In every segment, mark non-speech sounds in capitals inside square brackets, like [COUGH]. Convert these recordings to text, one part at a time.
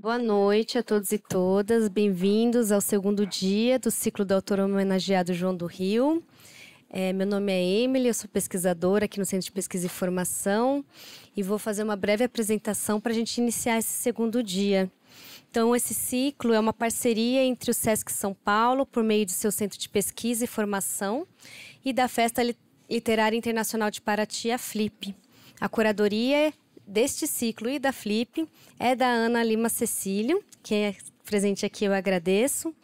Boa noite a todos e todas. Bem-vindos ao segundo dia do ciclo do autor homenageado João do Rio. É, meu nome é Emily, eu sou pesquisadora aqui no Centro de Pesquisa e Formação e vou fazer uma breve apresentação para a gente iniciar esse segundo dia. Então, esse ciclo é uma parceria entre o SESC São Paulo, por meio do seu Centro de Pesquisa e Formação, e da Festa Literária Internacional de Paraty, a FLIP. A curadoria deste ciclo e da Flip é da Ana Lima Cecílio, que é presente aqui, eu agradeço.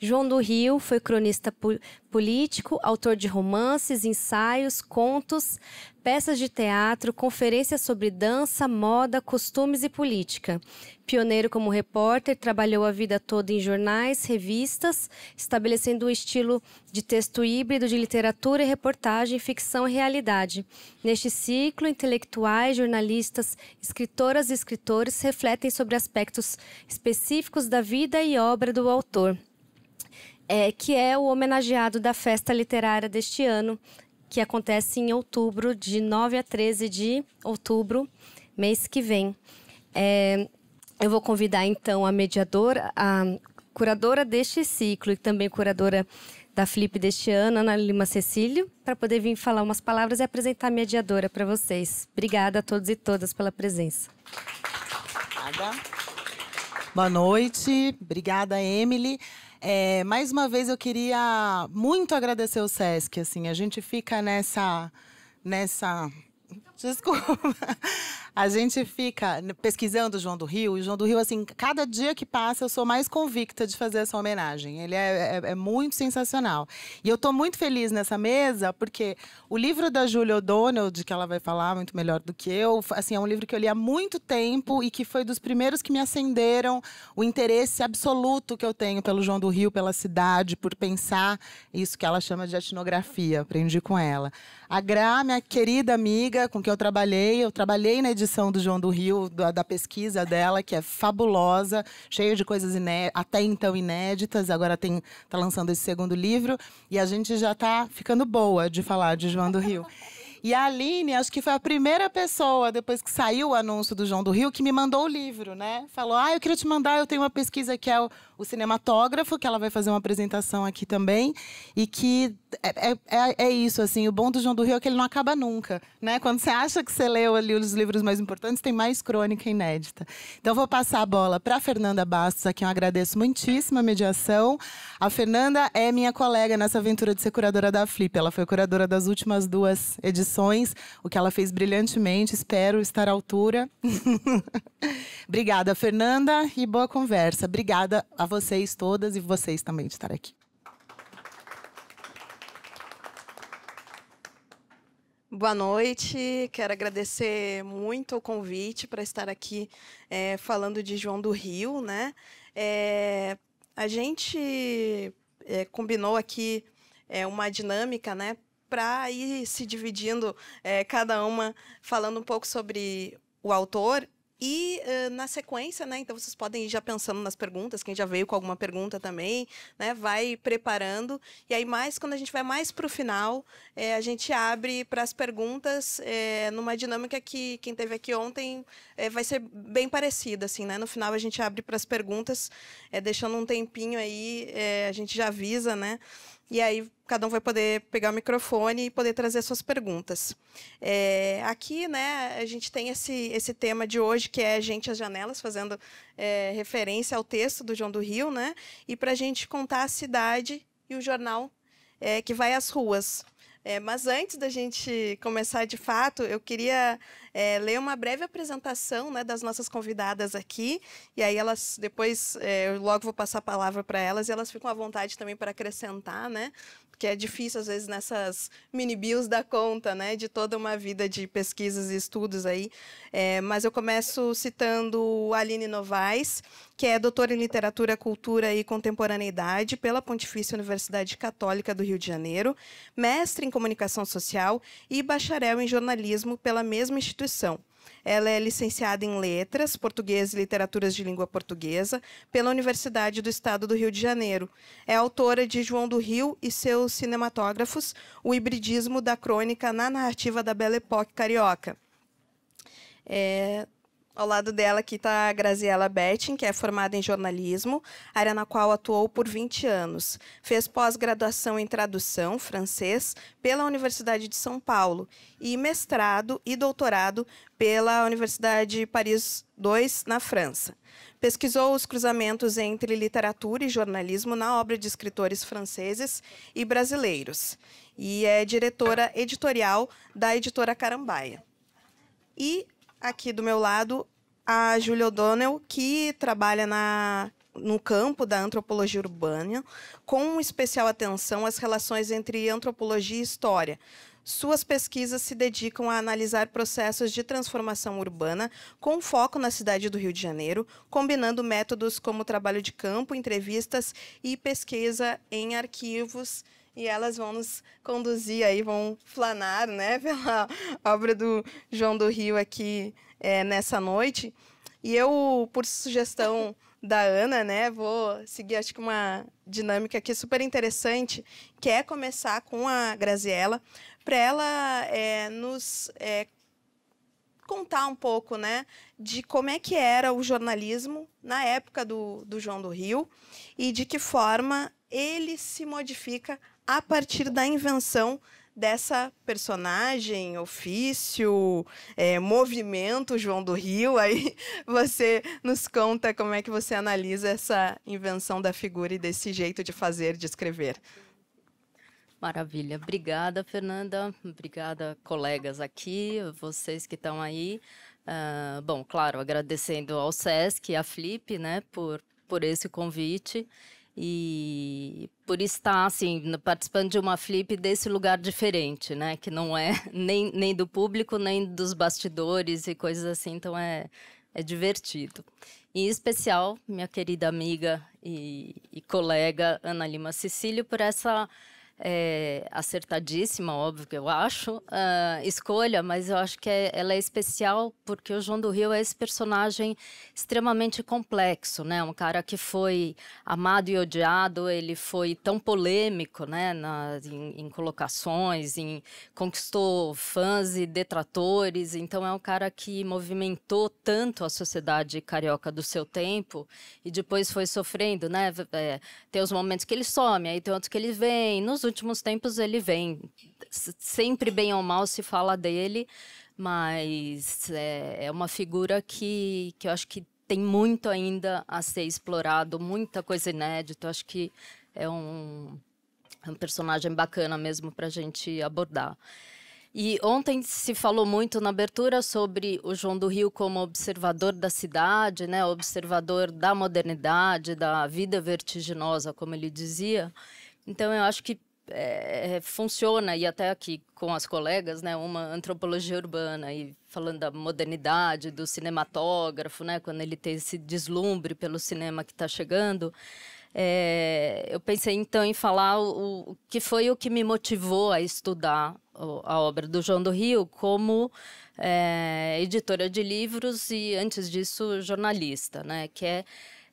João do Rio foi cronista político, autor de romances, ensaios, contos, peças de teatro, conferências sobre dança, moda, costumes e política. Pioneiro como repórter, trabalhou a vida toda em jornais, revistas, estabelecendo um estilo de texto híbrido de literatura e reportagem, ficção e realidade. Neste ciclo, intelectuais, jornalistas, escritoras e escritores refletem sobre aspectos específicos da vida e obra do autor é, que é o homenageado da festa literária deste ano, que acontece em outubro, de 9 a 13 de outubro, mês que vem. É, eu vou convidar então a mediadora, a curadora deste ciclo e também curadora da Flip deste ano, Ana Lima Cecílio, para poder vir falar umas palavras e apresentar a mediadora para vocês. Obrigada a todos e todas pela presença. Obrigada. Boa noite. Obrigada, Emily. É, mais uma vez, eu queria muito agradecer o SESC. Assim, a gente fica nessa. nessa Desculpa. A gente fica pesquisando o João do Rio, e o João do Rio, assim, cada dia que passa eu sou mais convicta de fazer essa homenagem. Ele é, é, é muito sensacional. E eu estou muito feliz nessa mesa, porque o livro da Julia O'Donnell, de que ela vai falar muito melhor do que eu, assim, é um livro que eu li há muito tempo e que foi dos primeiros que me acenderam o interesse absoluto que eu tenho pelo João do Rio, pela cidade, por pensar isso que ela chama de etnografia. Aprendi com ela. A Gra, minha querida amiga com quem eu trabalhei, eu trabalhei na edição edição do João do Rio, da, da pesquisa dela, que é fabulosa, cheia de coisas até então inéditas. Agora tem tá lançando esse segundo livro e a gente já está ficando boa de falar de João do Rio. E a Aline, acho que foi a primeira pessoa, depois que saiu o anúncio do João do Rio, que me mandou o livro, né? Falou: Ah, eu queria te mandar, eu tenho uma pesquisa que é o, o cinematógrafo, que ela vai fazer uma apresentação aqui também. E que é, é, é, é isso, assim, o bom do João do Rio é que ele não acaba nunca, né? Quando você acha que você leu ali os livros mais importantes, tem mais crônica inédita. Então, vou passar a bola para Fernanda Bastos, a quem eu agradeço muitíssimo a mediação. A Fernanda é minha colega nessa aventura de ser curadora da Flip. Ela foi curadora das últimas duas edições o que ela fez brilhantemente. Espero estar à altura. [LAUGHS] Obrigada, Fernanda, e boa conversa. Obrigada a vocês todas e vocês também de estar aqui. Boa noite, quero agradecer muito o convite para estar aqui é, falando de João do Rio, né? É, a gente é, combinou aqui é, uma dinâmica, né, para ir se dividindo, é, cada uma falando um pouco sobre o autor. E uh, na sequência, né? Então vocês podem ir já pensando nas perguntas, quem já veio com alguma pergunta também, né? Vai preparando. E aí, mais quando a gente vai mais para o final, é, a gente abre para as perguntas é, numa dinâmica que quem teve aqui ontem vai ser bem parecida, assim, né? No final a gente abre para as perguntas, deixando um tempinho aí, a gente já avisa, né? E aí cada um vai poder pegar o microfone e poder trazer suas perguntas. É, aqui, né, a gente tem esse, esse tema de hoje que é a gente às janelas, fazendo é, referência ao texto do João do Rio, né? E para a gente contar a cidade e o jornal é, que vai às ruas. É, mas antes da gente começar de fato, eu queria é, ler uma breve apresentação né, das nossas convidadas aqui. E aí elas depois é, eu logo vou passar a palavra para elas e elas ficam à vontade também para acrescentar, né? que é difícil às vezes nessas mini bios dar conta, né, de toda uma vida de pesquisas e estudos aí. É, mas eu começo citando Aline Novaes, que é doutora em literatura, cultura e contemporaneidade pela Pontifícia Universidade Católica do Rio de Janeiro, mestre em comunicação social e bacharel em jornalismo pela mesma instituição. Ela é licenciada em Letras, Português e Literaturas de Língua Portuguesa pela Universidade do Estado do Rio de Janeiro. É autora de João do Rio e seus cinematógrafos, o hibridismo da crônica na narrativa da Belle Époque carioca. É, ao lado dela aqui está a Graziela Betting, que é formada em jornalismo, área na qual atuou por 20 anos. Fez pós-graduação em tradução francês pela Universidade de São Paulo e mestrado e doutorado pela Universidade Paris II, na França. Pesquisou os cruzamentos entre literatura e jornalismo na obra de escritores franceses e brasileiros. E é diretora editorial da editora Carambaia. E aqui do meu lado, a Julia O'Donnell, que trabalha na no campo da antropologia urbana, com especial atenção às relações entre antropologia e história. Suas pesquisas se dedicam a analisar processos de transformação urbana com foco na cidade do Rio de Janeiro, combinando métodos como trabalho de campo, entrevistas e pesquisa em arquivos e elas vão nos conduzir aí, vão flanar, né, [LAUGHS] pela obra do João do Rio aqui é, nessa noite. E eu, por sugestão da Ana, né, vou seguir acho que uma dinâmica aqui super interessante, que é começar com a Graziella, para ela é, nos é, contar um pouco, né, de como é que era o jornalismo na época do, do João do Rio e de que forma ele se modifica a partir da invenção dessa personagem, ofício, é, movimento, João do Rio. Aí você nos conta como é que você analisa essa invenção da figura e desse jeito de fazer, de escrever. Maravilha. Obrigada, Fernanda. Obrigada, colegas aqui, vocês que estão aí. Uh, bom, claro, agradecendo ao SESC e à Flip, né, por, por esse convite e por estar assim, participando de uma flip desse lugar diferente, né? Que não é [LAUGHS] nem, nem do público, nem dos bastidores e coisas assim, então é, é divertido. E, em especial, minha querida amiga e, e colega Ana Lima Cecílio, por essa é, acertadíssima, óbvio que eu acho, ah, escolha, mas eu acho que é, ela é especial porque o João do Rio é esse personagem extremamente complexo, né? Um cara que foi amado e odiado, ele foi tão polêmico, né? Na, em, em colocações, em conquistou fãs e detratores, então é um cara que movimentou tanto a sociedade carioca do seu tempo e depois foi sofrendo, né? É, tem os momentos que ele some, aí tem outros que ele vem. Nos últimos tempos ele vem. Sempre, bem ou mal, se fala dele, mas é, é uma figura que, que eu acho que tem muito ainda a ser explorado, muita coisa inédita. Eu acho que é um, é um personagem bacana mesmo para a gente abordar. E ontem se falou muito na abertura sobre o João do Rio como observador da cidade, né? observador da modernidade, da vida vertiginosa, como ele dizia. Então eu acho que é, é, funciona e até aqui com as colegas, né, uma antropologia urbana e falando da modernidade do cinematógrafo, né, quando ele tem esse deslumbre pelo cinema que está chegando, é, eu pensei então em falar o, o, que foi o que me motivou a estudar a obra do João do Rio como é, editora de livros e antes disso jornalista, né, que é,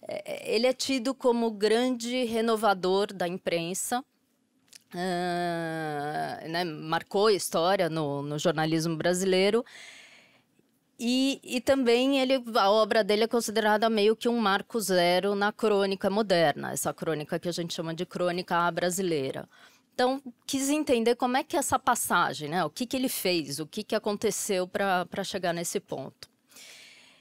é ele é tido como grande renovador da imprensa uh, né, marcou a história no, no jornalismo brasileiro. E, e, também ele, a obra dele é considerada meio que um marco zero na crônica moderna, essa crônica que a gente chama de crônica brasileira. Então, quis entender como é que essa passagem, né? o que, que ele fez, o que, que aconteceu para chegar nesse ponto.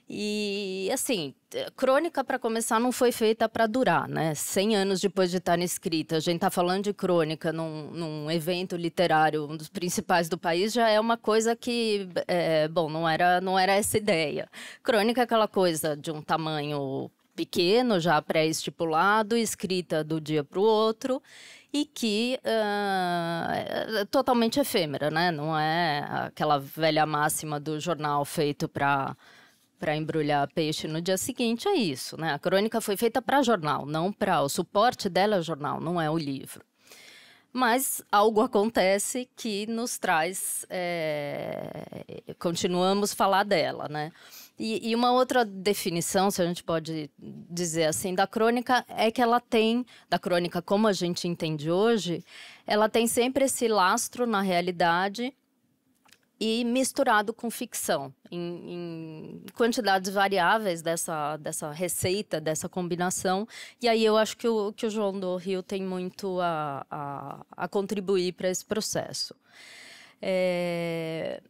E assim, crônica para começar não foi feita para durar, né? 100 anos depois de estar escrita, a gente está falando de crônica num, num, evento literário, um dos principais do país, já é uma coisa que, é, bom, não era, não era essa ideia. Crônica é aquela coisa de um tamanho pequeno, já pré-estipulado, escrita do dia para o outro e que uh, é totalmente efêmera, né? Não é aquela velha máxima do jornal feito para para embrulhar peixe no dia seguinte é isso, né? A crônica foi feita para jornal, não para o suporte dela é jornal, não é o livro. Mas algo acontece que nos traz, é... continuamos falar dela, né? E, e, uma outra definição, se a gente pode dizer assim, da crônica é que ela tem, da crônica como a gente entende hoje, ela tem sempre esse lastro na realidade e misturado com ficção, em, em, quantidades variáveis dessa, dessa receita, dessa combinação. E aí eu acho que o, que o João do Rio tem muito a, a, a contribuir para esse processo. É,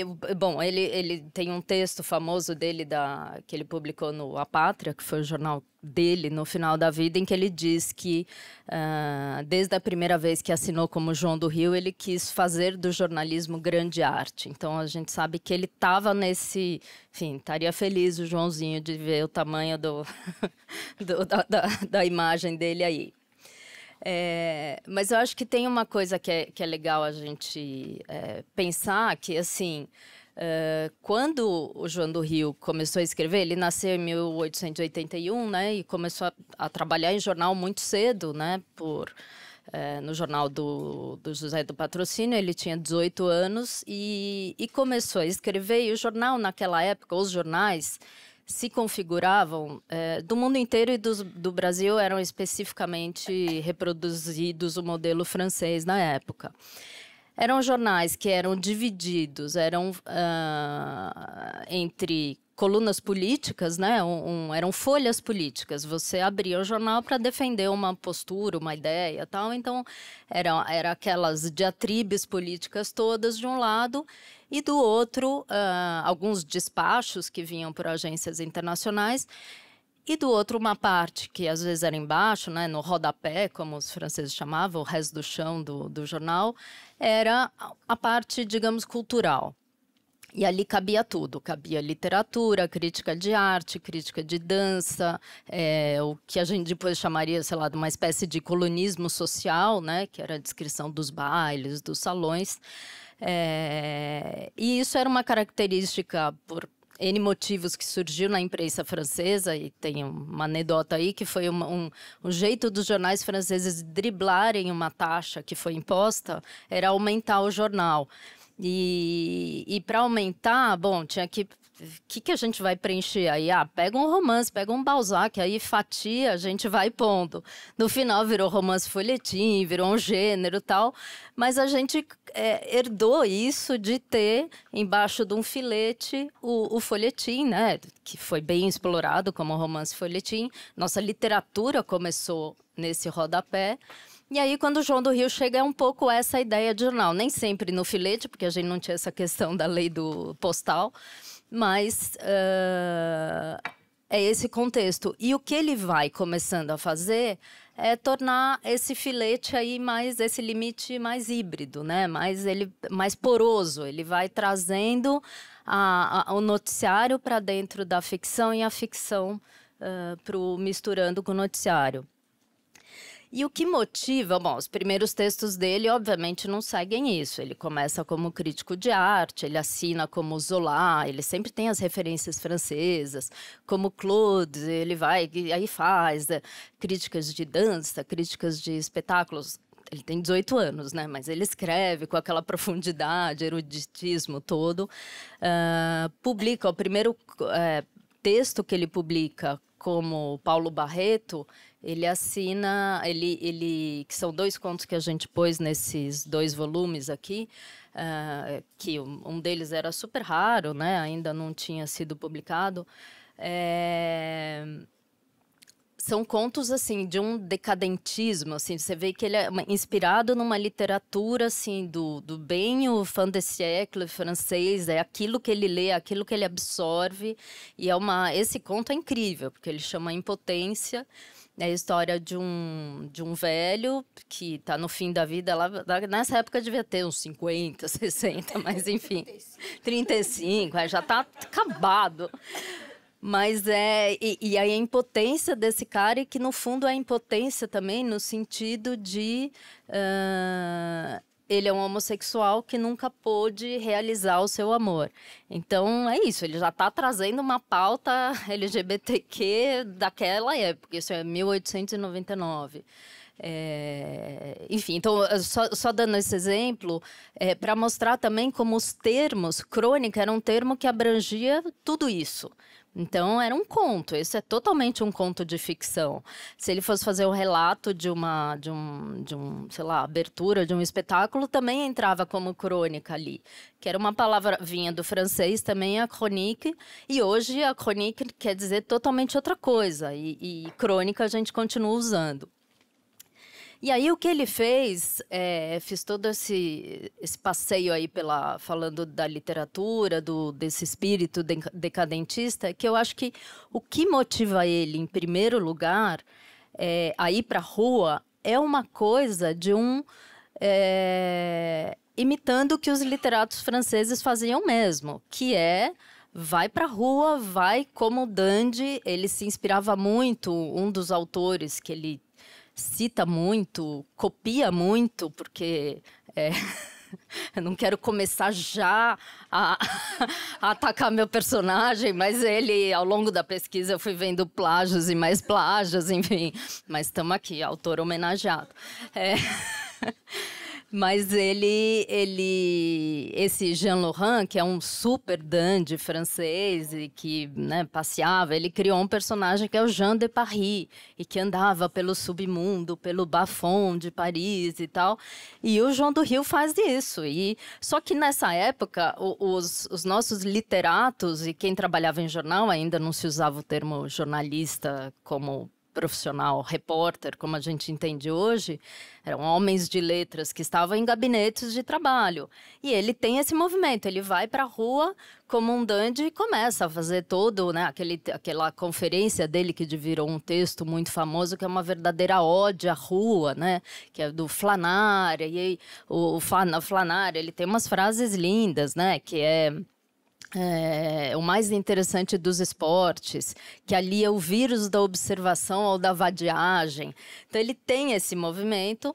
eu, bom, ele, ele tem um texto famoso dele da, que ele publicou no A Pátria, que foi o jornal dele no final da vida, em que ele diz que uh, desde a primeira vez que assinou como João do Rio, ele quis fazer do jornalismo grande arte. Então a gente sabe que ele estava nesse. Enfim, estaria feliz o Joãozinho de ver o tamanho do, [LAUGHS] do da, da, da imagem dele aí. É, mas eu acho que tem uma coisa que é, que é legal a gente é, pensar, que assim, é, quando o João do Rio começou a escrever, ele nasceu em 1881, né? E começou a, a trabalhar em jornal muito cedo, né? Por... É, no jornal do, do, José do Patrocínio, ele tinha 18 anos e, e, começou a escrever. E o jornal, naquela época, os jornais, se configuravam é, do mundo inteiro e do Brasil eram especificamente reproduzidos o modelo francês na época. Eram jornais que eram divididos, eram uh, entre colunas políticas, né? Um, um, eram folhas políticas. Você abria o jornal para defender uma postura, uma ideia, tal. Então eram era aquelas diatribes políticas todas de um lado e do outro, uh, alguns despachos que vinham por agências internacionais, e do outro, uma parte que às vezes era embaixo, né, no rodapé, como os franceses chamavam, o resto do chão do, do jornal, era a parte, digamos, cultural. E ali cabia tudo, cabia literatura, crítica de arte, crítica de dança, é, o que a gente depois chamaria, sei lá, de uma espécie de colonismo social, né, que era a descrição dos bailes, dos salões. É, e isso era uma característica, por N motivos que surgiu na imprensa francesa, e tem uma anedota aí, que foi uma, um, um, jeito dos jornais franceses driblarem uma taxa que foi imposta, era aumentar o jornal. E, e para aumentar, bom, tinha que que, que a gente vai preencher aí? Ah, pega um romance, pega um Balzac, aí fatia, a gente vai pondo. No final virou romance folhetim, virou um gênero tal, mas a gente é, herdou isso de ter embaixo de um filete o, o folhetim, né? Que foi bem explorado como romance folhetim. Nossa literatura começou nesse rodapé. E aí, quando o João do Rio chega, é um pouco essa ideia de jornal. Nem sempre no filete, porque a gente não tinha essa questão da lei do postal, mas uh, é esse contexto. E o que ele vai começando a fazer é tornar esse filete aí mais esse limite mais híbrido, né? Mais ele mais poroso. Ele vai trazendo a, a, o noticiário para dentro da ficção e a ficção uh, ah, para o misturando com o noticiário. E o que motiva? Bom, os primeiros textos dele, obviamente, não seguem isso. Ele começa como crítico de arte, ele assina como Zola, ele sempre tem as referências francesas, como Claude, ele vai e aí faz né? críticas de dança, críticas de espetáculos. Ele tem 18 anos, né? Mas ele escreve com aquela [LAUGHS] profundidade, eruditismo todo. Uh, publica o primeiro eh, texto que ele publica como Paulo Barreto ele assina, ele, ele, que são dois contos que a gente pôs nesses dois volumes aqui, uh, que um deles era super raro, né? Ainda não tinha sido publicado. É são contos assim de um decadentismo, assim, você vê que ele é inspirado numa literatura assim do, do bem o fin de siècle francês, é aquilo que ele lê, aquilo que ele absorve, e é uma esse conto é incrível, porque ele chama Impotência. É a história de um, de um velho que está no fim da vida. Ela nessa época devia ter uns 50, 60, [LAUGHS] mas enfim. 35, 35 é, já está acabado. Mas é. E, e aí a impotência desse cara, e que no fundo é impotência também, no sentido de. Uh, ele é um homossexual que nunca pôde realizar o seu amor. Então é isso, ele já está trazendo uma pauta LGBTQ [LAUGHS] daquela época, isso é 1899. É, enfim, então, só, só, dando esse exemplo, é, para mostrar também como os termos, crônica era um termo que abrangia tudo isso. Então era um conto, isso é totalmente um conto de ficção. Se ele fosse fazer o um relato de uma, de um, de um, sei lá, abertura de um espetáculo, também entrava como crônica ali, que era uma palavra vinha do francês também a chronique, e hoje a chronique quer dizer totalmente outra coisa, e, e crônica a gente continua usando. E aí o que ele fez, é, fiz todo esse, esse passeio aí pela falando da literatura, do desse espírito decadentista, que eu acho que o que motiva ele, em primeiro lugar, é, a ir para a rua é uma coisa de um é, imitando o que os literatos franceses faziam mesmo, que é vai para a rua, vai como Dandy. Ele se inspirava muito, um dos autores que ele cita muito, copia muito, porque é, [LAUGHS] eu não quero começar já a, [LAUGHS] a, atacar meu personagem, mas ele, ao longo da pesquisa, eu fui vendo plágios e mais plágios, [LAUGHS] enfim. Mas estamos aqui, autor homenageado. É. Mas ele, ele, esse Jean Laurent, que é um super dandy francês e que né, passeava, ele criou um personagem que é o Jean de Paris e que andava pelo submundo, pelo Bafon de Paris e tal. E o João do Rio faz isso. E só que nessa época os, os nossos literatos e quem trabalhava em jornal ainda não se usava o termo jornalista como profissional, repórter, como a gente entende hoje, eram homens de letras que estavam em gabinetes de trabalho. E ele tem esse movimento, ele vai para a rua como um dandy e começa a fazer todo, né, aquele, aquela conferência dele que virou um texto muito famoso, que é uma verdadeira ode à rua, né, que é do Flanária, e aí, o, o Flanária, ele tem umas frases lindas, né, que é... É, o mais interessante dos esportes, que ali é o vírus da observação ou da vadiagem. Então ele tem esse movimento.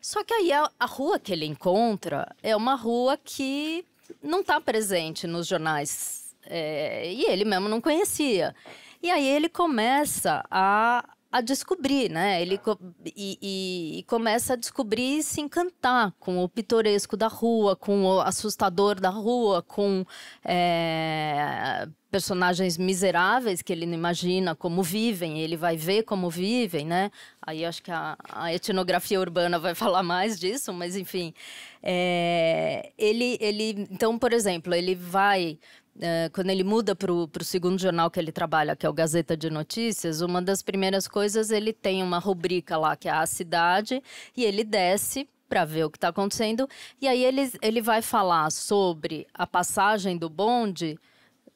Só que aí a, a rua que ele encontra é uma rua que não está presente nos jornais é, e ele mesmo não conhecia. E aí ele começa a a descobrir, né? Ele e, e, e, começa a descobrir e se encantar com o pitoresco da rua, com o assustador da rua, com é, personagens miseráveis que ele não imagina como vivem, ele vai ver como vivem, né? Aí acho que a, a etnografia urbana vai [LAUGHS] falar mais disso, mas enfim, é, ele, ele, então, por exemplo, ele vai é, quando ele muda para o segundo jornal que ele trabalha, que é o Gazeta de Notícias, uma das primeiras coisas ele tem uma rubrica lá que é a cidade e ele desce para ver o que está acontecendo e aí ele, ele vai falar sobre a passagem do bonde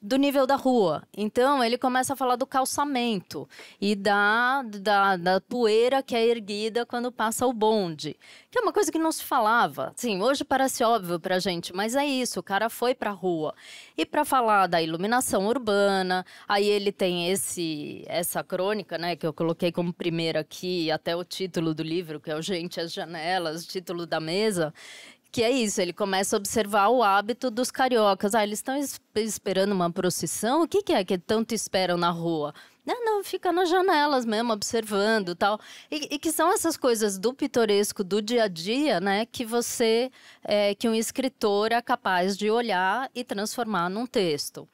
do nível da rua. Então ele começa a falar do calçamento e da, da, da poeira que é erguida quando passa o bonde, que é uma coisa que não se falava. Sim, hoje parece óbvio para gente, mas é isso. O cara foi para a rua e para falar da iluminação urbana. Aí ele tem esse essa crônica, né, que eu coloquei como primeira aqui, até o título do livro que é o Gente as Janelas, título da mesa que é isso, ele começa a observar o hábito dos cariocas. Ah, eles estão es esperando uma procissão? O que, que é que tanto esperam na rua? Não, ah, não, fica nas janelas mesmo, observando tal. E, e, que são essas coisas do pitoresco, do dia a dia, né? Que você, é, que um escritor é capaz de olhar e transformar num texto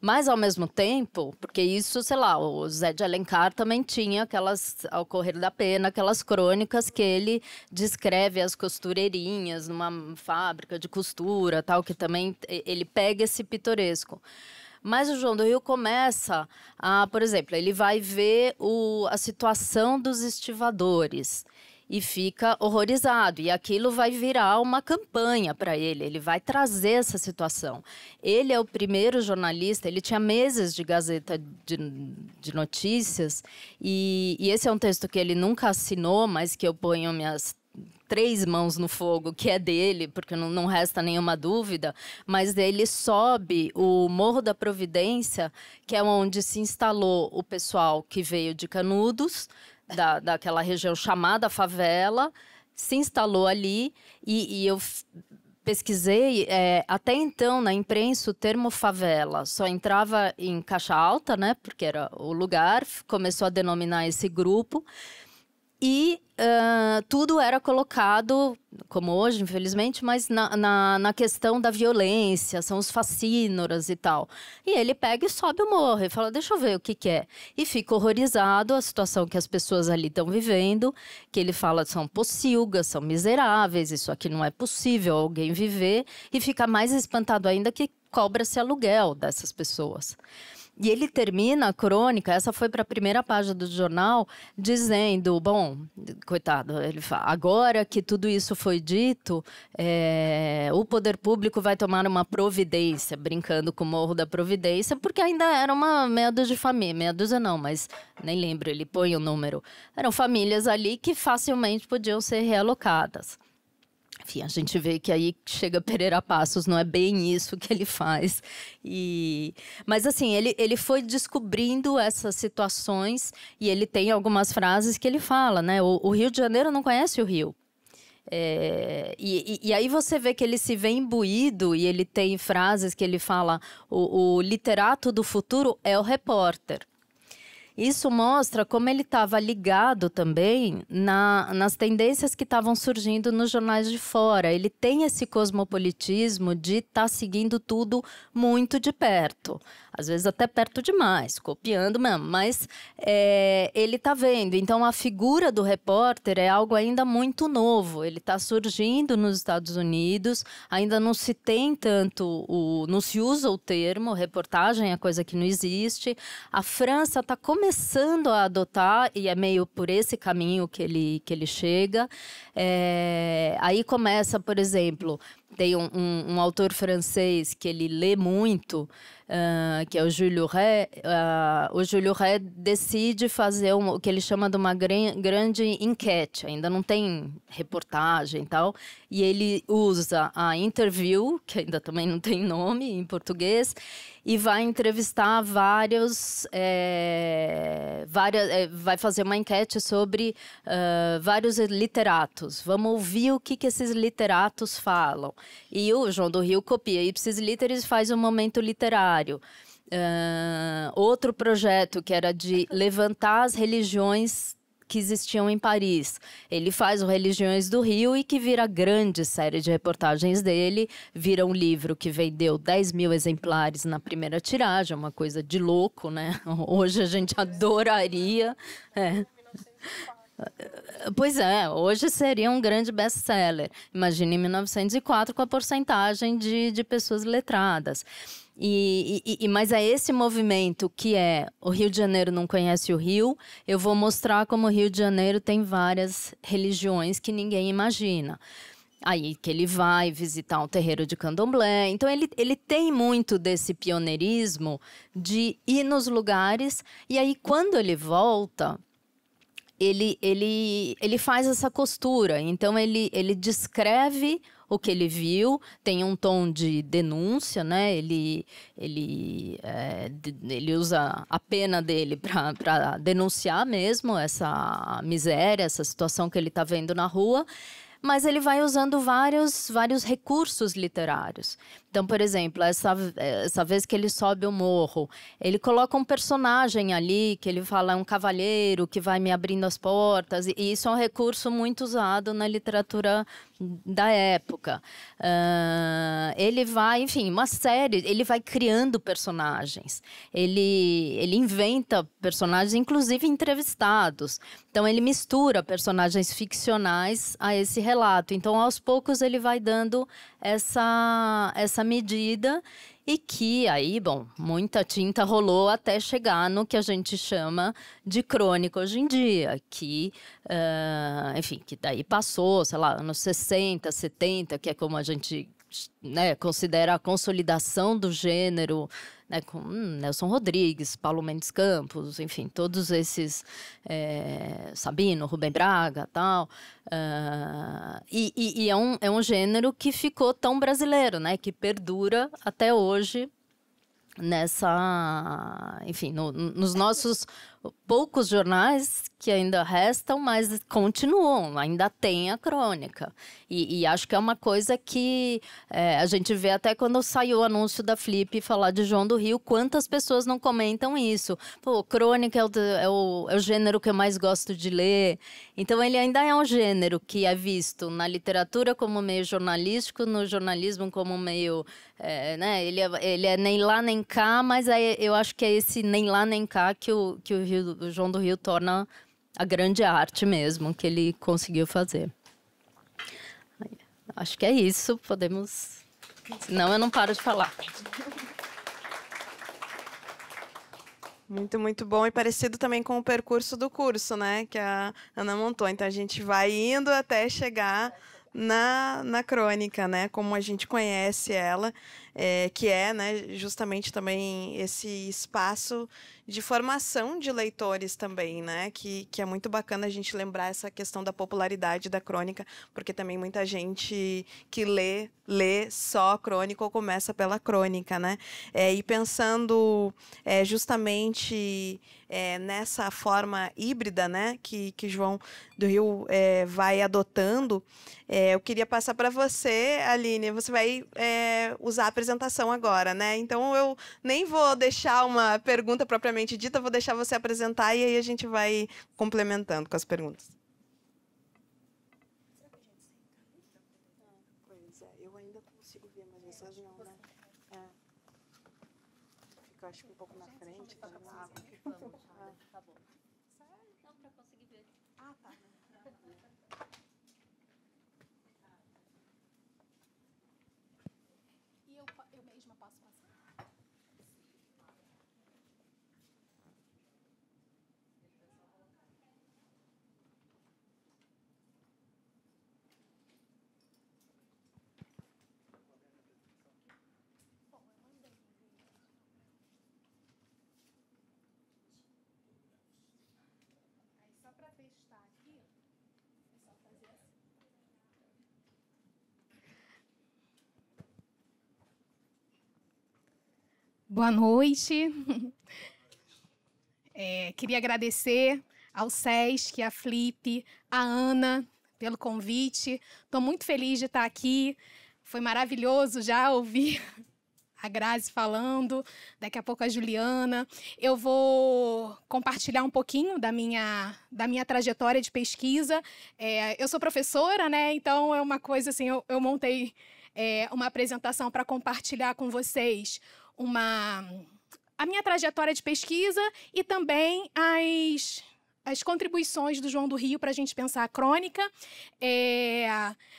mas ao mesmo tempo, porque isso, sei lá, o Zé de Alencar também tinha aquelas, ao correr da pena, aquelas crônicas que ele descreve as costureirinhas numa fábrica de costura, tal, que também ele pega esse pitoresco. Mas o João do Rio começa a, por exemplo, ele vai ver o, a situação dos estivadores e fica horrorizado. E aquilo vai virar uma campanha para ele, ele vai trazer essa situação. Ele é o primeiro jornalista, ele tinha meses de Gazeta de, de Notícias, e, e esse é um texto que ele nunca assinou, mas que eu ponho minhas três mãos no fogo, que é dele, porque não, não, resta nenhuma dúvida, mas ele sobe o Morro da Providência, que é onde se instalou o pessoal que veio de Canudos, da, daquela região chamada favela, se instalou ali e, e eu pesquisei, é, até então na imprensa o termo favela só entrava em caixa alta, né? Porque era o lugar, começou a denominar esse grupo. E uh, tudo era colocado, como hoje, infelizmente, mas na, na, na, questão da violência, são os fascínoras e tal. E ele pega e sobe o morro e fala: Deixa eu ver o que, que é. E fica horrorizado a situação que as pessoas ali estão vivendo, que ele fala são pocilgas, são miseráveis, isso aqui não é possível alguém viver. E fica mais espantado ainda que cobra-se aluguel dessas pessoas. E ele termina a crônica, essa foi para a primeira página do jornal, dizendo: bom, coitado, ele fala, agora que tudo isso foi dito, é, o poder público vai tomar uma providência, brincando com o morro da providência, porque ainda era uma meia dúzia de família, meia dúzia não, mas nem lembro, ele põe o número. Eram famílias ali que facilmente podiam ser realocadas enfim, A gente vê que aí chega Pereira Passos, não é bem isso que ele faz. E mas assim, ele, ele foi descobrindo essas situações e ele tem algumas frases que ele fala, né? O, o Rio de Janeiro não conhece o Rio. É, e, e, aí você vê que ele se vê imbuído e ele tem frases que ele fala: o, o literato do futuro é o repórter. Isso mostra como ele estava ligado também na, nas tendências que estavam surgindo nos jornais de fora. Ele tem esse cosmopolitismo de estar tá seguindo tudo muito de perto. Às vezes até perto demais, copiando mesmo, mas é, ele está vendo. Então a figura do repórter é algo ainda muito novo. Ele está surgindo nos Estados Unidos, ainda não se tem tanto o. não se usa o termo, reportagem é coisa que não existe. A França está começando começando a adotar, e é meio por esse caminho que ele, que ele chega. É, aí começa, por exemplo, tem um, um, um, autor francês que ele lê muito, uh, que é o Júlio Ré. Uh, o Júlio Ré decide fazer um, o que ele chama de uma gran, grande enquete, ainda não tem reportagem e tal, e ele usa a interview, que ainda também não tem nome em português, e vai entrevistar vários, é, várias, é, vai fazer uma enquete sobre uh, vários literatos. Vamos ouvir o que, que esses literatos falam. E o João do Rio copia Ipsis Literis e faz um momento literário. Uh, outro projeto que era de levantar as religiões que existiam em Paris. Ele faz o Religiões do Rio e que vira grande série de reportagens dele, vira um livro que vendeu 10 mil exemplares na primeira tiragem, é uma coisa de louco, né? [LAUGHS] Hoje a gente adoraria. É. Pois é, hoje seria um grande best-seller. Imagine em 1904 com a porcentagem de, de pessoas letradas. E, e, e, mas é esse movimento que é o Rio de Janeiro não conhece o Rio. Eu vou mostrar como o Rio de Janeiro tem várias religiões que ninguém imagina. Aí que ele vai visitar um terreiro de candomblé. Então, ele, ele tem muito desse pioneirismo de ir nos lugares. E aí, quando ele volta ele, ele, ele faz essa costura. Então, ele, ele descreve o que ele viu, tem um tom de denúncia, né? Ele, ele, é, ele usa a pena dele para denunciar mesmo essa miséria, essa situação que ele está vendo na rua mas ele vai usando vários, vários recursos literários. Então, por exemplo, essa, essa vez que ele sobe o morro, ele coloca um personagem ali que ele fala é um cavalheiro que vai me abrindo as portas, e isso é um recurso muito usado na literatura da época. Uh, ele vai, enfim, uma série, ele vai criando personagens, ele, ele inventa personagens, inclusive entrevistados. Então, ele mistura personagens ficcionais a esse relato. Então, aos poucos, ele vai dando essa, essa medida e que aí, bom, muita tinta rolou até chegar no que a gente chama de crônico hoje em dia, que, uh, enfim, que daí passou, sei lá, anos 60, 70, que é como a gente né, considera a consolidação do gênero né, com hum, Nelson Rodrigues, Paulo Mendes Campos, enfim, todos esses é, Sabino, Rubem Braga, tal, uh, e, e, e é, um, é um gênero que ficou tão brasileiro, né, que perdura até hoje nessa, enfim, no, nos nossos poucos jornais que ainda restam, mas continuam, ainda tem a crônica. E, e acho que é uma coisa que é, a gente vê até quando saiu o anúncio da Flip falar de João do Rio, quantas pessoas não comentam isso. Pô, crônica é o, é o, é o gênero que eu mais gosto de ler. Então, ele ainda é um gênero que é visto na literatura como meio jornalístico, no jornalismo como meio. É, né? ele, é, ele é nem lá nem cá, mas é, eu acho que é esse nem lá nem cá que o, que o Rio, o João do Rio torna a grande arte mesmo que ele conseguiu fazer. Acho que é isso, podemos. Senão eu não paro de falar. Muito, muito bom e parecido também com o percurso do curso, né? Que a Ana montou. Então a gente vai indo até chegar na, na crônica, né? Como a gente conhece ela é, que é né, justamente também esse espaço de formação de leitores também, né? Que, que é muito bacana a gente lembrar essa questão da popularidade da crônica, porque também muita gente que lê, lê só a crônica ou começa pela crônica, né? É, e pensando é, justamente é, nessa forma híbrida, né? Que, que João do Rio é, vai adotando, é, eu queria passar para você, Aline. Você vai é, usar a apresentação agora, né? Então eu nem vou deixar uma pergunta propriamente dita, vou deixar você apresentar e aí a gente vai complementando com as perguntas. Boa noite. [LAUGHS] É, queria agradecer ao SESC, à Flip, à Ana pelo convite. Estou muito feliz de estar aqui. Foi maravilhoso já ouvir [LAUGHS] a Grazi falando, daqui a pouco a Juliana. Eu vou compartilhar um pouquinho da minha, da minha trajetória de pesquisa. É, eu sou professora, né? Então é uma coisa assim, eu, eu montei é, uma apresentação para compartilhar com vocês uma a minha trajetória de pesquisa e também as, as contribuições do João do Rio para a gente pensar a crônica. É,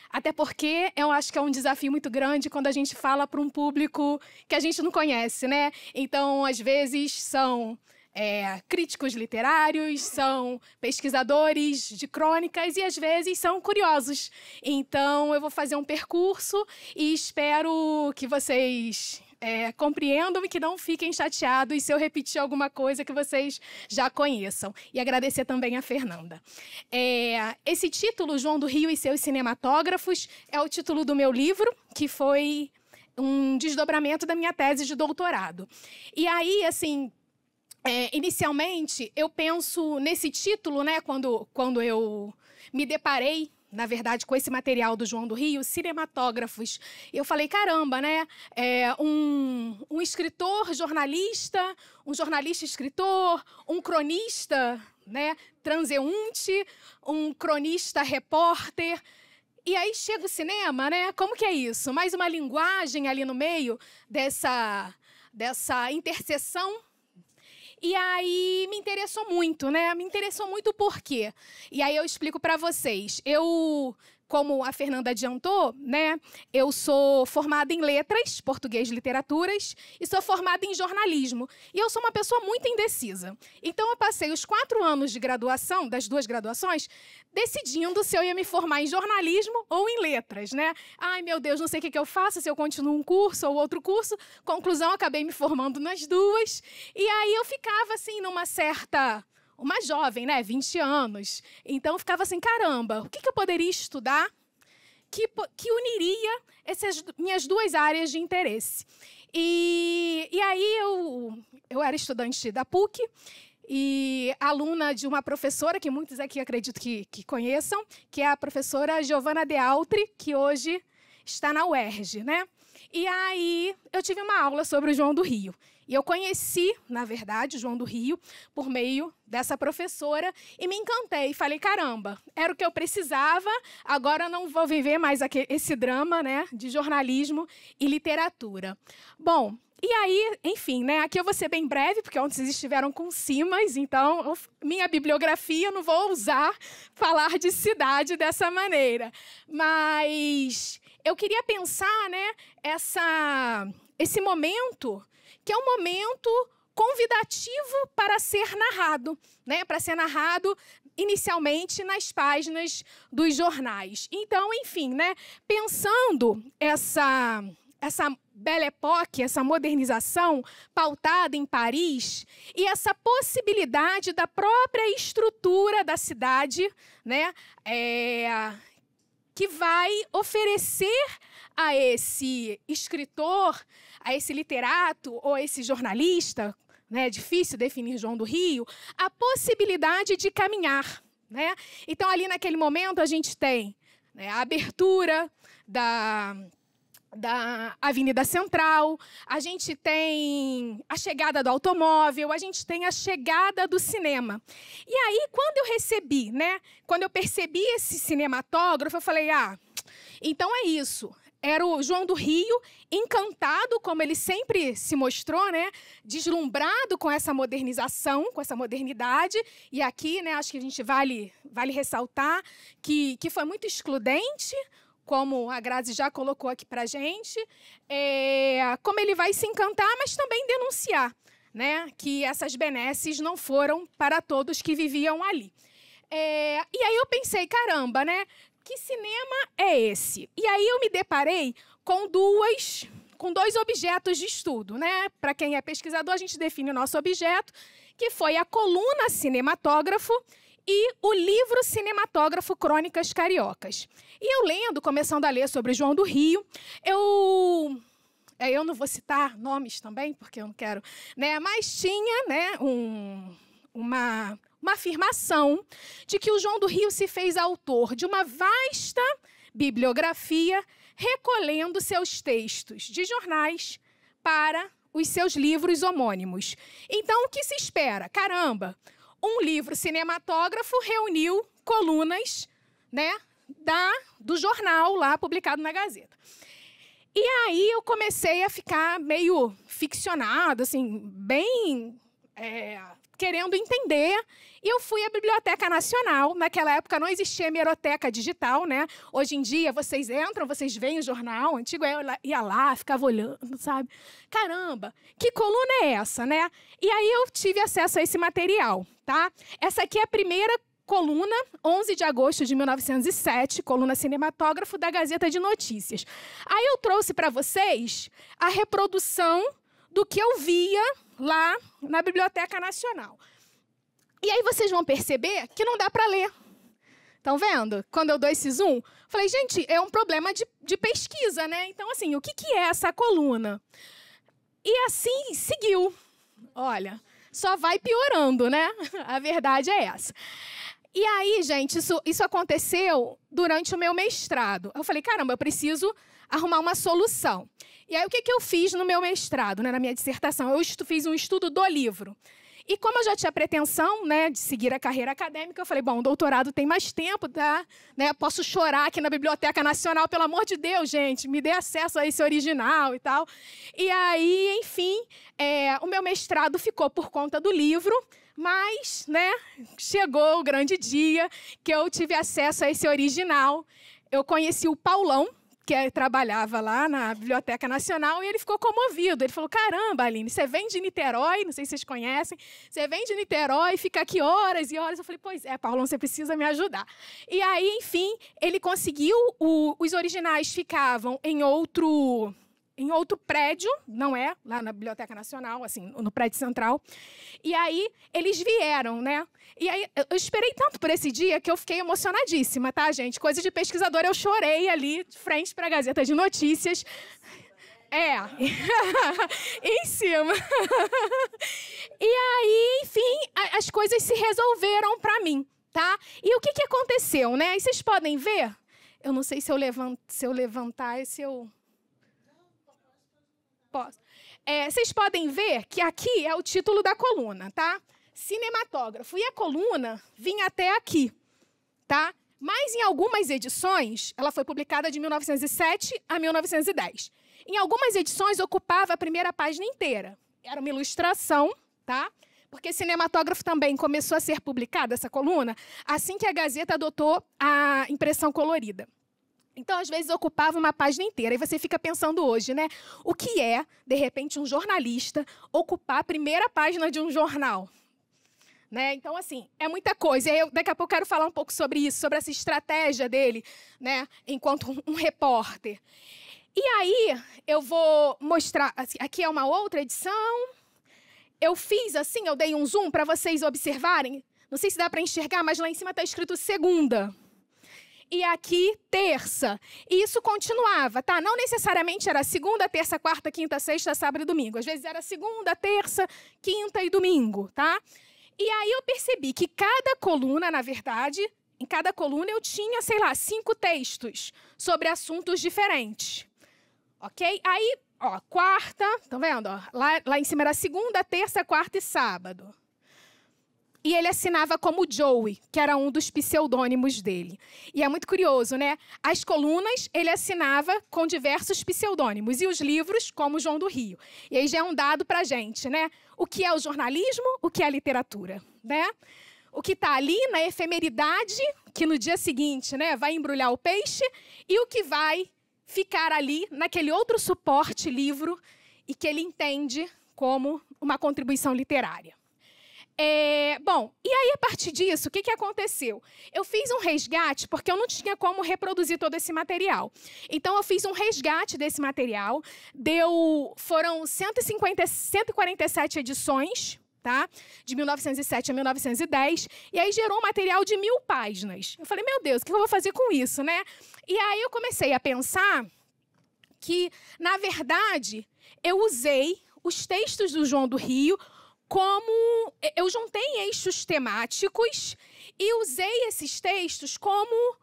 até porque eu acho que é um desafio muito grande quando a gente fala para um público que a gente não conhece, né? Então, às vezes, são. É, críticos literários, são pesquisadores de crônicas e às vezes são curiosos. Então eu vou fazer um percurso e espero que vocês é, compreendam e que não fiquem chateados se eu repetir alguma coisa que vocês já conheçam. E agradecer também a Fernanda. É, esse título, João do Rio e seus cinematógrafos, é o título do meu livro, que foi um desdobramento da minha tese de doutorado. E aí, assim, é, inicialmente, eu penso nesse título, né, quando, quando eu me deparei na verdade, com esse material do João do Rio, cinematógrafos. E eu falei, caramba, né? É, um, um escritor, jornalista, um jornalista escritor, um cronista, né? Transeunte, um cronista repórter. E aí chega o cinema, né? Como que é isso? Mais uma linguagem ali no meio dessa, dessa interseção e aí me interessou muito, né? Me interessou muito por quê? E aí eu explico para vocês. Eu como a Fernanda adiantou, né, eu sou formada em letras, português e literaturas, e sou formada em jornalismo. E eu sou uma pessoa muito indecisa. Então eu passei os quatro anos de graduação, das duas graduações, decidindo se eu ia me formar em jornalismo ou em letras, né? Ai, meu Deus, não sei o que, que eu faço, se eu continuo um curso ou outro curso. Conclusão, acabei me formando nas duas. E aí eu ficava, assim, numa certa uma jovem, né, 20 anos. Então eu ficava assim, caramba, o que, que eu poderia estudar que, que uniria essas minhas duas áreas de interesse? E, e aí eu, eu era estudante da PUC e aluna de uma professora que muitos aqui acredito que, que conheçam, que é a professora Giovanna De Altri, que hoje está na UERJ, né? E aí eu tive uma aula sobre o João do Rio. E eu conheci, na verdade, João do Rio por meio dessa professora e me encantei. Falei, caramba, era o que eu precisava, agora eu não vou viver mais esse drama né, de jornalismo e literatura. Bom, e aí, enfim, né? Aqui eu vou ser bem breve, porque ontem vocês estiveram com cimas, então minha bibliografia não vou usar falar de cidade dessa maneira. Mas eu queria pensar, né, essa, esse momento que é um momento convidativo para ser narrado, né? Para ser narrado inicialmente nas páginas dos jornais. Então, enfim, né? Pensando essa essa Belle Époque, essa modernização pautada em Paris e essa possibilidade da própria estrutura da cidade, né, é, que vai oferecer a esse escritor, a esse literato ou a esse jornalista, né, difícil definir João do Rio, a possibilidade de caminhar. Né? Então, ali naquele momento, a gente tem né, a abertura da da Avenida Central, a gente tem a chegada do automóvel, a gente tem a chegada do cinema. E aí, quando eu recebi, né? Quando eu percebi esse cinematógrafo, eu falei: ah, então é isso. Era o João do Rio, encantado, como ele sempre se mostrou, né? Deslumbrado com essa modernização, com essa modernidade. E aqui, né, acho que a gente vale, vale ressaltar que, que foi muito excludente como a Grazi já colocou aqui para gente, é, como ele vai se encantar, mas também denunciar, né, que essas benesses não foram para todos que viviam ali. É, e aí eu pensei, caramba, né, que cinema é esse? E aí eu me deparei com duas, com dois objetos de estudo, né? Para quem é pesquisador, a gente define o nosso objeto, que foi a coluna cinematógrafo e o livro Cinematógrafo Crônicas Cariocas. E eu lendo, começando a ler sobre João do Rio, eu é, eu não vou citar nomes também, porque eu não quero, né? Mas tinha, né, um, uma, uma afirmação de que o João do Rio se fez autor de uma vasta bibliografia recolhendo seus textos de jornais para os seus livros homônimos. Então, o que se espera? Caramba, um livro cinematógrafo reuniu colunas, né, da, do jornal lá publicado na Gazeta. E aí eu comecei a ficar meio ficcionado assim, bem é, querendo entender. E eu fui à Biblioteca Nacional. Naquela época não existia hemeroteca digital, né? Hoje em dia vocês entram, vocês veem o jornal. antigo eu ia lá, ficava olhando, sabe? Caramba, que coluna é essa, né? E aí eu tive acesso a esse material, tá? Essa aqui é a primeira coluna, 11 de agosto de 1907, coluna cinematógrafo da Gazeta de Notícias. Aí eu trouxe para vocês a reprodução do que eu via lá na Biblioteca Nacional. E aí vocês vão perceber que não dá para ler. Estão vendo? Quando eu dou esse zoom, falei, gente, é um problema de, de pesquisa, né? Então, assim, o que, que é essa coluna? E assim seguiu. Olha, só vai piorando, né? [LAUGHS] A verdade é essa. E aí, gente, isso, isso aconteceu durante o meu mestrado. Eu falei, caramba, eu preciso arrumar uma solução. E aí, o que, que eu fiz no meu mestrado, né, na minha dissertação? Eu fiz um estudo do livro. E como eu já tinha pretensão né, de seguir a carreira acadêmica, eu falei, bom, o doutorado tem mais tempo, tá? Né, posso chorar aqui na Biblioteca Nacional, pelo amor de Deus, gente, me dê acesso a esse original e tal. E aí, enfim, é, o meu mestrado ficou por conta do livro, mas, né, chegou o grande dia que eu tive acesso a esse original. Eu conheci o Paulão, que é, trabalhava lá na Biblioteca Nacional, e ele ficou comovido. Ele falou: Caramba, Aline, você vem de Niterói, não sei se vocês conhecem, você vem de Niterói, fica aqui horas e horas. Eu falei: Pois é, Paulão, você precisa me ajudar. E aí, enfim, ele conseguiu, o, os originais ficavam em outro em outro prédio, não é, lá na Biblioteca Nacional, assim, no prédio central. E aí eles vieram, né? E aí eu esperei tanto por esse dia que eu fiquei emocionadíssima, tá, gente? Coisa de pesquisadora, eu chorei ali de frente para a Gazeta de Notícias. É, [LAUGHS] em cima. [LAUGHS] e aí, enfim, as coisas se resolveram para mim, tá? E o que, que aconteceu, né? E vocês podem ver? Eu não sei se eu, levant... se eu levantar se eu Posso. É, vocês podem ver que aqui é o título da coluna, tá? Cinematógrafo. E a coluna vinha até aqui, tá? Mas em algumas edições, ela foi publicada de 1907 a 1910. Em algumas edições ocupava a primeira página inteira. Era uma ilustração, tá? Porque cinematógrafo também começou a ser publicada essa coluna assim que a Gazeta adotou a impressão colorida. Então, às vezes, ocupava uma página inteira. E você fica pensando hoje, né? O que é, de repente, um jornalista ocupar a primeira página de um jornal? Né? Então, assim, é muita coisa. Eu, daqui a pouco quero falar um pouco sobre isso, sobre essa estratégia dele, né, enquanto um, um repórter. E aí, eu vou mostrar. Assim, aqui é uma outra edição. Eu fiz assim, eu dei um zoom para vocês observarem. Não sei se dá para enxergar, mas lá em cima está escrito segunda e aqui terça. E isso continuava, tá? Não necessariamente era segunda, terça, quarta, quinta, sexta, sábado e domingo. Às vezes era segunda, terça, quinta e domingo, tá? E aí eu percebi que cada coluna, na verdade, em cada coluna eu tinha, sei lá, cinco textos sobre assuntos diferentes. Ok? Aí, ó, quarta, estão tá vendo? Ó, lá, lá em cima era segunda, terça, quarta e sábado e ele assinava como Joey, que era um dos pseudônimos dele. E é muito curioso, né? As colunas ele assinava com diversos pseudônimos e os livros como João do Rio. E aí já é um dado para gente, né? O que é o jornalismo, o que é a literatura, né? O que está ali na efemeridade, que no dia seguinte, né, vai embrulhar o peixe, e o que vai ficar ali naquele outro suporte livro e que ele entende como uma contribuição literária. É, bom, e aí a partir disso, o que, que aconteceu? Eu fiz um resgate porque eu não tinha como reproduzir todo esse material. Então eu fiz um resgate desse material, deu foram 150, 147 edições, tá? De 1907 a 1910, e aí gerou um material de mil páginas. Eu falei, meu Deus, o que eu vou fazer com isso, né? E aí eu comecei a pensar que, na verdade, eu usei os textos do João do Rio como. Eu juntei eixos temáticos e usei esses textos como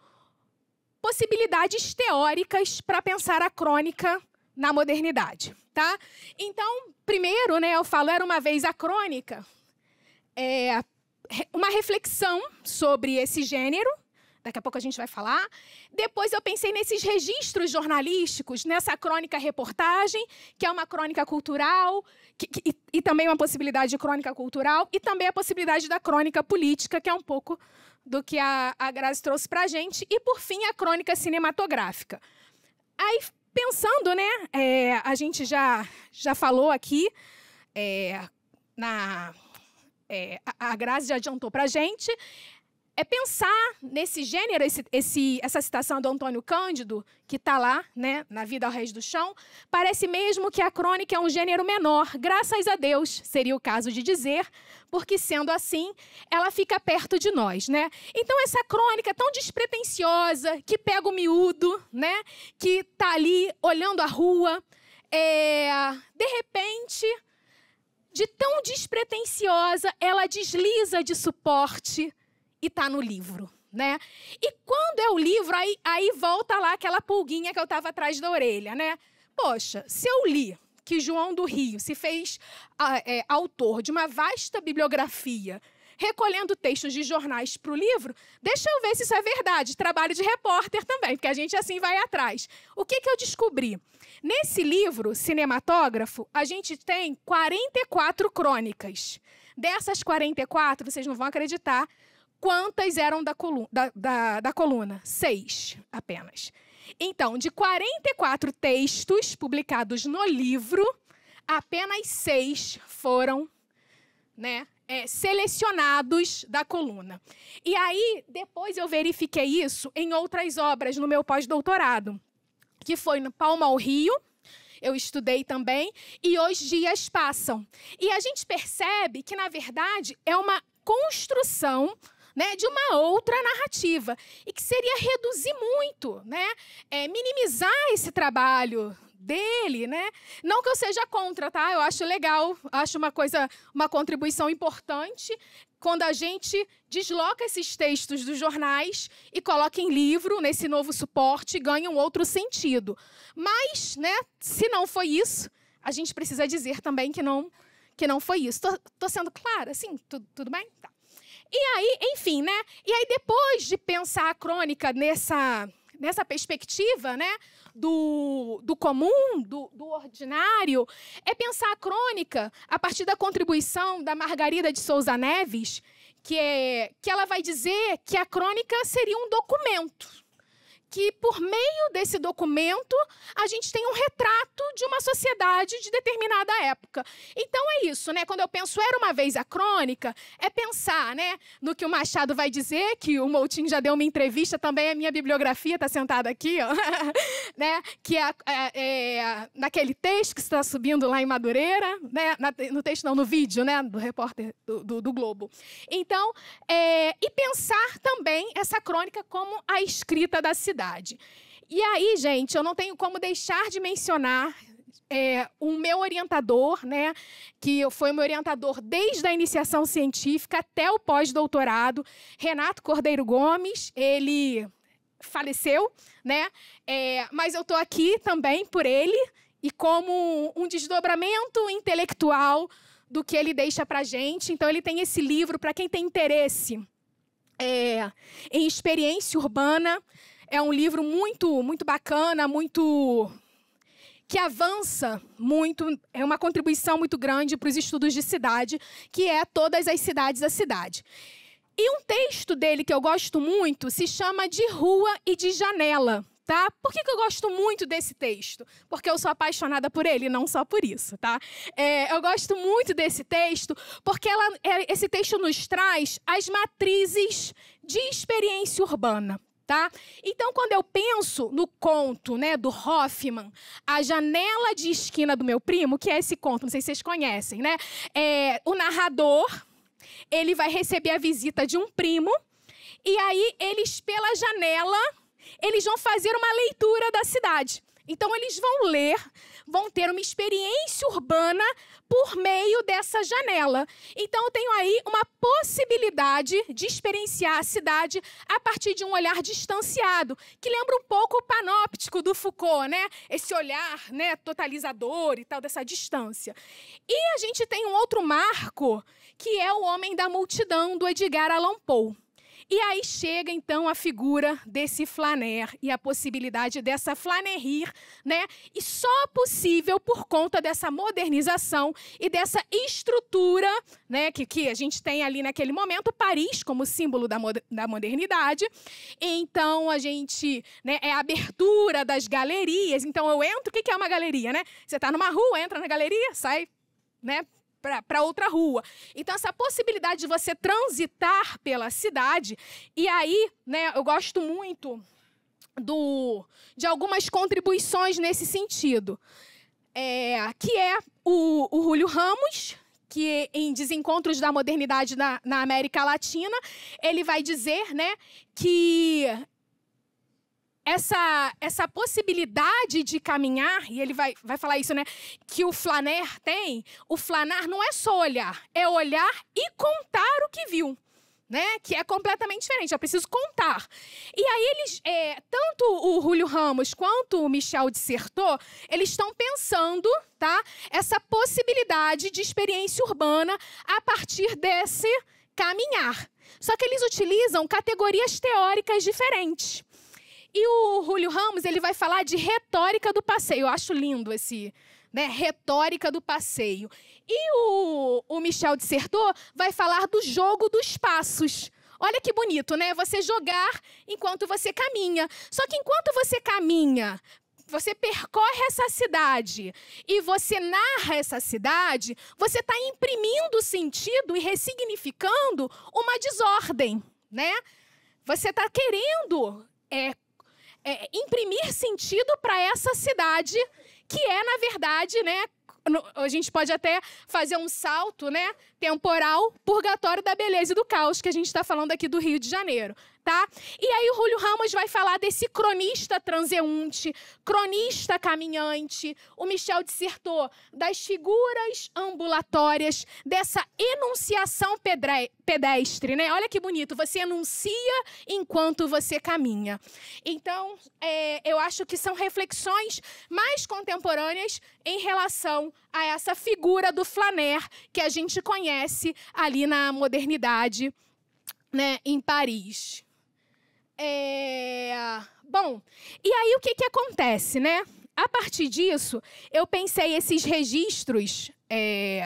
possibilidades teóricas para pensar a crônica na modernidade, tá? Então, primeiro, né, eu falo era uma vez a crônica, é uma reflexão sobre esse gênero daqui a pouco a gente vai falar. Depois eu pensei nesses registros jornalísticos, nessa crônica reportagem, que é uma crônica cultural, que, que, e, e também uma possibilidade de crônica cultural, e também a possibilidade da crônica política, que é um pouco do que a, a Grazi trouxe para a gente. E, por fim, a crônica cinematográfica. Aí, pensando, né, é, a gente já, já falou aqui, é, na, é, a, a Grazi já adiantou para a gente, é pensar nesse gênero, esse, esse, essa citação do Antônio Cândido, que está lá, né, na Vida ao Reis do Chão, parece mesmo que a crônica é um gênero menor, graças a Deus, seria o caso de dizer, porque sendo assim, ela fica perto de nós, né? Então essa crônica tão despretensiosa, que pega o miúdo, né, que está ali olhando a rua, é, de repente, de tão despretensiosa, ela desliza de suporte, que está no livro, né? E quando é o livro, aí, aí volta lá aquela pulguinha que eu estava atrás da orelha, né? Poxa, se eu li que João do Rio se fez ah, é, autor de uma vasta bibliografia recolhendo textos de jornais para o livro, deixa eu ver se isso é verdade. Trabalho de repórter também, porque a gente assim vai atrás. O que, que eu descobri? Nesse livro, Cinematógrafo, a gente tem 44 crônicas. Dessas 44, vocês não vão acreditar, Quantas eram da coluna? Da, da, da coluna? Seis apenas. Então, de 44 textos publicados no livro, apenas seis foram né, é, selecionados da coluna. E aí, depois eu verifiquei isso em outras obras no meu pós-doutorado, que foi no Palma ao Rio, eu estudei também, e os dias passam. E a gente percebe que, na verdade, é uma construção né, de uma outra narrativa e que seria reduzir muito, né, é, minimizar esse trabalho dele, né? Não que eu seja contra, tá? Eu acho legal, acho uma coisa, uma contribuição importante quando a gente desloca esses textos dos jornais e coloca em livro, nesse novo suporte, ganha um outro sentido. Mas, né, se não foi isso, a gente precisa dizer também que não que não foi isso. Tô, tô sendo clara? Sim, tu, tudo bem? Tá. E aí, enfim, né? E aí, depois de pensar a crônica nessa, nessa perspectiva, né? Do, do comum, do, do ordinário, é pensar a crônica a partir da contribuição da Margarida de Souza Neves, que, é, que ela vai dizer que a crônica seria um documento que, por meio desse documento, a gente tem um retrato de uma sociedade de determinada época. Então é isso, né? Quando eu penso era uma vez a crônica, é pensar né, no que o Machado vai dizer, que o Moutinho já deu uma entrevista, também a minha bibliografia está sentada aqui, ó, [LAUGHS] né? Que é, é, é, naquele texto que está subindo lá em Madureira, né? Na, no texto não, no vídeo, né? Do repórter do, do, do Globo. Então, é, e pensar também essa crônica como a escrita da cidade cidade. E aí, gente, eu não tenho como deixar de mencionar é, o meu orientador, né, que foi meu orientador desde a iniciação científica até o pós-doutorado, Renato Cordeiro Gomes. Ele faleceu, né? É, mas eu estou aqui também por ele e como um desdobramento intelectual do que ele deixa para gente. Então ele tem esse livro para quem tem interesse é, em experiência urbana. É um livro muito, muito bacana, muito que avança muito, é uma contribuição muito grande para os estudos de cidade, que é todas as cidades da cidade. E um texto dele que eu gosto muito se chama De Rua e de Janela. Tá? Por que, que eu gosto muito desse texto? Porque eu sou apaixonada por ele, não só por isso, tá? É, eu gosto muito desse texto porque ela, é, esse texto nos traz as matrizes de experiência urbana tá? Então, quando eu penso no conto, né, do Hoffman, A Janela de Esquina do Meu Primo, que é esse conto, não sei se vocês conhecem, né? É, o narrador, ele vai receber a visita de um primo, e aí eles, pela janela, eles vão fazer uma leitura da cidade. Então, eles vão ler vão ter uma experiência urbana por meio dessa janela. Então, eu tenho aí uma possibilidade de experienciar a cidade a partir de um olhar distanciado, que lembra um pouco o panóptico do Foucault, né? Esse olhar né, totalizador e tal, dessa distância. E a gente tem um outro marco, que é o Homem da Multidão, do Edgar Allan Poe. E aí chega então a figura desse flaner e a possibilidade dessa flanerir, né? E só possível por conta dessa modernização e dessa estrutura, né, que, que a gente tem ali naquele momento Paris como símbolo da, moder da modernidade. então a gente, né, é a abertura das galerias. Então eu entro, o que, que é uma galeria, né? Você está numa rua, entra na galeria, sai né? para outra rua. Então, essa possibilidade de você transitar pela cidade, e aí, né, eu gosto muito do de algumas contribuições nesse sentido. É, que é o, o Julio Ramos, que em Desencontros da Modernidade na, na América Latina, ele vai dizer né, que essa, essa possibilidade de caminhar, e ele vai, vai falar isso, né? Que o flaner tem, o flanar não é só olhar, é olhar e contar o que viu. Né? Que é completamente diferente, eu preciso contar. E aí eles, é, tanto o Julio Ramos quanto o Michel Dissertor, eles estão pensando, tá? Essa possibilidade de experiência urbana a partir desse caminhar. Só que eles utilizam categorias teóricas diferentes. E o Julio Ramos, ele vai falar de retórica do passeio. Eu acho lindo esse, né, retórica do passeio. E o, o Michel de vai falar do jogo dos passos. Olha que bonito, né? Você jogar enquanto você caminha. Só que enquanto você caminha, você percorre essa cidade e você narra essa cidade, você está imprimindo sentido e ressignificando uma desordem, né? Você está querendo é, é, imprimir sentido para essa cidade, que é, na verdade, né? A gente pode até fazer um salto, né? Temporal, purgatório da beleza e do caos, que a gente está falando aqui do Rio de Janeiro tá? E aí o Rúlio Ramos vai falar desse cronista transeunte, cronista caminhante. O Michel dissertou das figuras ambulatórias, dessa enunciação pedestre, né? Olha que bonito, você enuncia enquanto você caminha. Então, é, eu acho que são reflexões mais contemporâneas em relação a essa figura do flaner que a gente conhece ali na modernidade, né, em Paris. É... Bom, e aí o que, que acontece, né? A partir disso, eu pensei esses registros. É...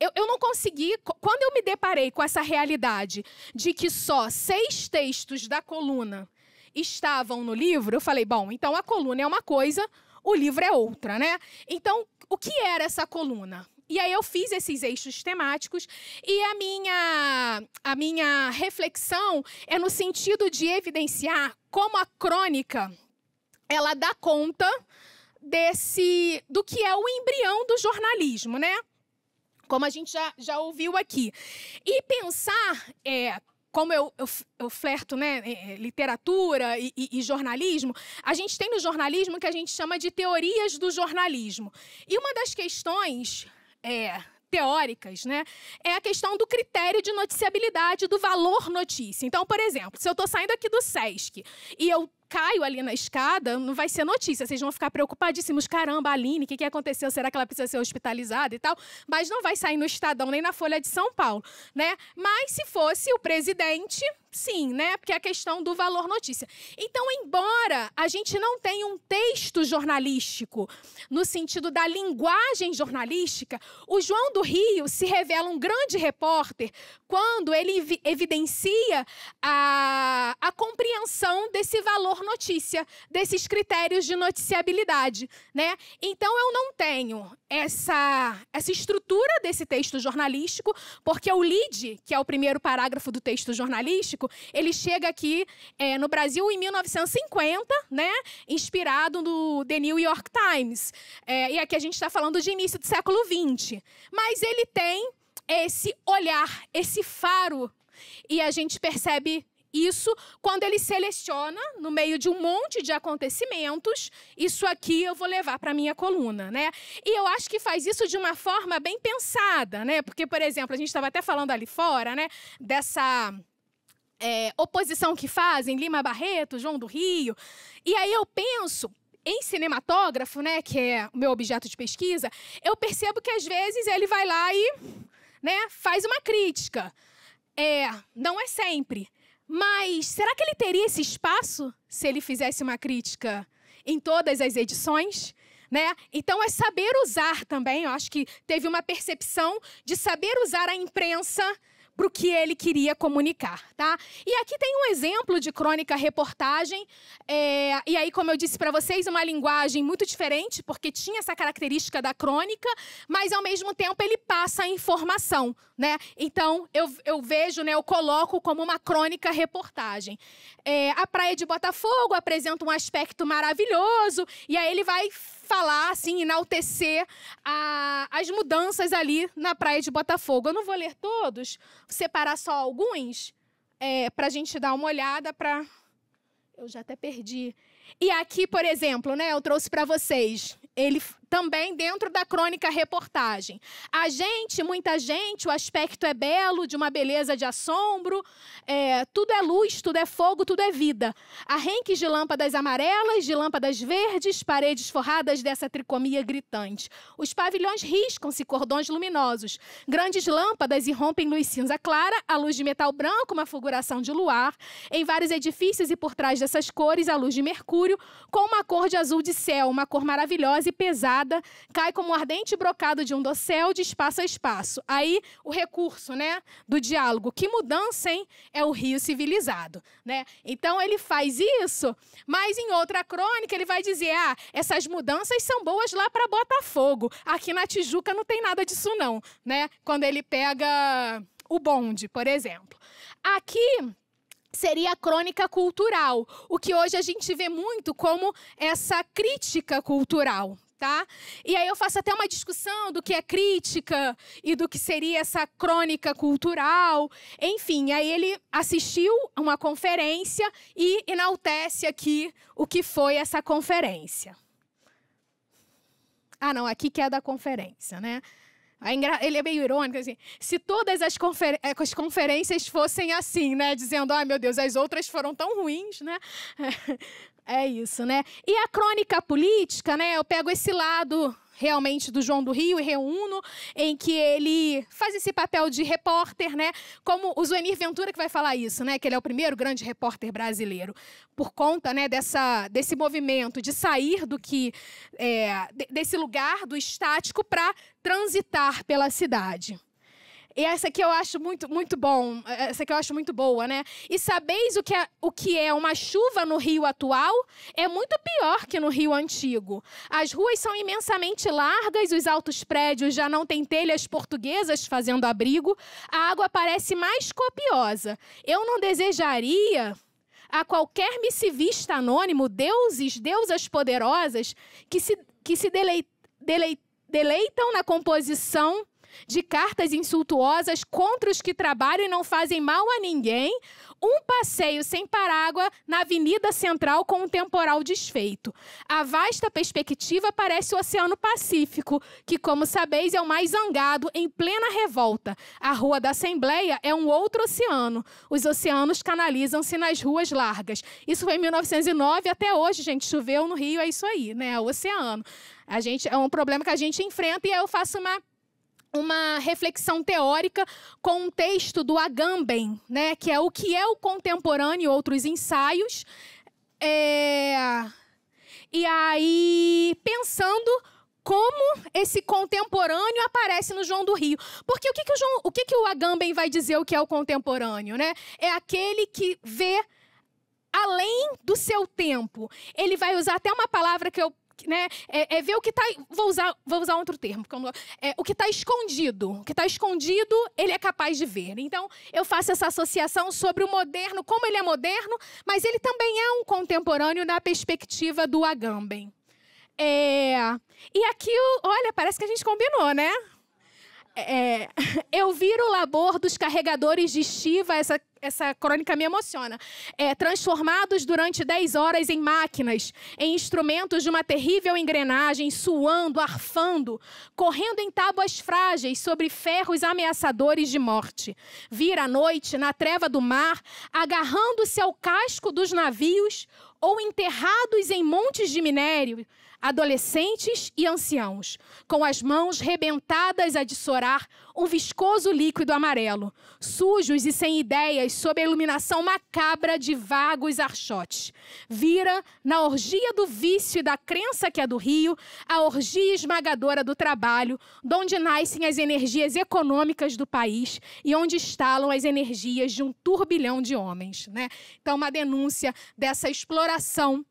Eu, eu, não consegui. Quando eu me deparei com essa realidade de que só seis textos da coluna estavam no livro, eu falei: bom, então a coluna é uma coisa, o livro é outra, né? Então, o que era essa coluna? E aí eu fiz esses eixos temáticos e a minha, a minha reflexão é no sentido de evidenciar como a crônica ela dá conta desse do que é o embrião do jornalismo, né? Como a gente já, já ouviu aqui. E pensar é, como eu, eu, eu, flerto, né, é, é, literatura e, e, e, jornalismo, a gente tem no jornalismo que a gente chama de teorias do jornalismo. E uma das questões é, teóricas, né? É a questão do critério de noticiabilidade, do valor notícia. Então, por exemplo, se eu estou saindo aqui do SESC e eu caio ali na escada, não vai ser notícia. Vocês vão ficar preocupadíssimos. Caramba, Aline, o que, que aconteceu? Será que ela precisa ser hospitalizada e tal? Mas não vai sair no Estadão nem na Folha de São Paulo, né? Mas se fosse o presidente sim, né? Porque é a questão do valor notícia. Então, embora a gente não tenha um texto jornalístico no sentido da linguagem jornalística, o João do Rio se revela um grande repórter quando ele evidencia a, a compreensão desse valor notícia, desses critérios de noticiabilidade, né? Então, eu não tenho essa, essa estrutura desse texto jornalístico, porque o lead, que é o primeiro parágrafo do texto jornalístico, ele chega aqui é, no Brasil em 1950, né, inspirado no The New York Times. É, e aqui a gente está falando de início do século XX. Mas ele tem esse olhar, esse faro, e a gente percebe isso quando ele seleciona, no meio de um monte de acontecimentos, isso aqui eu vou levar para minha coluna, né? E eu acho que faz isso de uma forma bem pensada, né? Porque, por exemplo, a gente estava até falando ali fora, né? Dessa é, oposição que fazem Lima Barreto, João do Rio. E aí eu penso, em cinematógrafo, né, que é o meu objeto de pesquisa, eu percebo que às vezes ele vai lá e né, faz uma crítica. É, não é sempre. Mas será que ele teria esse espaço se ele fizesse uma crítica em todas as edições? Né? Então é saber usar também. Eu acho que teve uma percepção de saber usar a imprensa para o que ele queria comunicar, tá? E aqui tem um exemplo de crônica reportagem, é, e aí, como eu disse para vocês, uma linguagem muito diferente, porque tinha essa característica da crônica, mas ao mesmo tempo ele passa a informação, né? Então, eu, eu vejo, né, eu coloco como uma crônica reportagem. É, a Praia de Botafogo apresenta um aspecto maravilhoso, e aí ele vai falar, assim, enaltecer a, as mudanças ali na praia de Botafogo. Eu não vou ler todos, vou separar só alguns, é, para a gente dar uma olhada, para. Eu já até perdi. E aqui, por exemplo, né, eu trouxe para vocês ele também dentro da crônica reportagem. A gente, muita gente, o aspecto é belo, de uma beleza de assombro, é, tudo é luz, tudo é fogo, tudo é vida. Arranques de lâmpadas amarelas, de lâmpadas verdes, paredes forradas dessa tricomia gritante. Os pavilhões riscam-se cordões luminosos. Grandes lâmpadas irrompem luz cinza clara, a luz de metal branco, uma fulguração de luar. Em vários edifícios e por trás dessas cores, a luz de mercúrio, com uma cor de azul de céu, uma cor maravilhosa e pesada cai como um ardente brocado de um dossel de espaço a espaço. Aí o recurso, né, do diálogo, que mudança, hein? É o Rio civilizado, né? Então ele faz isso, mas em outra crônica ele vai dizer: "Ah, essas mudanças são boas lá para Botafogo. Aqui na Tijuca não tem nada disso não", né? Quando ele pega o bonde, por exemplo. Aqui seria a crônica cultural, o que hoje a gente vê muito como essa crítica cultural. Tá? E aí eu faço até uma discussão do que é crítica e do que seria essa crônica cultural. Enfim, aí ele assistiu a uma conferência e enaltece aqui o que foi essa conferência. Ah, não, aqui que é da conferência, né? É ele é meio irônico, assim. Se todas as, confer eh, as conferências fossem assim, né? Dizendo, ai oh, meu Deus, as outras foram tão ruins, né? [LAUGHS] É isso, né? E a crônica política, né? Eu pego esse lado realmente do João do Rio e Reuno, em que ele faz esse papel de repórter, né? Como o Zuenir Ventura que vai falar isso, né? Que ele é o primeiro grande repórter brasileiro por conta, né? Dessa desse movimento de sair do que é, desse lugar do estático para transitar pela cidade. E essa aqui eu acho muito, muito bom. Essa aqui eu acho muito boa, né? E sabeis o que, é, o que é uma chuva no rio atual? É muito pior que no rio antigo. As ruas são imensamente largas, os altos prédios já não têm telhas portuguesas fazendo abrigo, a água parece mais copiosa. Eu não desejaria a qualquer missivista anônimo, deuses, deusas poderosas, que se, que se deleit, deleit, deleitam na composição de cartas insultuosas contra os que trabalham e não fazem mal a ninguém, um passeio sem parágua na Avenida Central com um temporal desfeito. A vasta perspectiva parece o Oceano Pacífico, que, como sabeis, é o mais zangado, em plena revolta. A Rua da Assembleia é um outro oceano. Os oceanos canalizam-se nas ruas largas. Isso foi em 1909, até hoje, gente, choveu no Rio, é isso aí, né? O oceano. A gente, é um problema que a gente enfrenta e aí eu faço uma uma reflexão teórica com um texto do Agamben, né, que é o que é o contemporâneo e outros ensaios. É... E aí, pensando como esse contemporâneo aparece no João do Rio. Porque o que, que o, João, o, que que o Agamben vai dizer o que é o contemporâneo? Né? É aquele que vê além do seu tempo. Ele vai usar até uma palavra que eu né, é, é ver o que está. Vou usar, vou usar outro termo, não, é, o que está escondido. O que está escondido, ele é capaz de ver. Então, eu faço essa associação sobre o moderno, como ele é moderno, mas ele também é um contemporâneo na perspectiva do Agamben. É, e aqui, olha, parece que a gente combinou, né? É, [LAUGHS] eu viro o labor dos carregadores de Shiva, essa, essa crônica me emociona. É, transformados durante 10 horas em máquinas, em instrumentos de uma terrível engrenagem, suando, arfando, correndo em tábuas frágeis sobre ferros ameaçadores de morte. Vira à noite, na treva do mar, agarrando-se ao casco dos navios ou enterrados em montes de minério adolescentes e anciãos, com as mãos rebentadas a dissorar um viscoso líquido amarelo, sujos e sem ideias sob a iluminação macabra de vagos archotes. Vira, na orgia do vício e da crença que é do Rio, a orgia esmagadora do trabalho, donde nascem as energias econômicas do país e onde estalam as energias de um turbilhão de homens. Né? Então, uma denúncia dessa exploração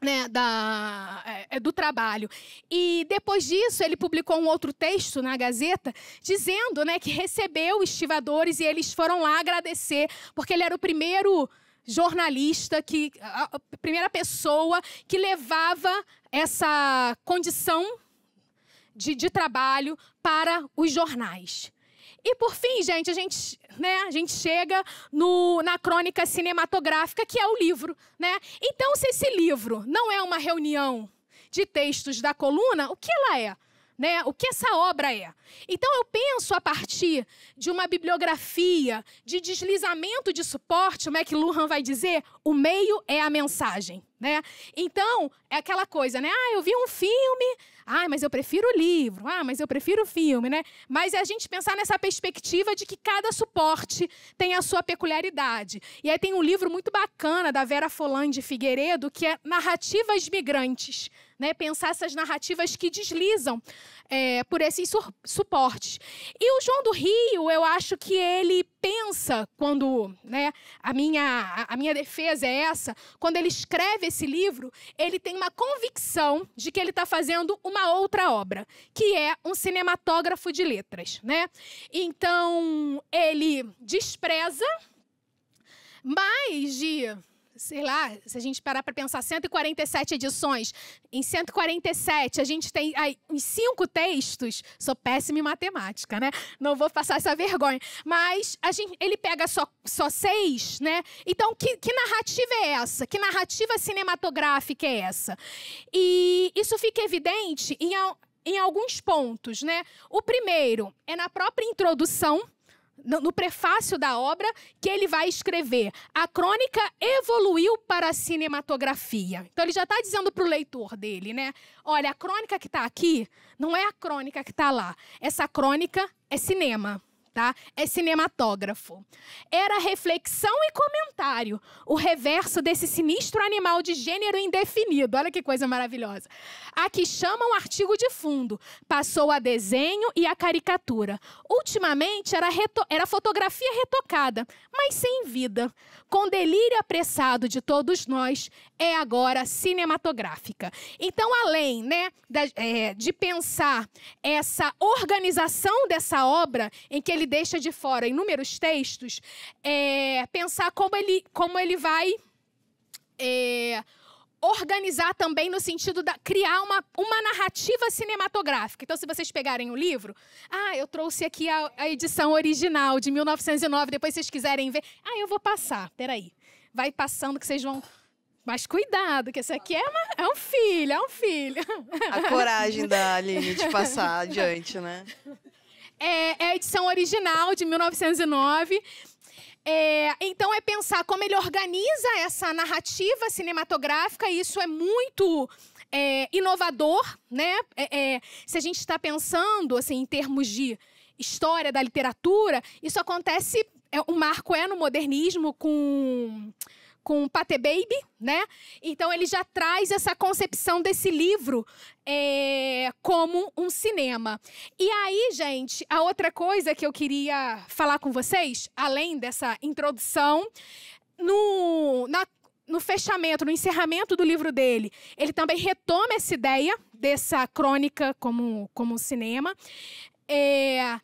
né, da, é, é, do trabalho. E depois disso, ele publicou um outro texto na Gazeta, dizendo né, que recebeu estivadores e eles foram lá agradecer, porque ele era o primeiro jornalista, que, a primeira pessoa que levava essa condição de, de trabalho para os jornais. E por fim, gente, a gente, né, a gente chega no, na crônica cinematográfica, que é o livro, né? Então, se esse livro não é uma reunião de textos da coluna, o que ela é? Né? O que essa obra é? Então eu penso a partir de uma bibliografia, de deslizamento de suporte, o McLuhan vai dizer, o meio é a mensagem. Né? Então, é aquela coisa, né? Ah, eu vi um filme, ah, mas eu prefiro o livro, ah, mas eu prefiro o filme, né? Mas é a gente pensar nessa perspectiva de que cada suporte tem a sua peculiaridade. E aí tem um livro muito bacana da Vera Follan de Figueiredo, que é Narrativas Migrantes né? Pensar essas narrativas que deslizam é, por esses suportes. E o João do Rio, eu acho que ele pensa quando, né? A minha, a minha defesa é essa. Quando ele escreve esse livro, ele tem uma convicção de que ele está fazendo uma outra obra, que é um cinematógrafo de letras, né? Então ele despreza mais de sei lá, se a gente parar para pensar, 147 edições. Em 147, a gente tem aí, em cinco textos. Sou péssima em matemática, né? Não vou passar essa vergonha. Mas a gente, ele pega só, só seis, né? Então, que, que narrativa é essa? Que narrativa cinematográfica é essa? E isso fica evidente em, em alguns pontos, né? O primeiro é na própria introdução no prefácio da obra, que ele vai escrever: a crônica evoluiu para a cinematografia. Então ele já está dizendo para o leitor dele, né? Olha, a crônica que está aqui não é a crônica que está lá. Essa crônica é cinema tá? É cinematógrafo. Era reflexão e comentário, o reverso desse sinistro animal de gênero indefinido. Olha que coisa maravilhosa. A que chamam artigo de fundo, passou a desenho e a caricatura. Ultimamente era, era fotografia retocada, mas sem vida. Com delírio apressado de todos nós, é agora cinematográfica. Então, além né, da, é, de pensar essa organização dessa obra, em que ele deixa de fora em inúmeros textos, é, pensar como ele, como ele vai é, organizar também no sentido de criar uma, uma narrativa cinematográfica. Então, se vocês pegarem o livro, ah, eu trouxe aqui a, a edição original de 1909, depois vocês quiserem ver. Ah, eu vou passar, peraí. Vai passando que vocês vão mas cuidado, que esse aqui é, uma, é, um filho, é um filho. A coragem [LAUGHS] da Aline de passar adiante, né? É, é a edição original de 1909. É, então, é pensar como ele organiza essa narrativa cinematográfica, e isso é muito é, inovador, né? É, é se a gente está pensando assim, em termos de história da literatura, isso acontece. o é, marco é no modernismo com com o Pate Baby, né? Então ele já traz essa concepção desse livro é, como um cinema. E aí, gente, a outra coisa que eu queria falar com vocês, além dessa introdução, no, na, no fechamento, no encerramento do livro dele, ele também retoma essa ideia dessa crônica como, como cinema. É,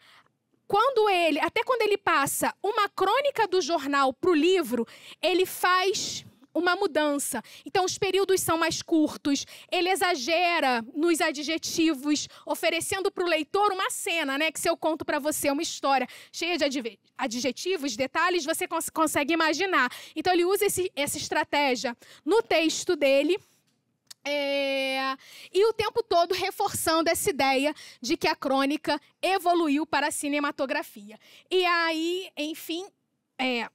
quando ele, até quando ele passa uma crônica do jornal para o livro, ele faz uma mudança. Então, os períodos são mais curtos, ele exagera nos adjetivos, oferecendo para o leitor uma cena, né? Que se eu conto para você uma história cheia de adjetivos, detalhes, você cons consegue imaginar. Então, ele usa esse, essa estratégia no texto dele é... E o tempo todo reforçando essa ideia de que a crônica evoluiu para a cinematografia. E aí, enfim, é...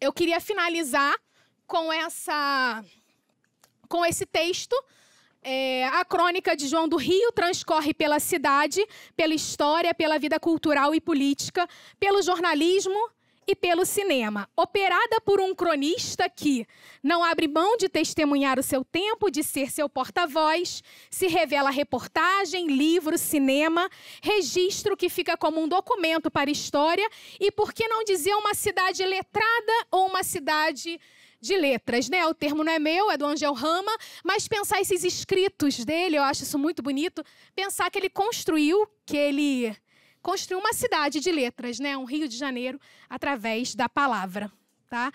eu queria finalizar com essa com esse texto. É... a crônica de João do Rio transcorre pela cidade, pela história, pela vida cultural e política, pelo jornalismo, e pelo cinema, operada por um cronista que não abre mão de testemunhar o seu tempo, de ser seu porta-voz, se revela reportagem, livro, cinema, registro que fica como um documento para a história e, por que não dizer, uma cidade letrada ou uma cidade de letras, né? O termo não é meu, é do Angel Rama, mas pensar esses escritos dele, eu acho isso muito bonito, pensar que ele construiu, que ele Construir uma cidade de letras, né? Um Rio de Janeiro através da palavra, tá?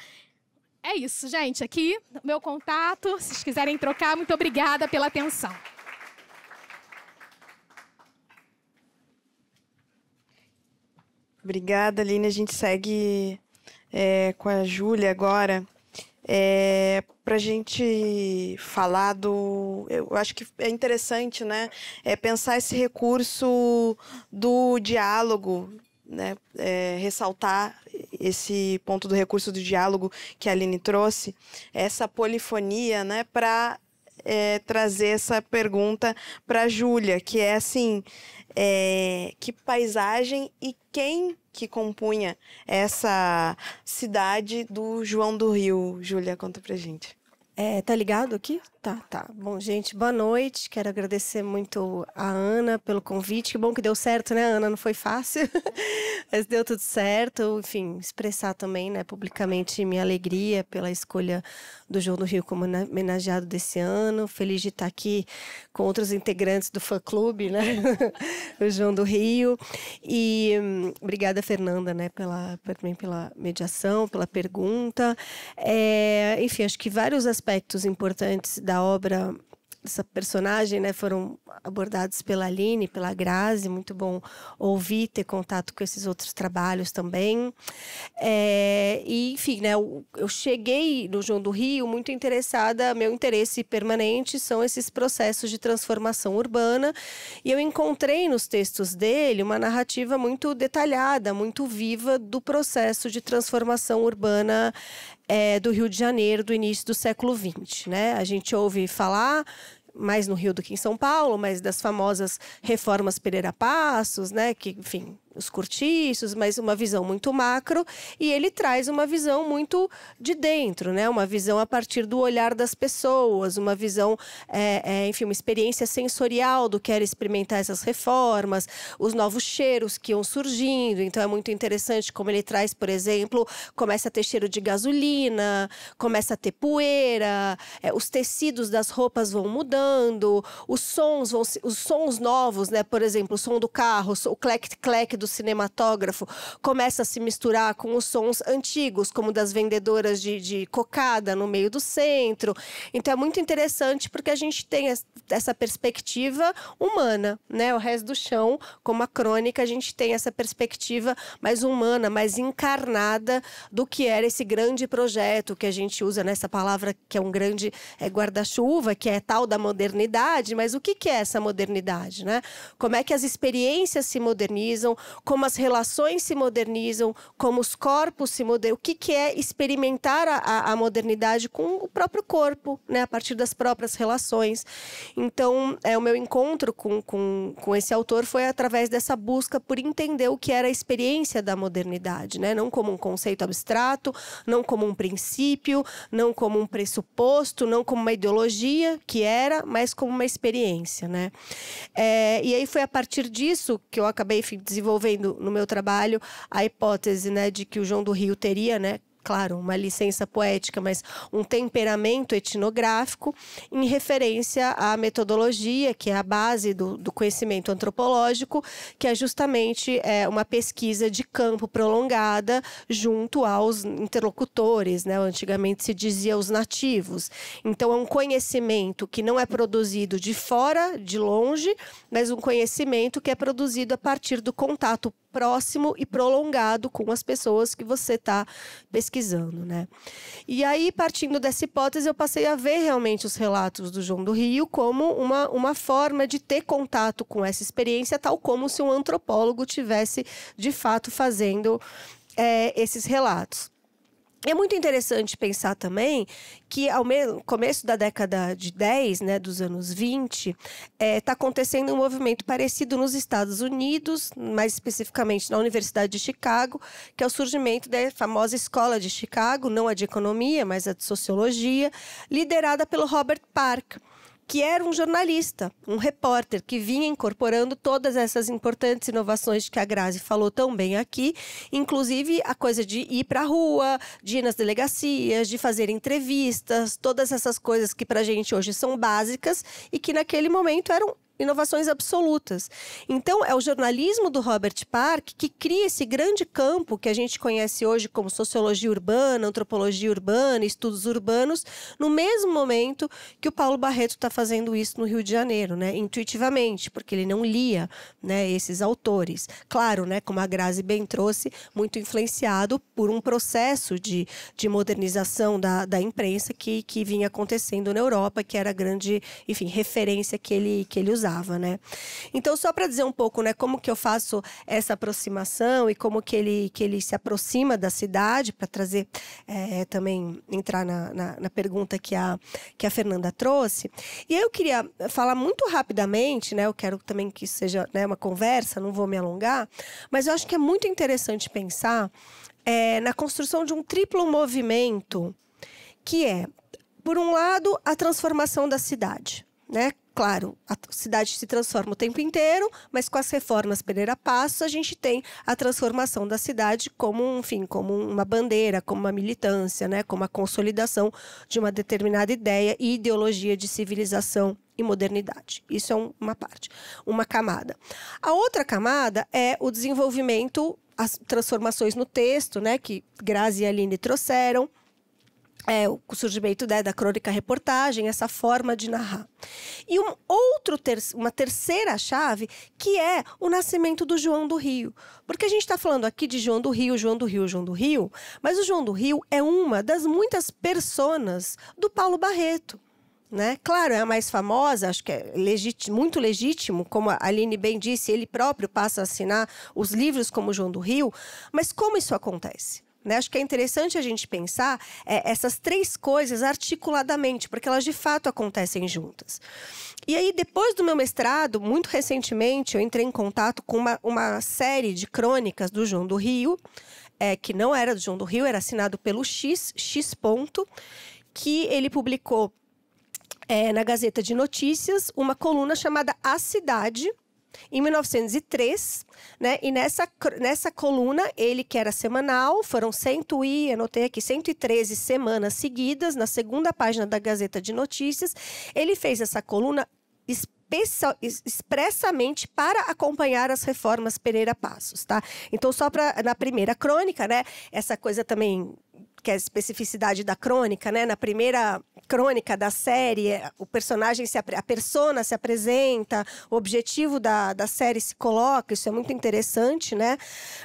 É isso, gente. Aqui, meu contato. Se vocês quiserem trocar, muito obrigada pela atenção. Obrigada, Aline. A gente segue é, com a Júlia agora. É, para a gente falar do. Eu acho que é interessante, né? É pensar esse recurso do diálogo, né? É, ressaltar esse ponto do recurso do diálogo que a Aline trouxe, essa polifonia, né? Para é, trazer essa pergunta para a Júlia, que é assim: é, que paisagem e quem que compunha essa cidade do João do Rio. Júlia, conta pra gente. É, tá ligado aqui? Tá, tá. Bom, gente, boa noite. Quero agradecer muito a Ana pelo convite. Que bom que deu certo, né, Ana? Não foi fácil, [LAUGHS] mas deu tudo certo. Enfim, expressar também, né, publicamente minha alegria pela escolha do João do Rio como homenageado desse ano. Feliz de estar aqui com outros integrantes do fã-clube, né? [LAUGHS] o João do Rio. E hum, obrigada, Fernanda, né, pela, também pela mediação, pela pergunta. É, enfim, acho que vários aspectos aspectos importantes da obra dessa personagem, né, foram abordados pela Aline, pela Grazi, muito bom ouvir, ter contato com esses outros trabalhos também. É, e, enfim, né, eu, eu, cheguei no João do Rio muito interessada, meu interesse permanente são esses processos de transformação urbana, e eu encontrei nos textos dele uma narrativa muito detalhada, muito viva do processo de transformação urbana é, do Rio de Janeiro do início do século XX. Né? A gente ouve falar mais no Rio do que em São Paulo, mas das famosas reformas Pereira Passos, né, que, enfim, os cortiços, mas uma visão muito macro, e ele traz uma visão muito de dentro, né? Uma visão a partir do olhar das pessoas, uma visão, é, é, enfim, uma experiência sensorial do que era experimentar essas reformas, os novos cheiros que iam surgindo. Então é muito interessante como ele traz, por exemplo, começa a ter cheiro de gasolina, começa a ter poeira, é, os tecidos das roupas vão mudando, os sons vão, os sons novos, né? Por exemplo, o som do carro, o clec-clec do do cinematógrafo começa a se misturar com os sons antigos, como das vendedoras de, de cocada no meio do centro. Então é muito interessante porque a gente tem essa perspectiva humana, né? O resto do chão, como a crônica, a gente tem essa perspectiva mais humana, mais encarnada do que era esse grande projeto que a gente usa nessa né? palavra que é um grande é, guarda-chuva, que é tal da modernidade, mas o que, que é essa modernidade, né? Como é que as experiências se modernizam, como as relações se modernizam, como os corpos se modernizam, o que, que é experimentar a, a modernidade com o próprio corpo, né, a partir das próprias relações. Então, é, o meu encontro com, com, com esse autor foi através dessa busca por entender o que era a experiência da modernidade, né, não como um conceito abstrato, não como um princípio, não como um pressuposto, não como uma ideologia que era, mas como uma experiência, né. É, e aí foi a partir disso que eu acabei desenvolvendo vendo no meu trabalho a hipótese né, de que o João do Rio teria né, claro, uma licença poética, mas um temperamento etnográfico em referência à metodologia, que é a base do, do conhecimento antropológico, que é justamente é, uma pesquisa de campo prolongada junto aos interlocutores, né? antigamente se dizia os nativos. Então, é um conhecimento que não é produzido de fora, de longe, mas um conhecimento que é produzido a partir do contato próximo e prolongado com as pessoas que você está pesquisando, né? E aí, partindo dessa hipótese, eu passei a ver realmente os relatos do João do Rio como uma, uma forma de ter contato com essa experiência, tal como se um antropólogo tivesse de fato fazendo é, esses relatos. É muito interessante pensar também que ao começo da década de 10, né, dos anos 20, está é, tá acontecendo um movimento parecido nos Estados Unidos, mais especificamente na Universidade de Chicago, que é o surgimento da famosa Escola de Chicago, não a de Economia, mas a de Sociologia, liderada pelo Robert Park que era um jornalista, um repórter que vinha incorporando todas essas importantes inovações que a Grazi falou tão bem aqui, inclusive a coisa de ir para a rua, de ir nas delegacias, de fazer entrevistas, todas essas coisas que para a gente hoje são básicas e que naquele momento eram inovações absolutas. Então, é o jornalismo do Robert Park que cria esse grande campo que a gente conhece hoje como sociologia urbana, antropologia urbana, estudos urbanos, no mesmo momento que o Paulo Barreto está fazendo isso no Rio de Janeiro, né? intuitivamente, porque ele não lia né, esses autores. Claro, né, como a Grazi bem trouxe, muito influenciado por um processo de, de modernização da, da imprensa que, que vinha acontecendo na Europa, que era a grande enfim, referência que ele, que ele usava precisava, né? Então, só para dizer um pouco, né, como que eu faço essa aproximação e como que ele, que ele se aproxima da cidade, para trazer é, também, entrar na, na, na, pergunta que a, que a Fernanda trouxe. E eu queria falar muito rapidamente, né, eu quero também que isso seja né, uma conversa, não vou me alongar, mas eu acho que é muito interessante pensar é, na construção de um triplo movimento, que é, por um lado, a transformação da cidade. Né? Claro, a cidade se transforma o tempo inteiro, mas com as reformas Pereira Passo, a gente tem a transformação da cidade como, enfim, como uma bandeira, como uma militância, né, como a consolidação de uma determinada ideia e ideologia de civilização e modernidade. Isso é uma parte, uma camada. A outra camada é o desenvolvimento, as transformações no texto, né, que Grazi e Aline trouxeram é, o surgimento né, da crônica reportagem, essa forma de narrar. E um outro ter uma terceira chave, que é o nascimento do João do Rio. Porque a gente está falando aqui de João do Rio, João do Rio, João do Rio, mas o João do Rio é uma das muitas personas do Paulo Barreto. Né? Claro, é a mais famosa, acho que é legítimo, muito legítimo, como a Aline bem disse, ele próprio passa a assinar os livros como João do Rio, mas como isso acontece? Né? Acho que é interessante a gente pensar é, essas três coisas articuladamente, porque elas de fato acontecem juntas. E aí, depois do meu mestrado, muito recentemente, eu entrei em contato com uma, uma série de crônicas do João do Rio, é, que não era do João do Rio, era assinado pelo X, X ponto, que ele publicou é, na Gazeta de Notícias uma coluna chamada A Cidade, em 1903, né? E nessa, nessa coluna, ele que era semanal, foram 100 e, anotei aqui, 113 semanas seguidas, na segunda página da Gazeta de Notícias, ele fez essa coluna expressamente para acompanhar as reformas Pereira Passos, tá? Então só para na primeira crônica, né? Essa coisa também que é a especificidade da crônica, né? Na primeira crônica da série, é, o personagem, se, a persona se apresenta, o objetivo da, da série se coloca, isso é muito interessante, né?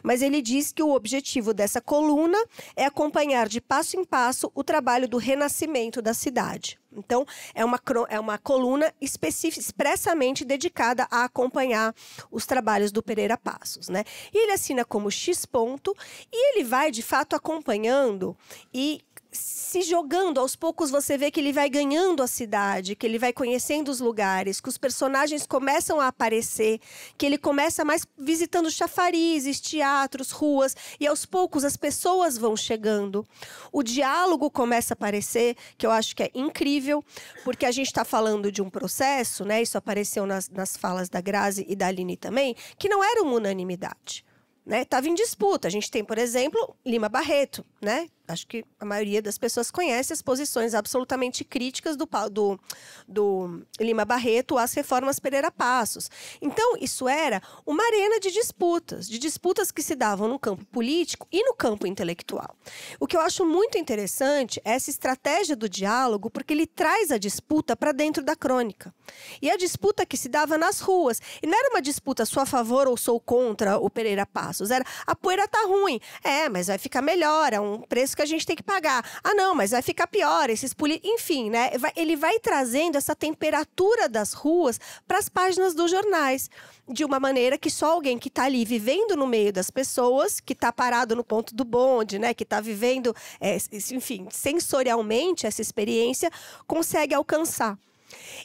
Mas ele diz que o objetivo dessa coluna é acompanhar de passo em passo o trabalho do renascimento da cidade. Então, é uma, é uma coluna expressamente dedicada a acompanhar os trabalhos do Pereira Passos. Né? E ele assina como X ponto e ele vai, de fato, acompanhando e se jogando, aos poucos você vê que ele vai ganhando a cidade, que ele vai conhecendo os lugares, que os personagens começam a aparecer, que ele começa mais visitando chafarizes, teatros, ruas, e aos poucos as pessoas vão chegando. O diálogo começa a aparecer, que eu acho que é incrível, porque a gente está falando de um processo, né? Isso apareceu nas, nas falas da Grazi e da Aline também, que não era uma unanimidade. Estava né? em disputa. A gente tem, por exemplo, Lima Barreto, né? acho que a maioria das pessoas conhece as posições absolutamente críticas do, do, do, Lima Barreto às reformas Pereira Passos. Então, isso era uma arena de disputas, de disputas que se davam no campo político e no campo intelectual. O que eu acho muito interessante é essa estratégia do diálogo, porque ele traz a disputa para dentro da crônica. E a disputa que se dava nas ruas. E não era uma disputa sou a favor ou sou contra o Pereira Passos, era a poeira tá ruim. É, mas vai ficar melhor, é um preço que que a gente tem que pagar. Ah, não, mas vai ficar pior, esses políticos. Enfim, né? Ele vai trazendo essa temperatura das ruas para as páginas dos jornais. De uma maneira que só alguém que está ali vivendo no meio das pessoas, que está parado no ponto do bonde, né? Que está vivendo, é, enfim, sensorialmente essa experiência, consegue alcançar.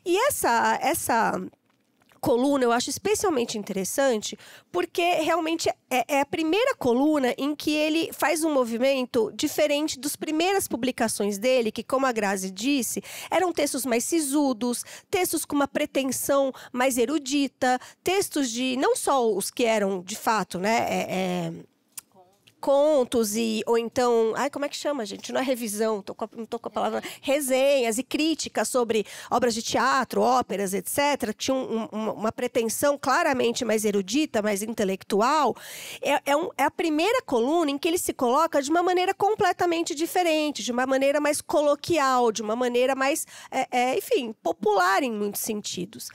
E essa. essa coluna eu acho especialmente interessante porque realmente é, é, a primeira coluna em que ele faz um movimento diferente dos primeiras publicações dele, que, como a Grazi disse, eram textos mais sisudos, textos com uma pretensão mais erudita, textos de não só os que eram de fato, né? É, é contos e ou então, ai, como é que chama, gente? Não é revisão, tô com a, não tô com a palavra, resenhas e críticas sobre obras de teatro, óperas, etc, que tinha um, um, uma pretensão claramente mais erudita, mais intelectual, é, é, um, é a primeira coluna em que ele se coloca de uma maneira completamente diferente, de uma maneira mais coloquial, de uma maneira mais, é, é, enfim, popular em muitos sentidos.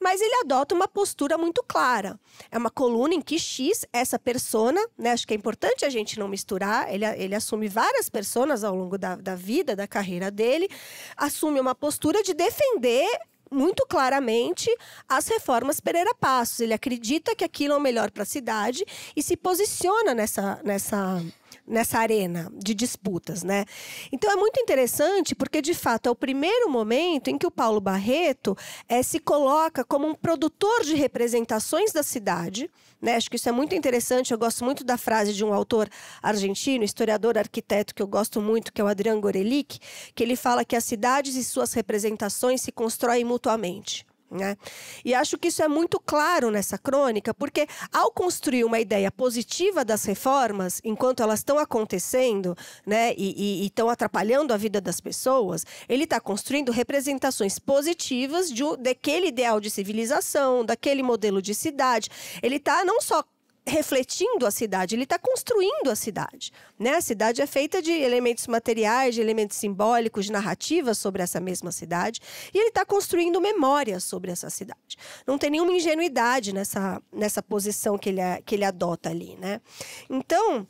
Mas ele adota uma postura muito clara. É uma coluna em que X, essa persona, né, acho que é importante a gente não misturar, ele, ele assume várias pessoas ao longo da, da vida, da carreira dele, assume uma postura de defender muito claramente as reformas Pereira Passos. Ele acredita que aquilo é o melhor para a cidade e se posiciona nessa, nessa nessa arena de disputas, né? Então é muito interessante porque de fato é o primeiro momento em que o Paulo Barreto é, se coloca como um produtor de representações da cidade, né? Acho que isso é muito interessante. Eu gosto muito da frase de um autor argentino, historiador, arquiteto que eu gosto muito, que é o Adriano Gorelick, que ele fala que as cidades e suas representações se constroem mutuamente. Né? E acho que isso é muito claro nessa crônica, porque ao construir uma ideia positiva das reformas, enquanto elas estão acontecendo né, e estão atrapalhando a vida das pessoas, ele está construindo representações positivas de, daquele ideal de civilização, daquele modelo de cidade. Ele está não só refletindo a cidade, ele está construindo a cidade. Né? A cidade é feita de elementos materiais, de elementos simbólicos, de narrativas sobre essa mesma cidade, e ele está construindo memórias sobre essa cidade. Não tem nenhuma ingenuidade nessa, nessa posição que ele, é, que ele adota ali. Né? Então.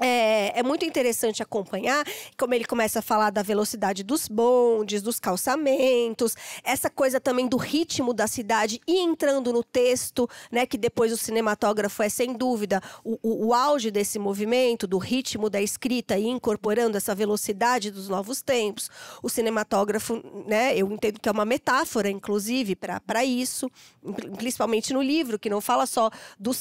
É, é, muito interessante acompanhar como ele começa a falar da velocidade dos bondes, dos calçamentos, essa coisa também do ritmo da cidade e entrando no texto, né? Que depois o cinematógrafo é sem dúvida o, o, o auge desse movimento, do ritmo da escrita e incorporando essa velocidade dos novos tempos. O cinematógrafo, né? Eu entendo que é uma metáfora, inclusive, para isso, principalmente no livro, que não fala só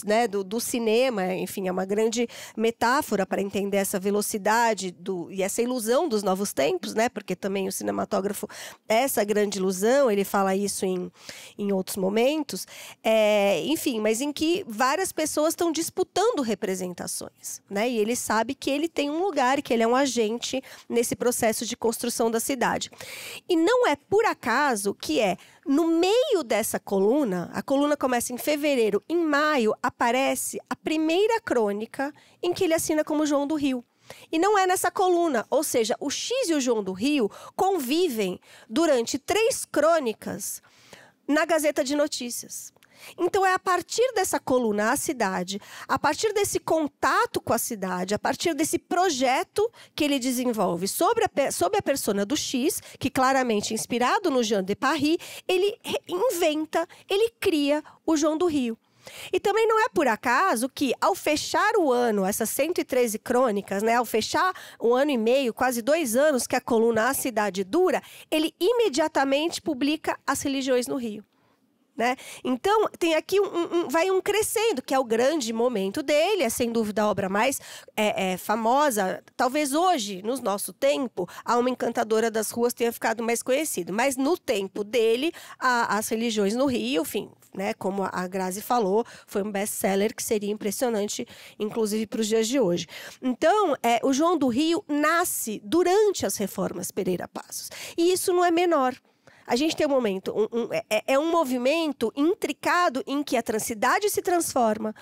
né, do, do cinema, enfim, é uma grande metáfora para entender essa velocidade do, e essa ilusão dos novos tempos, né? Porque também o cinematógrafo é essa grande ilusão, ele fala isso em, em outros momentos. É, enfim, mas em que várias pessoas estão disputando representações, né? E ele sabe que ele tem um lugar, que ele é um agente nesse processo de construção da cidade. E não é por acaso que é no meio dessa coluna, a coluna começa em fevereiro, em maio aparece a primeira crônica em que ele assina como João do Rio. E não é nessa coluna, ou seja, o X e o João do Rio convivem durante três crônicas na Gazeta de Notícias. Então é a partir dessa coluna a cidade, a partir desse contato com a cidade, a partir desse projeto que ele desenvolve sobre a, sobre a persona do X, que claramente é inspirado no Jean de Paris, ele inventa, ele cria o João do Rio. E também não é por acaso que, ao fechar o ano, essas 113 crônicas, né, ao fechar um ano e meio, quase dois anos que a coluna A Cidade dura, ele imediatamente publica As Religiões no Rio. Né? Então, tem aqui um, um, vai um crescendo, que é o grande momento dele, é sem dúvida a obra mais é, é, famosa. Talvez hoje, no nosso tempo, a Uma Encantadora das Ruas tenha ficado mais conhecido, mas no tempo dele, a, as religiões no Rio, enfim, né, como a Grazi falou, foi um best-seller que seria impressionante, inclusive para os dias de hoje. Então, é, o João do Rio nasce durante as reformas Pereira Passos, e isso não é menor a gente tem um momento, um, um, é, é, é um movimento intricado em que a transidade se transforma,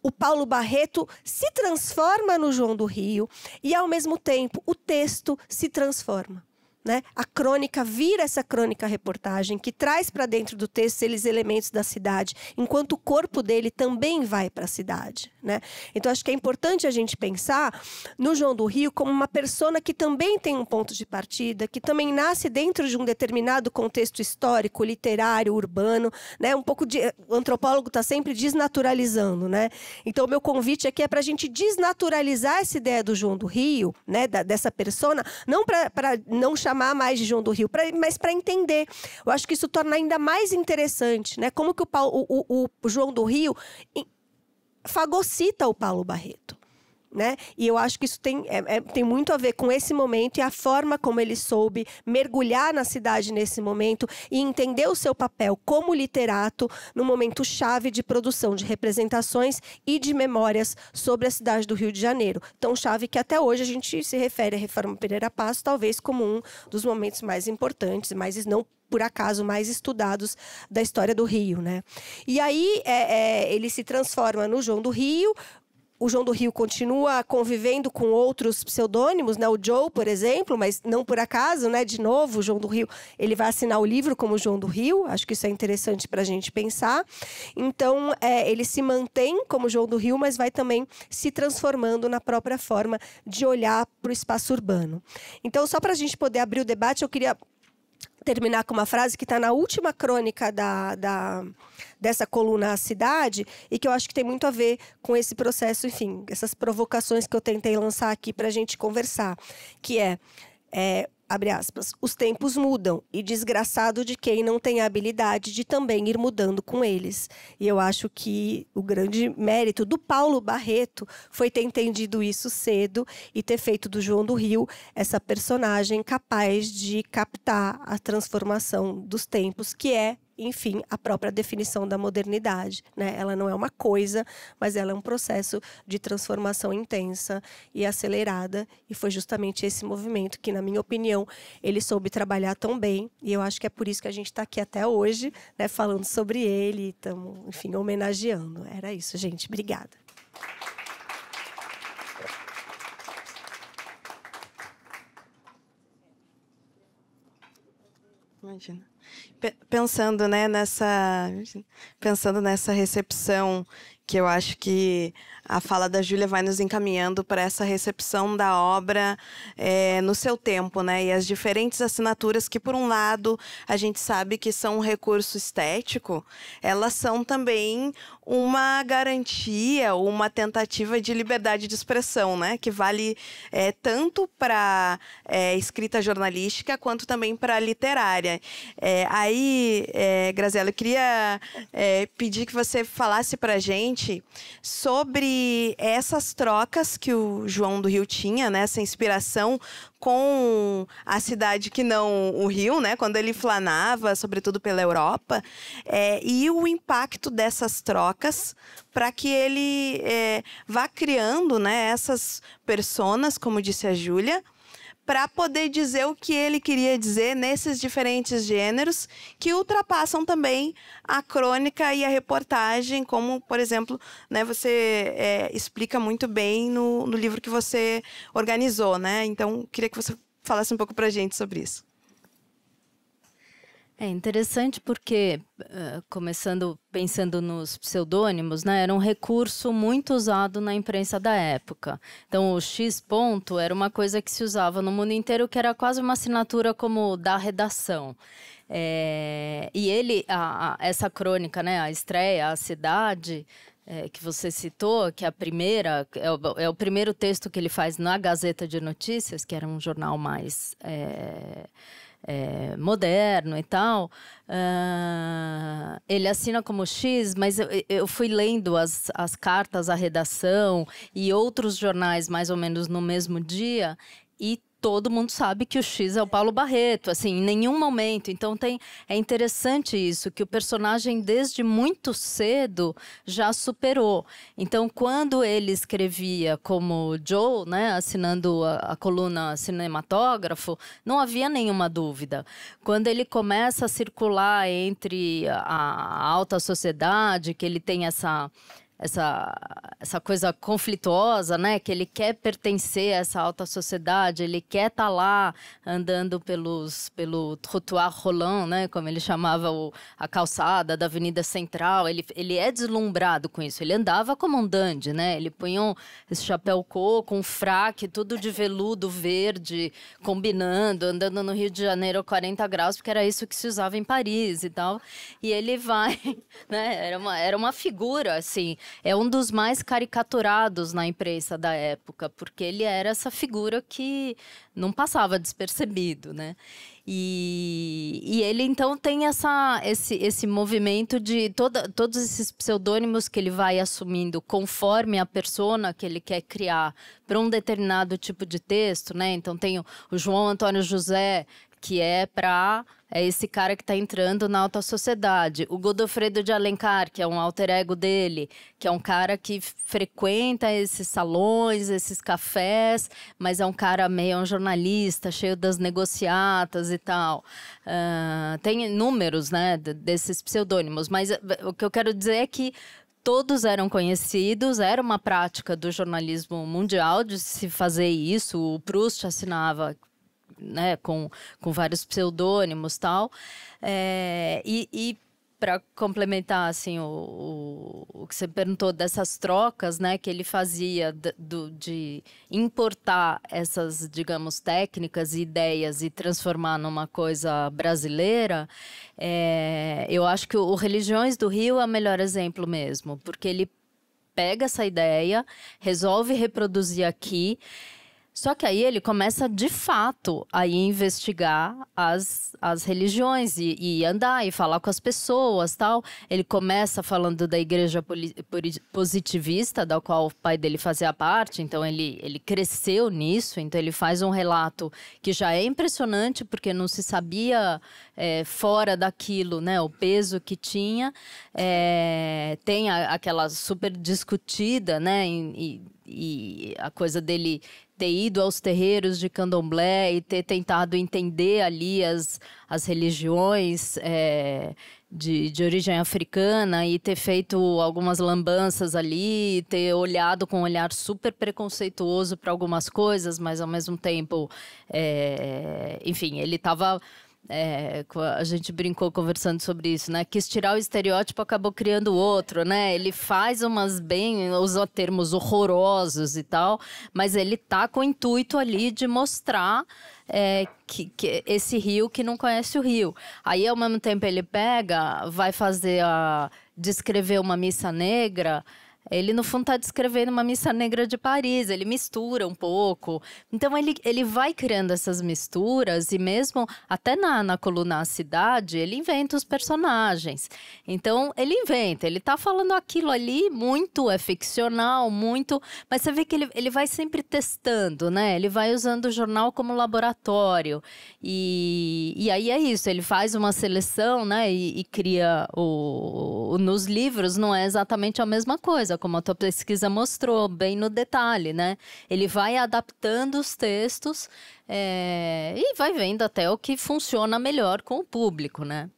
o Paulo Barreto se transforma no João do Rio e, ao mesmo tempo, o texto se transforma. Né? A crônica vira essa crônica reportagem que traz para dentro do texto eles elementos da cidade, enquanto o corpo dele também vai para a cidade, né? Então acho que é importante a gente pensar no João do Rio como uma persona que também tem um ponto de partida, que também nasce dentro de um determinado contexto histórico, literário, urbano, né? Um pouco de o antropólogo está sempre desnaturalizando, né? Então o meu convite aqui é para a gente desnaturalizar essa ideia do João do Rio, né? Da, dessa persona, não para não chamar mais de João do Rio, pra, mas para entender. Eu acho que isso torna ainda mais interessante, né? Como que o, Paulo, o, o, o João do Rio fagocita o Paulo Barreto né? E eu acho que isso tem, é, é, tem muito a ver com esse momento e a forma como ele soube mergulhar na cidade nesse momento e entender o seu papel como literato no momento chave de produção de representações e de memórias sobre a cidade do Rio de Janeiro. Tão chave que até hoje a gente se refere à Reforma Pereira Passo talvez como um dos momentos mais importantes, mas não por acaso mais estudados da história do Rio, né? E aí é, é, ele se transforma no João do Rio, o João do Rio continua convivendo com outros pseudônimos, né? O Joe, por exemplo, mas não por acaso, né? De novo, o João do Rio, ele vai assinar o livro como João do Rio. Acho que isso é interessante para a gente pensar. Então, é, ele se mantém como João do Rio, mas vai também se transformando na própria forma de olhar para o espaço urbano. Então, só para a gente poder abrir o debate, eu queria terminar com uma frase que está na última crônica da, da, dessa coluna A Cidade e que eu acho que tem muito a ver com esse processo, enfim, essas provocações que eu tentei lançar aqui para a gente conversar, que é, é abre aspas, os tempos mudam e desgraçado de quem não tem a habilidade de também ir mudando com eles. E eu acho que o grande mérito do Paulo Barreto foi ter entendido isso cedo e ter feito do João do Rio essa personagem capaz de captar a transformação dos tempos, que é enfim, a própria definição da modernidade. Né? Ela não é uma coisa, mas ela é um processo de transformação intensa e acelerada. E foi justamente esse movimento que, na minha opinião, ele soube trabalhar tão bem. E eu acho que é por isso que a gente está aqui até hoje, né, falando sobre ele, estamos enfim, homenageando. Era isso, gente. Obrigada. Imagina pensando, né, nessa pensando nessa recepção que eu acho que a fala da Júlia vai nos encaminhando para essa recepção da obra é, no seu tempo, né? E as diferentes assinaturas que, por um lado, a gente sabe que são um recurso estético, elas são também uma garantia, uma tentativa de liberdade de expressão, né? Que vale é, tanto para é, escrita jornalística quanto também para literária. É, aí, é, Graziela, eu queria é, pedir que você falasse para gente sobre e essas trocas que o João do Rio tinha, né, essa inspiração com a cidade que não o Rio, né, quando ele flanava, sobretudo pela Europa, é, e o impacto dessas trocas para que ele é, vá criando né, essas personas, como disse a Júlia, para poder dizer o que ele queria dizer nesses diferentes gêneros que ultrapassam também a crônica e a reportagem, como, por exemplo, né, você é, explica muito bem no, no livro que você organizou, né? Então, queria que você falasse um pouco para a gente sobre isso. É interessante porque, começando pensando nos pseudônimos, né, era um recurso muito usado na imprensa da época. Então, o X ponto era uma coisa que se usava no mundo inteiro, que era quase uma assinatura como da redação. É, e ele, a, a, essa crônica, né, a estreia, a cidade, é, que você citou, que é a primeira é o, é o, primeiro texto que ele faz na Gazeta de Notícias, que era um jornal mais é, é, moderno e tal. Uh, ele assina como X, mas eu, eu fui lendo as, as cartas à redação e outros jornais mais ou menos no mesmo dia e todo mundo sabe que o X é o Paulo Barreto, assim, em nenhum momento. Então tem é interessante isso que o personagem desde muito cedo já superou. Então quando ele escrevia como Joe, né, assinando a, a coluna cinematógrafo, não havia nenhuma dúvida. Quando ele começa a circular entre a, a alta sociedade, que ele tem essa essa, essa coisa conflituosa, né? Que ele quer pertencer a essa alta sociedade, ele quer estar tá lá andando pelos, pelo trottoir roland, né? Como ele chamava o, a calçada da Avenida Central. Ele, ele é deslumbrado com isso. Ele andava como um dandy, né? Ele punha um, esse chapéu coco, um fraque, tudo de veludo verde, combinando, andando no Rio de Janeiro a 40 graus, porque era isso que se usava em Paris e tal. E ele vai, [LAUGHS] né? Era uma, era uma figura, assim é um dos mais caricaturados na imprensa da época, porque ele era essa figura que não passava despercebido, né? E, e, ele então tem essa, esse, esse movimento de toda, todos esses pseudônimos que ele vai assumindo conforme a persona que ele quer criar para um determinado tipo de texto, né? Então tem o, o João Antônio José, que é para é esse cara que está entrando na alta sociedade. O Godofredo de Alencar, que é um alter ego dele, que é um cara que frequenta esses salões, esses cafés, mas é um cara meio é um jornalista, cheio das negociatas e tal. Uh, tem números, né, desses pseudônimos. Mas eh, o que eu quero dizer é que todos eram conhecidos, era uma prática do jornalismo mundial de se fazer isso. O Proust assinava né, com, com vários pseudônimos tal. É, e, e para complementar assim o, o, o, que você perguntou dessas trocas né que ele fazia do, de importar essas digamos técnicas e ideias e transformar numa coisa brasileira é, eu acho que o religiões do Rio é o melhor exemplo mesmo porque ele pega essa ideia resolve reproduzir aqui só que aí ele começa de fato a investigar as, as religiões e, e, andar e falar com as pessoas tal. Ele começa falando da igreja positivista, da qual o pai dele fazia parte, então ele, ele cresceu nisso, então ele faz um relato que já é impressionante, porque não se sabia é, fora daquilo né, o peso que tinha. É, tem a, aquela super discutida, né? e, e a coisa dele ter ido aos terreiros de candomblé e ter tentado entender ali as, as religiões é, de, de origem africana e ter feito algumas lambanças ali, ter olhado com um olhar super preconceituoso para algumas coisas, mas ao mesmo tempo, é, enfim, ele estava é, a gente brincou conversando sobre isso, né? Quis tirar o estereótipo, acabou criando outro, né? Ele faz umas bem, usa termos horrorosos e tal, mas ele tá com o intuito ali de mostrar é, que, que, esse rio que não conhece o rio. Aí, ao mesmo tempo, ele pega, vai fazer a descrever uma missa negra. Ele, no fundo, está descrevendo uma missa negra de Paris, ele mistura um pouco. Então, ele, ele vai criando essas misturas e mesmo até na, na coluna A Cidade, ele inventa os personagens. Então, ele inventa, ele está falando aquilo ali, muito é ficcional, muito... Mas você vê que ele, ele vai sempre testando, né? Ele vai usando o jornal como laboratório. E, e aí é isso, ele faz uma seleção, né? E, e cria o, o... Nos livros não é exatamente a mesma coisa como a tua pesquisa mostrou, bem no detalhe, né? Ele vai adaptando os textos é, e vai vendo até o que funciona melhor com o público, né?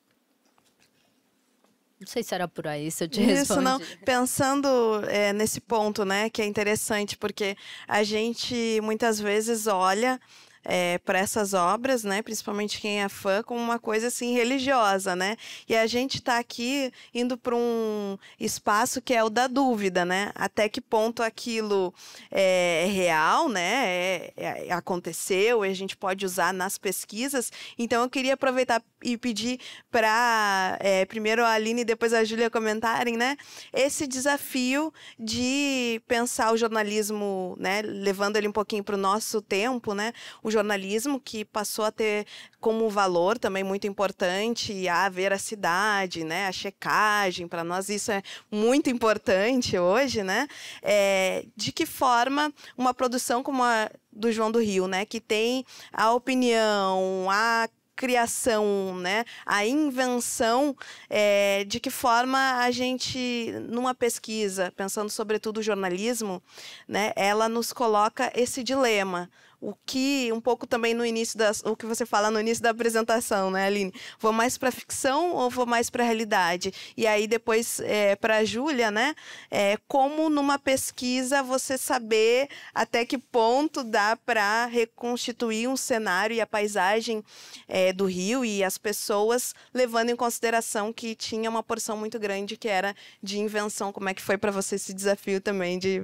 Não sei se era por aí, se eu te respondi. Isso, não. Pensando é, nesse ponto, né, que é interessante, porque a gente muitas vezes olha é, eh, para essas obras, né? Principalmente quem é fã, como uma coisa assim religiosa, né? E a gente está aqui indo para um espaço que é o da dúvida, né? Até que ponto aquilo eh, é real, né? É, é, é, aconteceu e a gente pode usar nas pesquisas. Então eu queria aproveitar e pedir para eh, primeiro a Aline e depois a Júlia comentarem, né? Esse desafio de pensar o jornalismo, né? Levando ele um pouquinho para o nosso tempo, né? O jornalismo, que passou a ter como valor também muito importante a veracidade, né? A checagem, para nós isso é muito importante hoje, né? É, de que forma uma produção como a do João do Rio, né? Que tem a opinião, a criação, né? a invenção, é, de que forma a gente, numa pesquisa, pensando sobretudo o jornalismo, né? ela nos coloca esse dilema o que um pouco também no início o que você fala no início da apresentação, né, Aline? Vou mais para ficção ou vou mais para realidade? E aí depois é, para a Júlia, né? É, como numa pesquisa você saber até que ponto dá para reconstituir um cenário e a paisagem é, do Rio e as pessoas levando em consideração que tinha uma porção muito grande que era de invenção. Como é que foi para você esse desafio também de,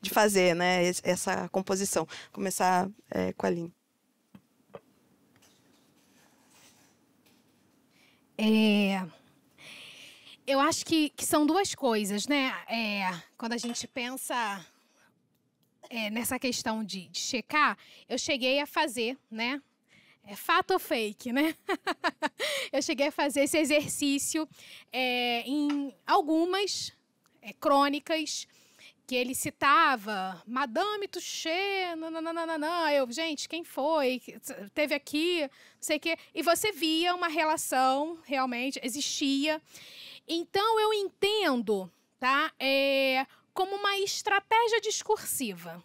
de fazer, né? Essa composição, começar é, com a Aline. É, eu acho que, que são duas coisas, né? É, quando a gente pensa é, nessa questão de, de, checar, eu cheguei a fazer, né? É fato ou fake, né? [LAUGHS] eu cheguei a fazer esse exercício é, em algumas é, crônicas que ele citava Madame Touché, nananana, eu, gente, quem foi? Teve aqui, não sei o quê. E você via uma relação, realmente, existia. Então, eu entendo, tá? É, como uma estratégia discursiva.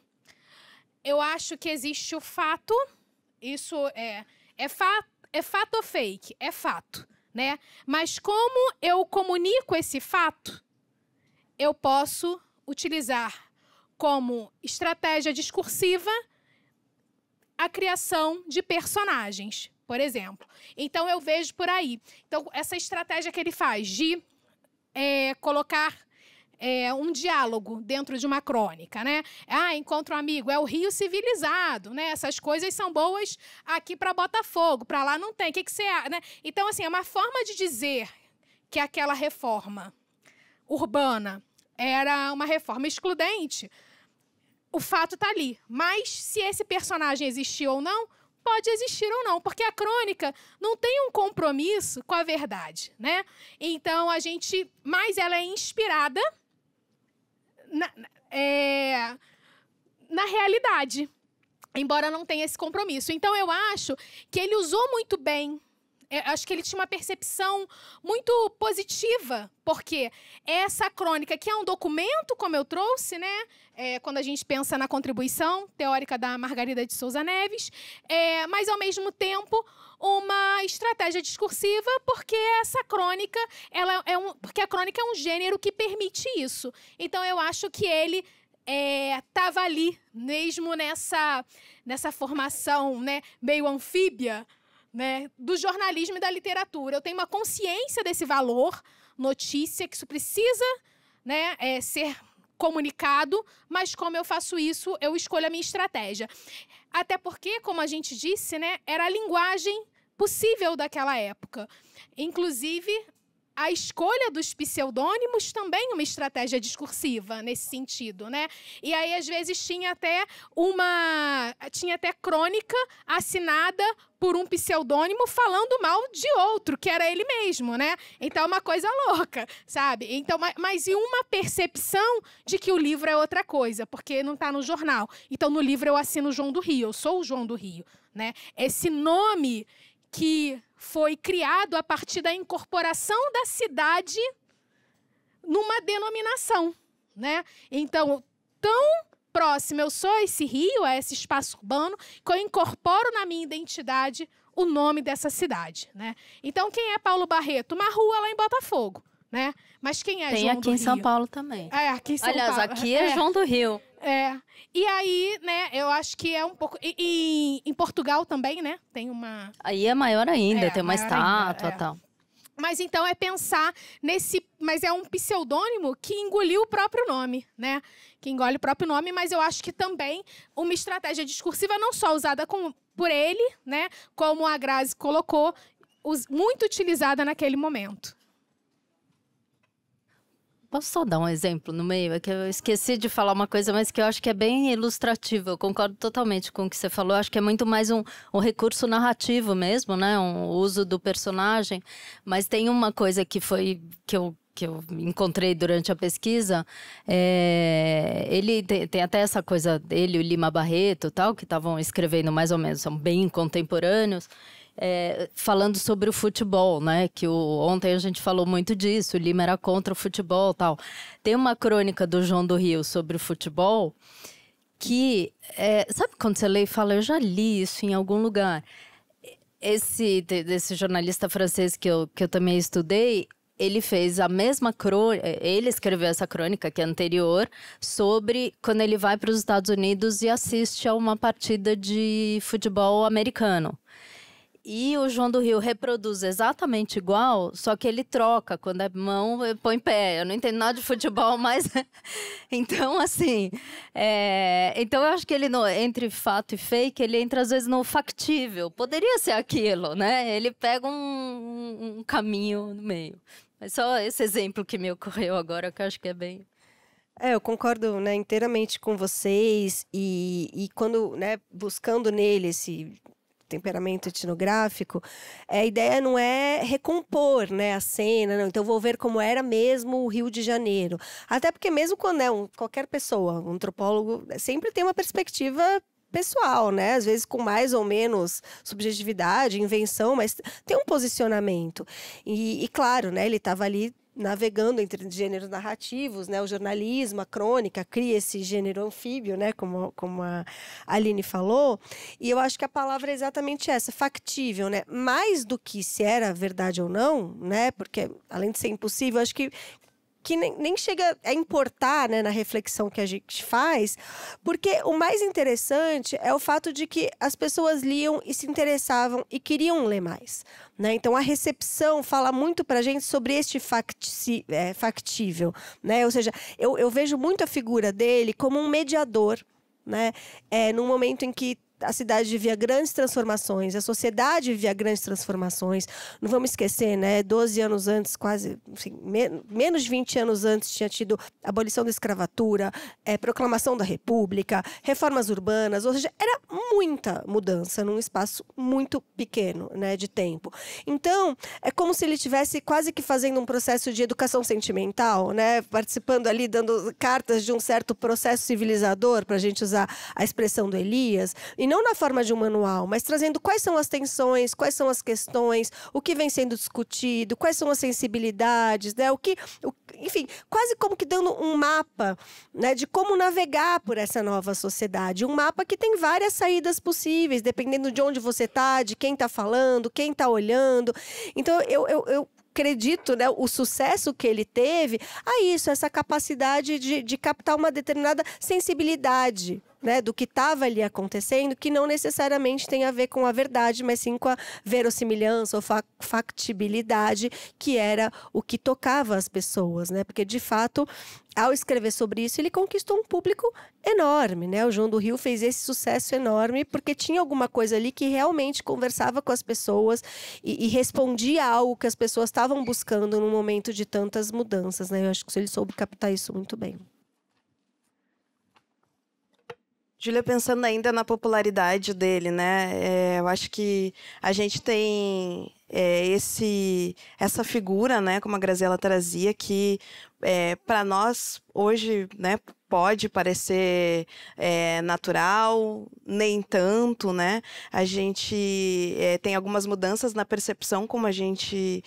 Eu acho que existe o fato, isso é, é, fa é fato ou fake? É fato, né? Mas como eu comunico esse fato, eu posso utilizar como estratégia discursiva a criação de personagens, por exemplo. Então, eu vejo por aí. Então, essa estratégia que ele faz de é, colocar é, um diálogo dentro de uma crônica, né? Ah, encontro um amigo, é o Rio civilizado, né? Essas coisas são boas aqui para Botafogo, para lá não tem. O que, que você né? Então, assim, é uma forma de dizer que aquela reforma urbana era uma reforma excludente, o fato está ali. Mas se esse personagem existiu ou não, pode existir ou não, porque a crônica não tem um compromisso com a verdade, né? Então a gente, mas ela é inspirada na, é, na realidade, embora não tenha esse compromisso. Então eu acho que ele usou muito bem é, acho que ele tinha uma percepção muito positiva, porque essa crônica, que é um documento, como eu trouxe, né? É, quando a gente pensa na contribuição teórica da Margarida de Souza Neves, é, mas ao mesmo tempo uma estratégia discursiva, porque essa crônica, ela é um, porque a crônica é um gênero que permite isso. Então eu acho que ele estava é, ali mesmo nessa nessa formação, né, meio anfíbia né, do jornalismo e da literatura. Eu tenho uma consciência desse valor, notícia, que isso precisa né, é, ser comunicado, mas como eu faço isso, eu escolho a minha estratégia. Até porque, como a gente disse, né, era a linguagem possível daquela época. Inclusive, a escolha dos pseudônimos também uma estratégia discursiva nesse sentido, né? E aí às vezes tinha até uma tinha até crônica assinada por um pseudônimo falando mal de outro, que era ele mesmo, né? Então, é uma coisa louca, sabe? Então, mas e uma percepção de que o livro é outra coisa, porque não está no jornal. Então, no livro eu assino João do Rio, eu sou o João do Rio, né? Esse nome que foi criado a partir da incorporação da cidade numa denominação, né? Então, tão próximo eu sou a esse rio, a é esse espaço urbano, que eu incorporo na minha identidade o nome dessa cidade, né? Então, quem é Paulo Barreto? Uma rua lá em Botafogo, né? Mas quem é Tem João aqui em São Paulo também. É, aqui em São Aliás, Paulo. aqui é, é João do Rio. É. E aí, né, eu acho que é um pouco. E, e em Portugal também, né? Tem uma. Aí é maior ainda, é, tem uma estátua e é. tal. Mas então é pensar nesse. Mas é um pseudônimo que engoliu o próprio nome, né? Que engole o próprio nome, mas eu acho que também uma estratégia discursiva não só usada com, por ele, né? Como a Grazi colocou, muito utilizada naquele momento. Posso só dar um exemplo no meio? É que eu esqueci de falar uma coisa, mas que eu acho que é bem ilustrativa. Eu concordo totalmente com o que você falou. Eu acho que é muito mais um, um recurso narrativo mesmo, né? Um uso do personagem. Mas tem uma coisa que foi que eu que eu encontrei durante a pesquisa, é, ele tem, tem, até essa coisa dele, o Lima Barreto tal, que estavam escrevendo mais ou menos, são bem contemporâneos, é, falando sobre o futebol, né? Que o, ontem a gente falou muito disso, o Lima era contra o futebol tal. Tem uma crônica do João do Rio sobre o futebol que, é, sabe quando você lê e fala, eu já li isso em algum lugar? Esse desse jornalista francês que eu, que eu também estudei, ele fez a mesma crônica, ele escreveu essa crônica que é anterior, sobre quando ele vai para os Estados Unidos e assiste a uma partida de futebol americano. E o João do Rio reproduz exatamente igual, só que ele troca. Quando é mão, põe pé. Eu não entendo nada de futebol, [LAUGHS] mas. então, assim. É... Então, eu acho que ele, no... entre fato e fake, ele entra às vezes no factível. Poderia ser aquilo, né? Ele pega um, um caminho no meio. Mas é só esse exemplo que me ocorreu agora, que eu acho que é bem. É, eu concordo né, inteiramente com vocês e, e quando, né, buscando nele esse temperamento etnográfico, é, a ideia não é recompor né, a cena, não. então vou ver como era mesmo o Rio de Janeiro. Até porque mesmo quando é um, qualquer pessoa, um antropólogo, é, sempre tem uma perspectiva pessoal, né? Às vezes com mais ou menos subjetividade, invenção, mas tem um posicionamento. E, e claro, né? Ele estava ali navegando entre gêneros narrativos, né? O jornalismo, a crônica, cria esse gênero anfíbio, né? Como, como a Aline falou. E eu acho que a palavra é exatamente essa, factível, né? Mais do que se era verdade ou não, né? Porque além de ser impossível, acho que que nem, nem, chega a importar né, na reflexão que a gente faz, porque o mais interessante é o fato de que as pessoas liam e se interessavam e queriam ler mais. Né? Então, a recepção fala muito para a gente sobre este facti é, factível. Né? Ou seja, eu, eu vejo muito a figura dele como um mediador. Né? É, momento em que a cidade vivia grandes transformações, a sociedade vivia grandes transformações. Não vamos esquecer, né? 12 anos antes, quase, enfim, menos de 20 anos antes, tinha tido abolição da escravatura, é, proclamação da República, reformas urbanas, ou seja, era muita mudança num espaço muito pequeno, né, de tempo. Então, é como se ele tivesse quase que fazendo um processo de educação sentimental, né, participando ali, dando cartas de um certo processo civilizador, para a gente usar a expressão do Elias, e não na forma de um manual, mas trazendo quais são as tensões, quais são as questões, o que vem sendo discutido, quais são as sensibilidades, né? O que, o, enfim, quase como que dando um mapa, né, de como navegar por essa nova sociedade, um mapa que tem várias saídas possíveis, dependendo de onde você tá, de quem tá falando, quem tá olhando. Então eu, eu, eu acredito, né, o sucesso que ele teve a isso, essa capacidade de, de captar uma determinada sensibilidade né, do que estava ali acontecendo, que não necessariamente tem a ver com a verdade, mas sim com a verossimilhança ou fa factibilidade, que era o que tocava as pessoas, né? Porque de fato, ao escrever sobre isso, ele conquistou um público enorme, né? O João do Rio fez esse sucesso enorme porque tinha alguma coisa ali que realmente conversava com as pessoas e, e respondia algo que as pessoas estavam buscando num momento de tantas mudanças, né? Eu acho que ele soube captar isso muito bem. Júlia, pensando ainda na popularidade dele, né? É, eu acho que a gente tem é, esse essa figura, né, como a Graziela trazia, que é, para nós hoje, né, pode parecer é, natural, nem tanto, né? A gente é, tem algumas mudanças na percepção como a gente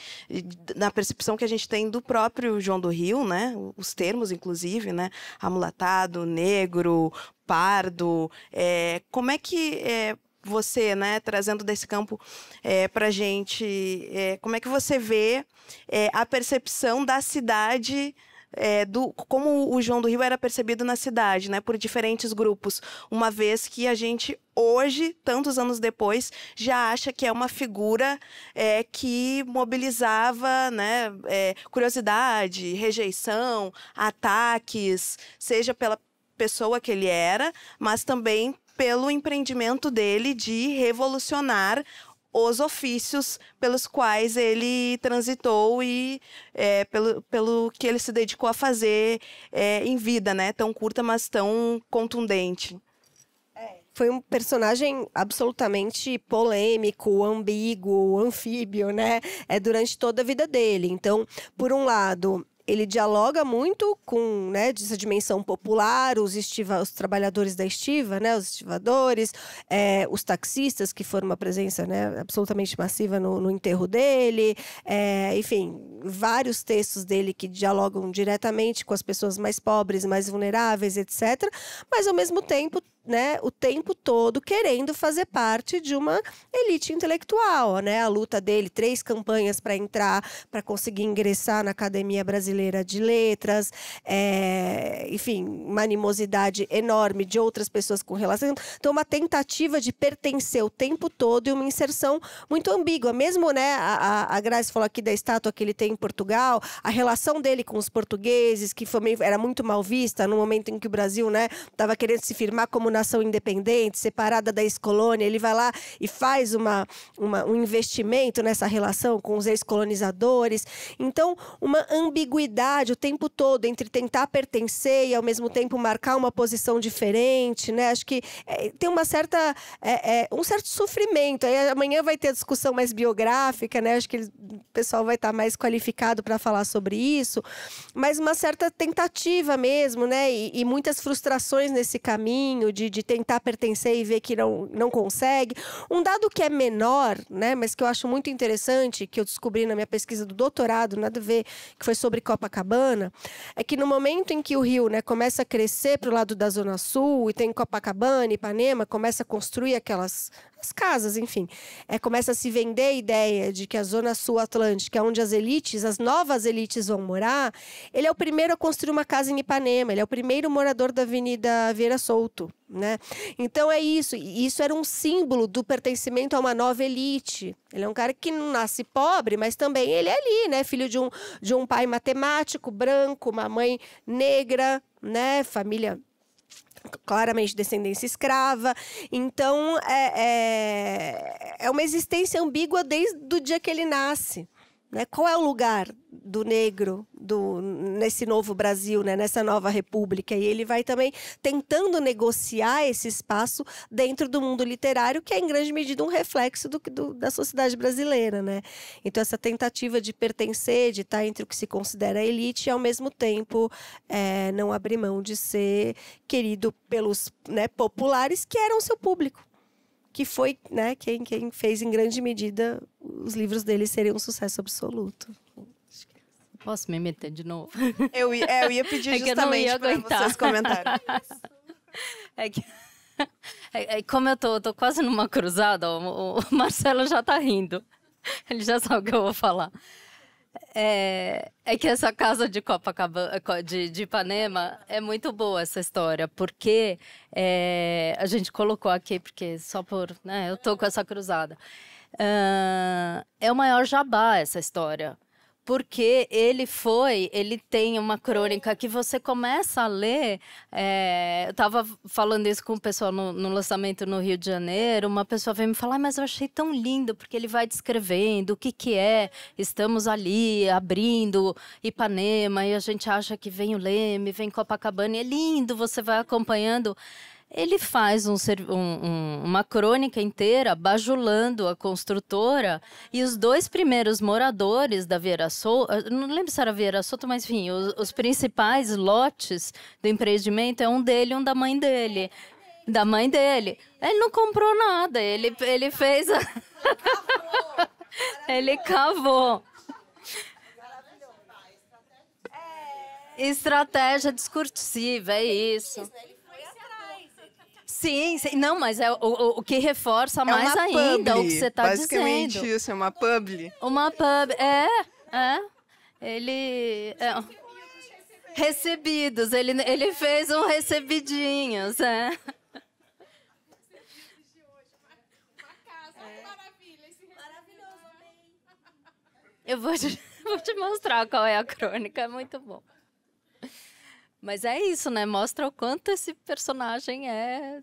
na percepção que a gente tem do próprio João do Rio, né? Os termos, inclusive, né? Amulatado, negro, pardo. É, como é que é, você, né, trazendo desse campo é, para gente, é, como é que você vê é, a percepção da cidade? É, do, como o João do Rio era percebido na cidade, né, por diferentes grupos, uma vez que a gente hoje, tantos anos depois, já acha que é uma figura é, que mobilizava né, é, curiosidade, rejeição, ataques, seja pela pessoa que ele era, mas também pelo empreendimento dele de revolucionar os ofícios pelos quais ele transitou e é, pelo, pelo que ele se dedicou a fazer é, em vida, né? Tão curta, mas tão contundente. É. Foi um personagem absolutamente polêmico, ambíguo, anfíbio, né? É durante toda a vida dele. Então, por um lado, ele dialoga muito com né, essa dimensão popular, os, estiva, os trabalhadores da estiva, né, os estivadores, é, os taxistas, que foram uma presença né, absolutamente massiva no, no enterro dele, é, enfim, vários textos dele que dialogam diretamente com as pessoas mais pobres, mais vulneráveis, etc. Mas, ao mesmo tempo, né, o tempo todo querendo fazer parte de uma elite intelectual, né? A luta dele, três campanhas para entrar, para conseguir ingressar na Academia Brasileira de Letras, é, enfim, uma animosidade enorme de outras pessoas com relação. Então, uma tentativa de pertencer o tempo todo e uma inserção muito ambígua. Mesmo, né, a, a Grace falou aqui da estátua que ele tem em Portugal, a relação dele com os portugueses, que foi meio, era muito mal vista no momento em que o Brasil, né, estava querendo se firmar como nação independente, separada da ex-colônia, ele vai lá e faz uma, uma, um investimento nessa relação com os ex-colonizadores. Então, uma ambiguidade o tempo todo entre tentar pertencer e, ao mesmo tempo, marcar uma posição diferente, né? Acho que é, tem uma certa, é, é, um certo sofrimento. Aí, amanhã vai ter a discussão mais biográfica, né? Acho que ele, o pessoal vai estar tá mais qualificado para falar sobre isso, mas uma certa tentativa mesmo, né? E, e muitas frustrações nesse caminho de de, de tentar pertencer e ver que não, não consegue. Um dado que é menor, né, mas que eu acho muito interessante, que eu descobri na minha pesquisa do doutorado, nada a ver, que foi sobre Copacabana, é que no momento em que o rio né, começa a crescer para o lado da Zona Sul e tem Copacabana, e Ipanema, começa a construir aquelas, as casas, enfim. É, começa a se vender a ideia de que a Zona Sul Atlântica, onde as elites, as novas elites vão morar, ele é o primeiro a construir uma casa em Ipanema, ele é o primeiro morador da Avenida Vieira Souto. Né? Então é isso. Isso era um símbolo do pertencimento a uma nova elite. Ele é um cara que não nasce pobre, mas também ele é ali, né? Filho de um, de um pai matemático, branco, uma mãe negra, né? Família claramente descendência escrava. Então, é, é, é uma existência ambígua desde o dia que ele nasce. Né? Qual é o lugar do negro do, nesse novo Brasil, né? nessa nova república? E ele vai também tentando negociar esse espaço dentro do mundo literário, que é em grande medida um reflexo do, do, da sociedade brasileira. Né? Então, essa tentativa de pertencer, de estar entre o que se considera elite e, ao mesmo tempo, é, não abrir mão de ser querido pelos né, populares, que eram seu público que foi né, quem, quem fez em grande medida os livros dele serem um sucesso absoluto. Posso me meter de novo? Eu, ia, é, eu ia pedir é justamente para vocês comentarem. É que... [LAUGHS] É, é, é, como eu tô, tô quase numa cruzada, o, o Marcelo já tá rindo. Ele já sabe o que eu vou falar. É, é, que essa casa de Copacabana, de, de, Ipanema, é muito boa essa história, porque é, a gente colocou aqui, porque só por. Né, eu tô com essa cruzada. Uh, é o maior jabá essa história porque ele foi, ele tem uma crônica que você começa a ler. É, eu estava falando isso com o pessoal no, no, lançamento no Rio de Janeiro. Uma pessoa veio me falar, ah, mas eu achei tão lindo, porque ele vai descrevendo o que, que é. Estamos ali abrindo Ipanema e a gente acha que vem o Leme, vem Copacabana. E é lindo, você vai acompanhando ele faz um, um, uma crônica inteira bajulando a construtora e os dois primeiros moradores da Vieira Souto, ah, não lembro se era Vieira Souto, mas enfim, os, os principais lotes do empreendimento é um dele e um da mãe dele. Da mãe dele. Ele não comprou nada, ele, ele fez. A... [LAUGHS] ele cavou. Estratégia discursiva, é isso. Né? Sim, sim. Não, mas é o, o, o que reforça é mais ainda publi, o que você está dizendo. Basicamente isso, é uma publi. Uma pub, é, é. Ele... É. Recebidos, ele, ele fez um recebidinhos, é. Eu vou te, [LAUGHS] vou te, mostrar qual é a crônica, é muito bom. Mas é isso, né? Mostra o quanto esse personagem é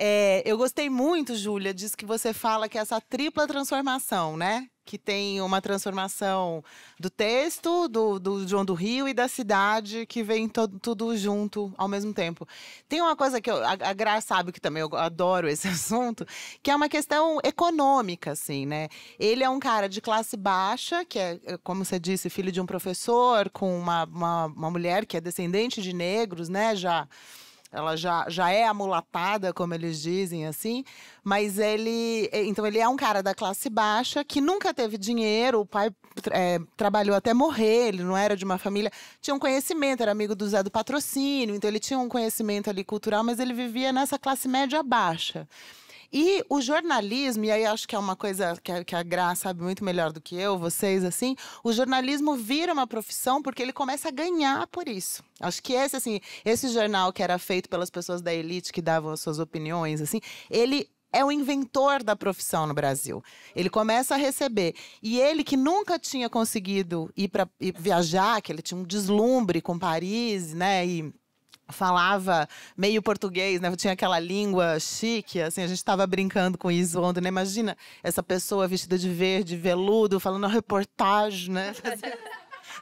É, eu gostei muito, Júlia, disso que você fala que é essa tripla transformação, né? Que tem uma transformação do texto, do, do João do Rio e da cidade, que vem todo, tudo junto ao mesmo tempo. Tem uma coisa que eu, a, a Gra sabe que também eu adoro esse [LAUGHS] assunto, que é uma questão econômica, assim, né? Ele é um cara de classe baixa, que é, é, como você disse, filho de um professor, com uma, uma, uma mulher que é descendente de negros, né? Já ela já, já é amulatada, como eles dizem assim, mas ele, eh, então ele é um cara da classe baixa que nunca teve dinheiro, o pai é, trabalhou até morrer, ele não era de uma família, tinha um conhecimento, era amigo do Zé do Patrocínio, então ele tinha um conhecimento ali cultural, mas ele vivia nessa classe média baixa. E o jornalismo, e aí acho que é uma coisa que a, que a Gra sabe muito melhor do que eu, vocês, assim, o jornalismo vira uma profissão porque ele começa a ganhar por isso. Acho que esse, assim, esse jornal que era feito pelas pessoas da elite que davam as suas opiniões, assim, ele é o inventor da profissão no Brasil. Ele começa a receber. E ele, que nunca tinha conseguido ir para viajar, que ele tinha um deslumbre com Paris, né? E falava meio português, né? Tinha aquela língua chique, assim, a gente estava brincando com isso ontem, né? Imagina essa pessoa vestida de verde, veludo, falando reportagem, né?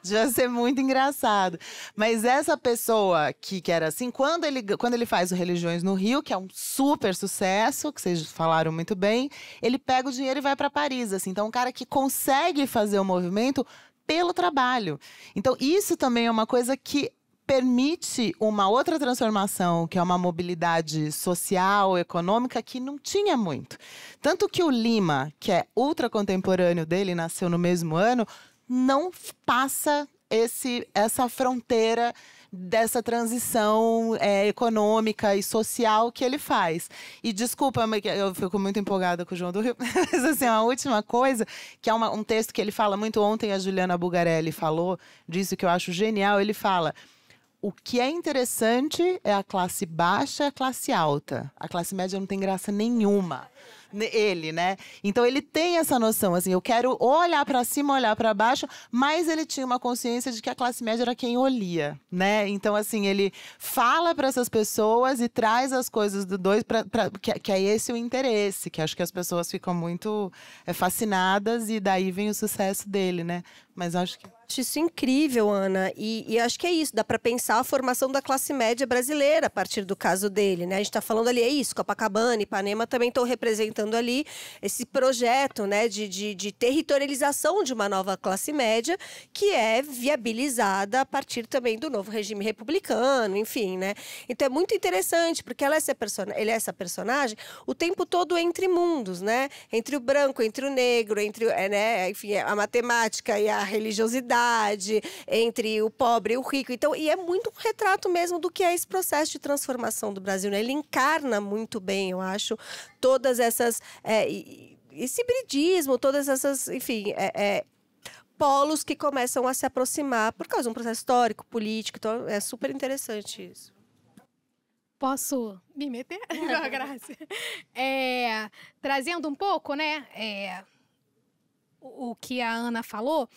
Devia [LAUGHS] ser muito engraçado. Mas essa pessoa que, que era assim, quando ele, quando ele faz o Religiões no Rio, que é um super sucesso, que vocês falaram muito bem, ele pega o dinheiro e vai para Paris. Assim. Então, um cara que consegue fazer o movimento pelo trabalho. Então, isso também é uma coisa que permite uma outra transformação, que é uma mobilidade social, econômica, que não tinha muito. Tanto que o Lima, que é ultra contemporâneo dele, nasceu no mesmo ano, não passa esse, essa fronteira dessa transição é, econômica e social que ele faz. E desculpa, eu fico muito empolgada com o João do Rio, [LAUGHS] mas assim, uma última coisa, que é uma, um texto que ele fala muito ontem, a Juliana Bugarelli falou disso, que eu acho genial, ele fala o que é interessante é a classe baixa e a classe alta. A classe média não tem graça nenhuma ele, né? Então ele tem essa noção, assim, eu quero olhar para cima, olhar para baixo, mas ele tinha uma consciência de que a classe média era quem olhia, né? Então, assim, ele fala para essas pessoas e traz as coisas do dois, para que, que, é esse o interesse, que acho que as pessoas ficam muito é, fascinadas e daí vem o sucesso dele, né? Mas acho que acho isso incrível, Ana. E, e, acho que é isso. Dá para pensar a formação da classe média brasileira a partir do caso dele, né? A gente está falando ali, é isso, Copacabana, Ipanema também estão representando pensando ali esse projeto né, de, de, de territorialização de uma nova classe média, que é viabilizada a partir também do novo regime republicano, enfim, né? Então é muito interessante, porque ela é essa, person ele é essa personagem o tempo todo entre mundos, né? Entre o branco, entre o negro, entre é, né? enfim, a matemática e a religiosidade, entre o pobre e o rico. Então, e é muito um retrato mesmo do que é esse processo de transformação do Brasil. Né? Ele encarna muito bem, eu acho, todas essas essas. É, esse hibridismo, todas essas, enfim, é, é, polos que começam a se aproximar por causa de um processo histórico, político. Então, é super interessante isso. Posso me meter? [LAUGHS] Não, graça. É, trazendo um pouco, né, é, o, o que a Ana falou,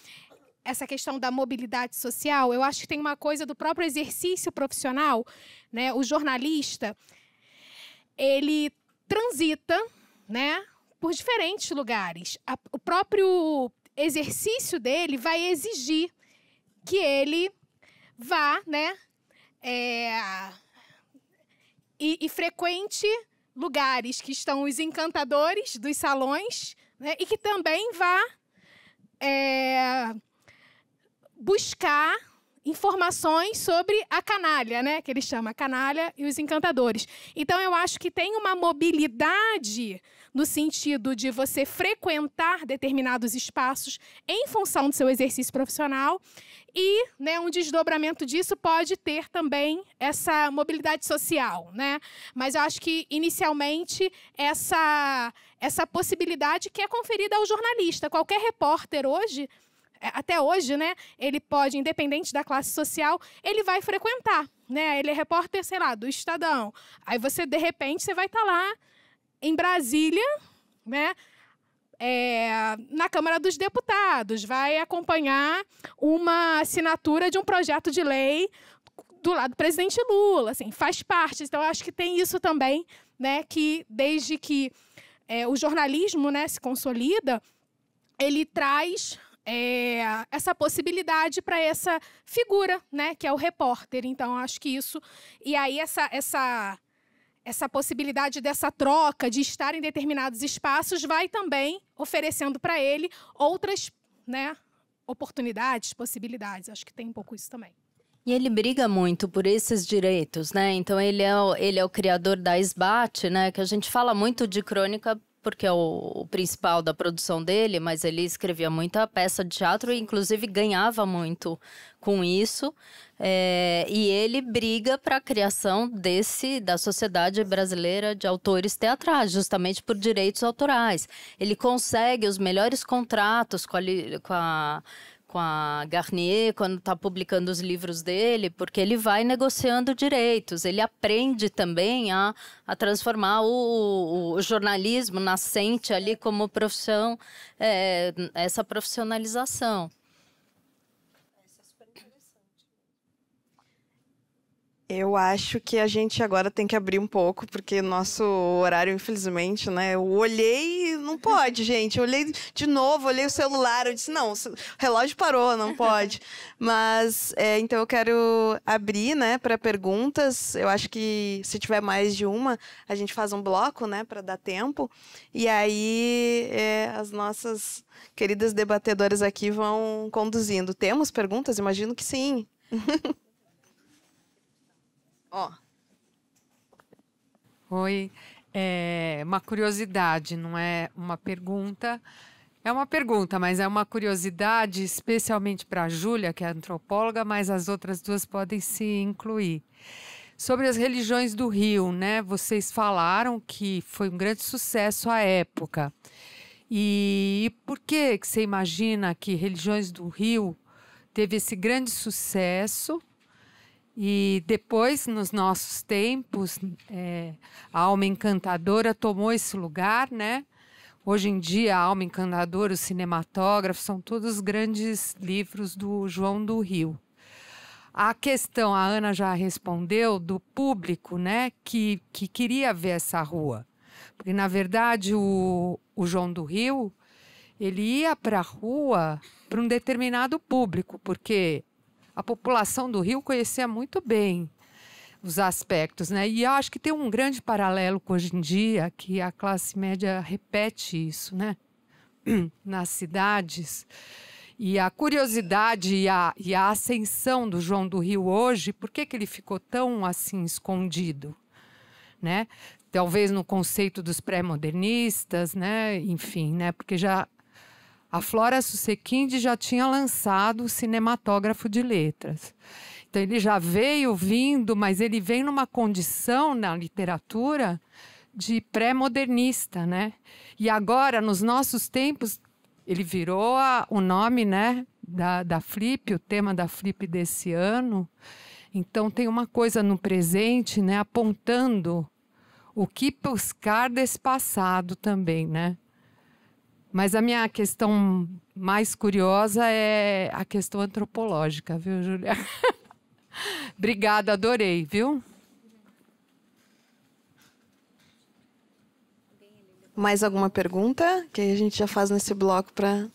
essa questão da mobilidade social, eu acho que tem uma coisa do próprio exercício profissional, né, o jornalista, ele transita né? Por diferentes lugares. A, o próprio exercício dele vai exigir que ele vá, né? É, e, e, frequente lugares que estão os encantadores dos salões, né? E que também vá é, buscar informações sobre a canalha, né? Que ele chama canalha e os encantadores. Então eu acho que tem uma mobilidade no sentido de você frequentar determinados espaços em função do seu exercício profissional. E né, um desdobramento disso pode ter também essa mobilidade social. Né? Mas eu acho que, inicialmente, essa, essa possibilidade que é conferida ao jornalista. Qualquer repórter hoje é, até hoje, né? Ele pode, independente da classe social, ele vai frequentar, né? Ele é repórter, sei lá, do Estadão. Aí você, de repente, você vai estar tá lá em Brasília, né? É, na Câmara dos Deputados, vai acompanhar uma assinatura de um projeto de lei do lado do presidente Lula, assim, faz parte. Então, acho que tem isso também, né? Que desde que é, o jornalismo né, se consolida, ele traz é, essa possibilidade para essa figura, né? Que é o repórter. Então, acho que isso. E aí, essa. essa essa possibilidade dessa troca, de estar em determinados espaços, vai também oferecendo para ele outras né, oportunidades, possibilidades. Acho que tem um pouco isso também. E ele briga muito por esses direitos, né? Então ele é o, ele é o criador da SBAT, né? Que a gente fala muito de crônica porque é o, o, principal da produção dele, mas ele escrevia muita peça de teatro e, inclusive, ganhava muito com isso. É, e ele briga para a criação desse da Sociedade Brasileira de Autores Teatrais, justamente por direitos autorais. Ele consegue os melhores contratos com a, com a com a Garnier quando está publicando os livros dele, porque ele vai negociando direitos, ele aprende também a, a transformar o, o jornalismo nascente ali como profissão, é, essa profissionalização. Eu acho que a gente agora tem que abrir um pouco, porque nosso horário, infelizmente, né? Eu olhei, não uhum. pode, gente. Eu olhei de novo, olhei o celular, eu disse, não, o relógio parou, não [LAUGHS] pode. Mas, é, então eu quero abrir, né, para perguntas. Eu acho que se tiver mais de uma, a gente faz um bloco, né, para dar tempo. E aí é, as nossas queridas debatedoras aqui vão conduzindo. Temos perguntas? Imagino que sim. [LAUGHS] Ó. Oi. É uma curiosidade, não é uma pergunta. É uma pergunta, mas é uma curiosidade, especialmente para a Júlia, que é antropóloga, mas as outras duas podem se incluir. Sobre as religiões do Rio, né? Vocês falaram que foi um grande sucesso à época. E por que, que você imagina que religiões do Rio teve esse grande sucesso e depois, nos nossos tempos, é, a alma encantadora tomou esse lugar, né? Hoje em dia, a alma encantadora, o cinematógrafo, são todos grandes livros do João do Rio. A questão, a Ana já respondeu, do público, né? Que, que queria ver essa rua. Porque, na verdade, o, o João do Rio, ele ia para a rua para um determinado público, porque a população do Rio conhecia muito bem os aspectos, né? E acho que tem um grande paralelo com hoje em dia, que a classe média repete isso, né? [CLEARS THROAT] Nas cidades. E a curiosidade e a, e a ascensão do João do Rio hoje, por que, que ele ficou tão assim escondido? Né? Talvez no conceito dos pré-modernistas, né? enfim, né? porque já a Flora Susequinde já tinha lançado o cinematógrafo de letras. Então ele já veio vindo, mas ele vem numa condição na literatura de pré-modernista, né? E agora, nos nossos tempos, ele virou a, o nome, né, da, da Flip, o tema da Flip desse ano. Então tem uma coisa no presente, né, apontando o que buscar desse passado também, né? Mas a minha questão mais curiosa é a questão antropológica, viu, Julia? [LAUGHS] Obrigada, adorei, viu? Mais alguma pergunta que a gente já faz nesse bloco para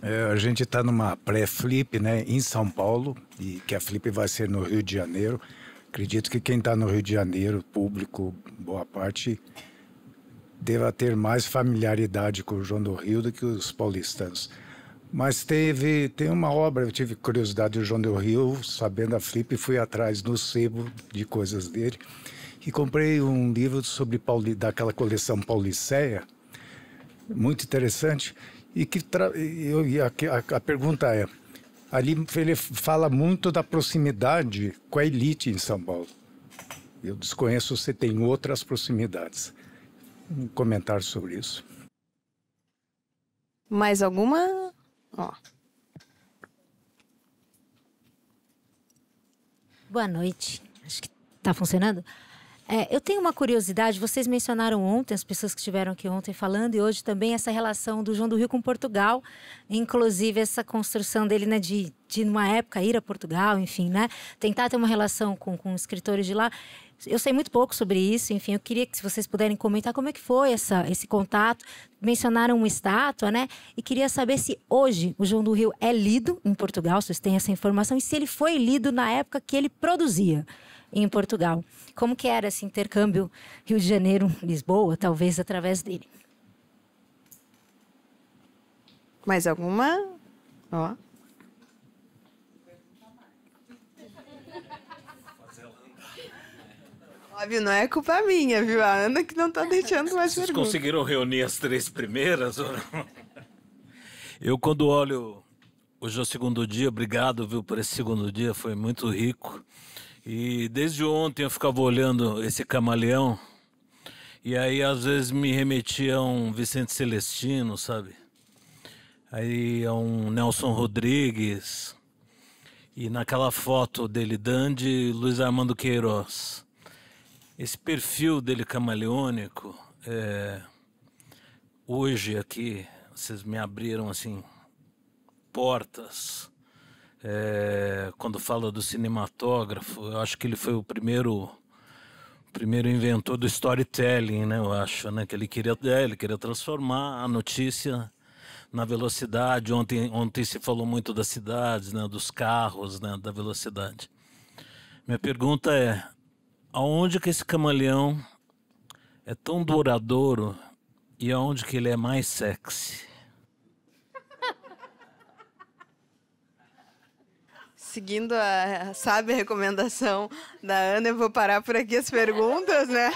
É, a gente está numa pré-flip né, em São Paulo, e que a flip vai ser no Rio de Janeiro. Acredito que quem está no Rio de Janeiro, público, boa parte, deva ter mais familiaridade com o João do Rio do que os paulistanos. Mas teve, tem uma obra, eu tive curiosidade do João do Rio, sabendo a Flip, fui atrás no sebo de coisas dele e comprei um livro sobre Pauli, daquela coleção Pauliceia, muito interessante, e que tra, eu, a, a, a pergunta é, Ali ele fala muito da proximidade com a elite em São Paulo. Eu desconheço se tem outras proximidades. Um comentário sobre isso. Mais alguma? Ó. Boa noite. Acho que está funcionando. É, eu tenho uma curiosidade, vocês mencionaram ontem, as pessoas que estiveram aqui ontem falando, e hoje também essa relação do João do Rio com Portugal, inclusive essa construção dele né, de, de, numa época, ir a Portugal, enfim, né? Tentar ter uma relação com, com escritores de lá. Eu sei muito pouco sobre isso, enfim, eu queria que se vocês puderem comentar como é que foi essa, esse contato. Mencionaram uma estátua, né? E queria saber se hoje o João do Rio é lido em Portugal, se vocês têm essa informação, e se ele foi lido na época que ele produzia em Portugal. Como que era esse intercâmbio Rio de Janeiro-Lisboa, talvez através dele? Mais alguma? Ó. Óbvio, não é culpa minha, viu? A Ana que não tá deixando mais Vocês conseguiram reunir as três primeiras? Eu, quando olho hoje é o segundo dia, obrigado, viu, por esse segundo dia, foi muito rico. E desde ontem eu ficava olhando esse camaleão. E aí às vezes me remetia a um Vicente Celestino, sabe? Aí a um Nelson Rodrigues. E naquela foto dele, Dandy Luiz Armando Queiroz. Esse perfil dele camaleônico, é... hoje aqui, vocês me abriram assim portas é, quando fala do cinematógrafo, eu acho que ele foi o primeiro primeiro inventor do storytelling, né? Eu acho, né? Que ele queria, é, ele queria transformar a notícia na velocidade. Ontem, ontem se falou muito das cidades, né? Dos carros, né? Da velocidade. Minha pergunta é: aonde que esse camaleão é tão duradouro e aonde que ele é mais sexy? seguindo a, sábia recomendação da Ana, eu vou parar por aqui as perguntas, né?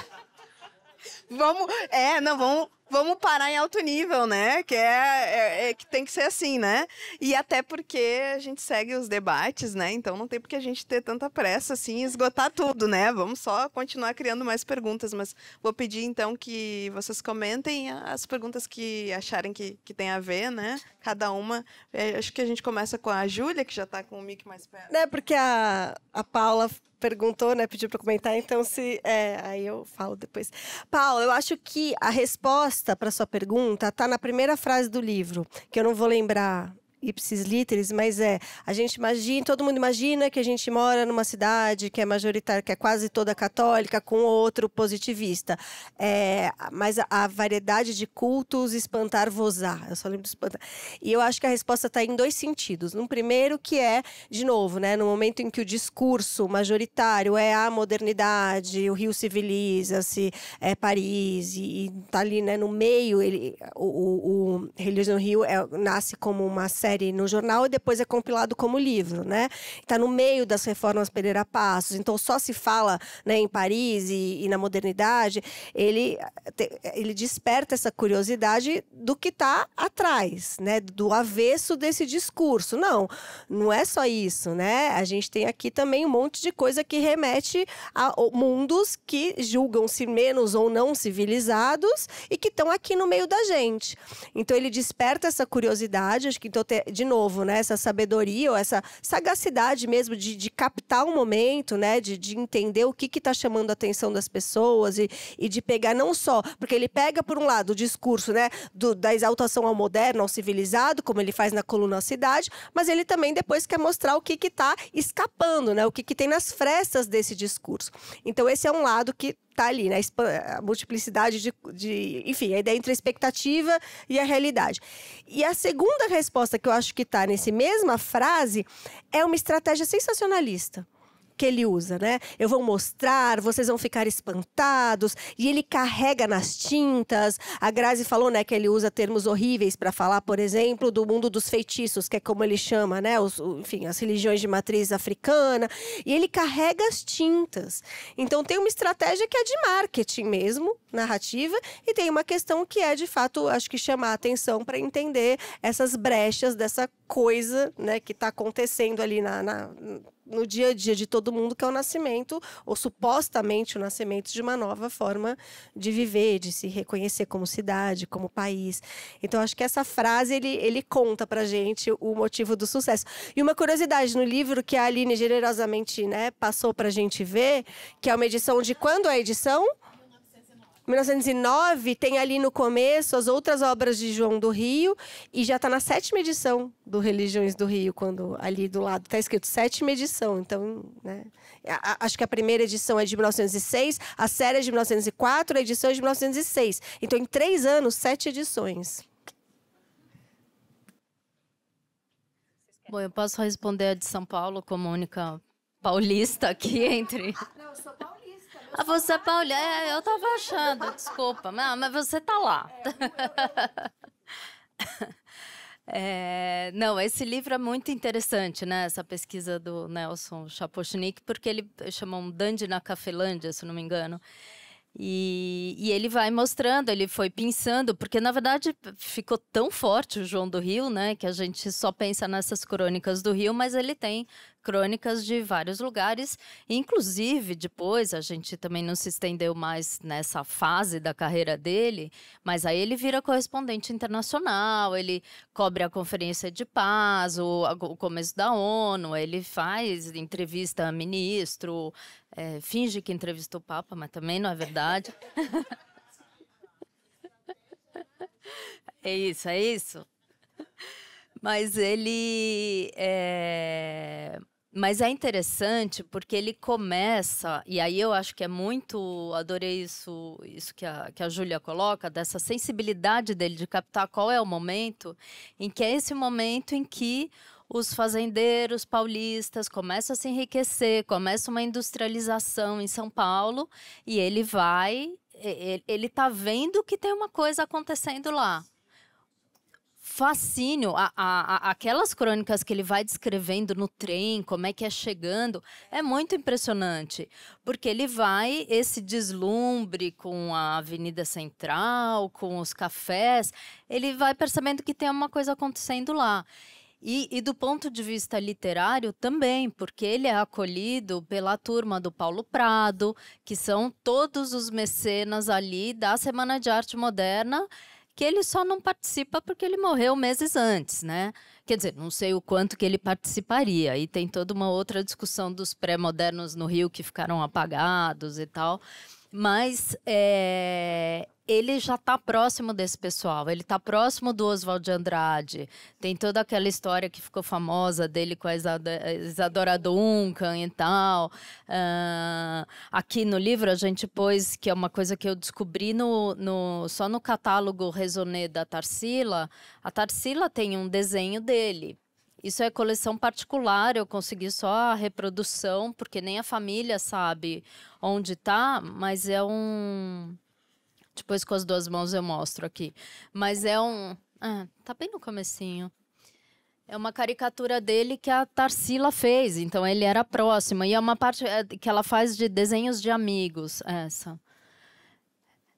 Vamos, é, não, vamos, vamos parar em alto nível, né? Que é, é, é, que tem que ser assim, né? E até porque a gente segue os debates, né? Então não tem porque a gente ter tanta pressa assim, esgotar tudo, né? Vamos só continuar criando mais perguntas, mas vou pedir então que vocês comentem as perguntas que acharem que, que tem a ver, né? cada uma. É, acho que a gente começa com a Júlia, que já está com o mic mais perto. né porque a, a Paula perguntou, né, pediu para comentar, então se é, aí eu falo depois. Paula, eu acho que a resposta para sua pergunta está na primeira frase do livro, que eu não vou lembrar ipsis literis, mas é, a gente imagina, todo mundo imagina que a gente mora numa cidade que é majoritária, que é quase toda católica, com outro positivista. É, mas a, a variedade de cultos espantar vozar, Eu só lembro de espantar. E eu acho que a resposta está em dois sentidos. No primeiro, que é, de novo, né, no momento em que o discurso majoritário é a modernidade, o Rio civiliza-se, é Paris, e, está ali né, no meio, ele, o, o, o Rio é, nasce como uma série série no jornal e depois é compilado como livro, né? Está no meio das reformas Pereira Passos, então só se fala né, em Paris e, e na modernidade. Ele, ele desperta essa curiosidade do que está atrás, né? Do avesso desse discurso. Não, não é só isso, né? A gente tem aqui também um monte de coisa que remete a mundos que julgam-se menos ou não civilizados e que estão aqui no meio da gente. Então ele desperta essa curiosidade, acho que então de novo, né, essa sabedoria ou essa sagacidade mesmo de, de captar o um momento, né, de, de entender o que está chamando a atenção das pessoas e, e de pegar não só, porque ele pega, por um lado, o discurso né, do, da exaltação ao moderno, ao civilizado, como ele faz na coluna Cidade, mas ele também depois quer mostrar o que está escapando, né, o que, que tem nas frestas desse discurso. Então, esse é um lado que tá ali, né? A multiplicidade de, de, Enfim, a ideia entre a expectativa e a realidade. E a segunda resposta que eu acho que está nesse mesma frase é uma estratégia sensacionalista que ele usa, né? Eu vou mostrar, vocês vão ficar espantados. E ele carrega nas tintas. A Grazi falou, né, que ele usa termos horríveis para falar, por exemplo, do mundo dos feitiços, que é como ele chama, né? Os, enfim, as religiões de matriz africana. E ele carrega as tintas. Então tem uma estratégia que é de marketing mesmo, narrativa, e tem uma questão que é, de fato, acho que chamar a atenção para entender essas brechas dessa coisa né, que está acontecendo ali na, na, no dia a dia de todo mundo, que é o nascimento, ou supostamente o nascimento de uma nova forma de viver, de se reconhecer como cidade, como país. Então, acho que essa frase ele, ele conta pra gente o motivo do sucesso. E uma curiosidade no livro que a Aline generosamente né, passou pra gente ver, que é uma edição de quando é a edição? 1909 tem ali no começo as outras obras de João do Rio e já está na sétima edição do Religiões do Rio, quando ali do lado está escrito sétima edição. Então, né, acho que a primeira edição é de 1906, a série é de 1904, a edição é de 1906. Então, em três anos, sete edições. Bom, eu posso responder a de São Paulo como única paulista aqui entre. Ah, não, São Paulo ah, você é paulista. É, eu tava achando, desculpa. Não, ah, mas você tá lá. [LAUGHS] É, não, esse livro é muito interessante, né? Essa pesquisa do Nelson Chapochnik, porque ele chamou um Dandy na Cafelândia, se não me engano. E, e, ele vai mostrando, ele foi pensando, porque na verdade ficou tão forte o João do Rio, né? Que a gente só pensa nessas crônicas do Rio, mas ele tem crônicas de vários lugares, inclusive depois a gente também não se estendeu mais nessa fase da carreira dele, mas aí ele vira correspondente internacional, ele cobre a conferência de paz, o, o começo da ONU, ele faz entrevista a ministro, é, finge que entrevistou o Papa, mas também não é verdade. é isso, é isso. Mas ele é, mas é interessante porque ele começa, e aí eu acho que é muito. Adorei isso, isso que a, que a Júlia coloca, dessa sensibilidade dele de captar qual é o momento, em que é esse momento em que os fazendeiros paulistas começam a se enriquecer, começa uma industrialização em São Paulo, e ele vai. Ele está vendo que tem uma coisa acontecendo lá fascínio. A, a, aquelas crônicas que ele vai descrevendo no trem, como é que é chegando, é muito impressionante. Porque ele vai, esse deslumbre com a Avenida Central, com os cafés, ele vai percebendo que tem uma coisa acontecendo lá. E, e, do ponto de vista literário também, porque ele é acolhido pela turma do Paulo Prado, que são todos os mecenas ali da Semana de Arte Moderna, que ele só não participa porque ele morreu meses antes, né? Quer dizer, não sei o quanto que ele participaria. E tem toda uma outra discussão dos pré-modernos no Rio que ficaram apagados e tal. Mas é, ele já está próximo desse pessoal, ele está próximo do Oswald de Andrade. Tem toda aquela história que ficou famosa dele com a Isadora Duncan e tal. Uh, aqui no livro a gente pôs, que é uma coisa que eu descobri no, no só no catálogo Resonê da Tarsila, a Tarsila tem um desenho dele. Isso é coleção particular, eu consegui só a reprodução, porque nem a família sabe onde está, mas é um depois com as duas mãos eu mostro aqui. Mas é um. Ah, tá bem no comecinho. É uma caricatura dele que a Tarsila fez, então ele era próximo E é uma parte eh, que ela faz de desenhos de amigos, essa.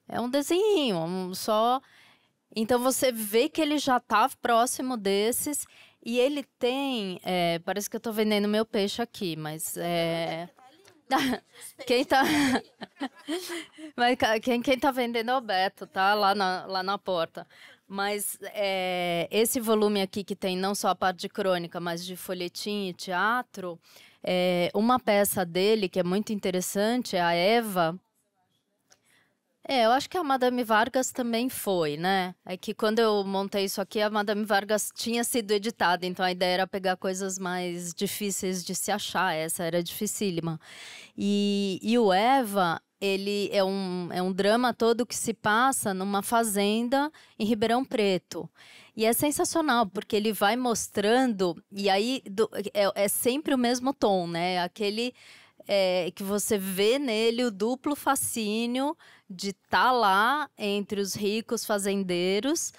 É um desenho, um só. Então você vê que ele já tá próximo desses. E ele tem. É, parece que eu tô vendendo meu peixe aqui, mas. É, [LAUGHS] quem tá. [LAUGHS] Mas quem, quem tá vendendo é o Beto, tá? Lá na, lá na porta. Mas é, esse volume aqui que tem não só a parte de crônica, mas de folhetim e teatro, é, uma peça dele que é muito interessante é a Eva, é, eu acho que a Madame Vargas também foi, né? É que quando eu montei isso aqui, a Madame Vargas tinha sido editada, então a ideia era pegar coisas mais difíceis de se achar, essa era dificílima. E, e o Eva, ele é um, é um drama todo que se passa numa fazenda em Ribeirão Preto. E é sensacional, porque ele vai mostrando, e aí do, é, é sempre o mesmo tom, né? Aquele é, que você vê nele o duplo fascínio de estar tá lá entre os ricos fazendeiros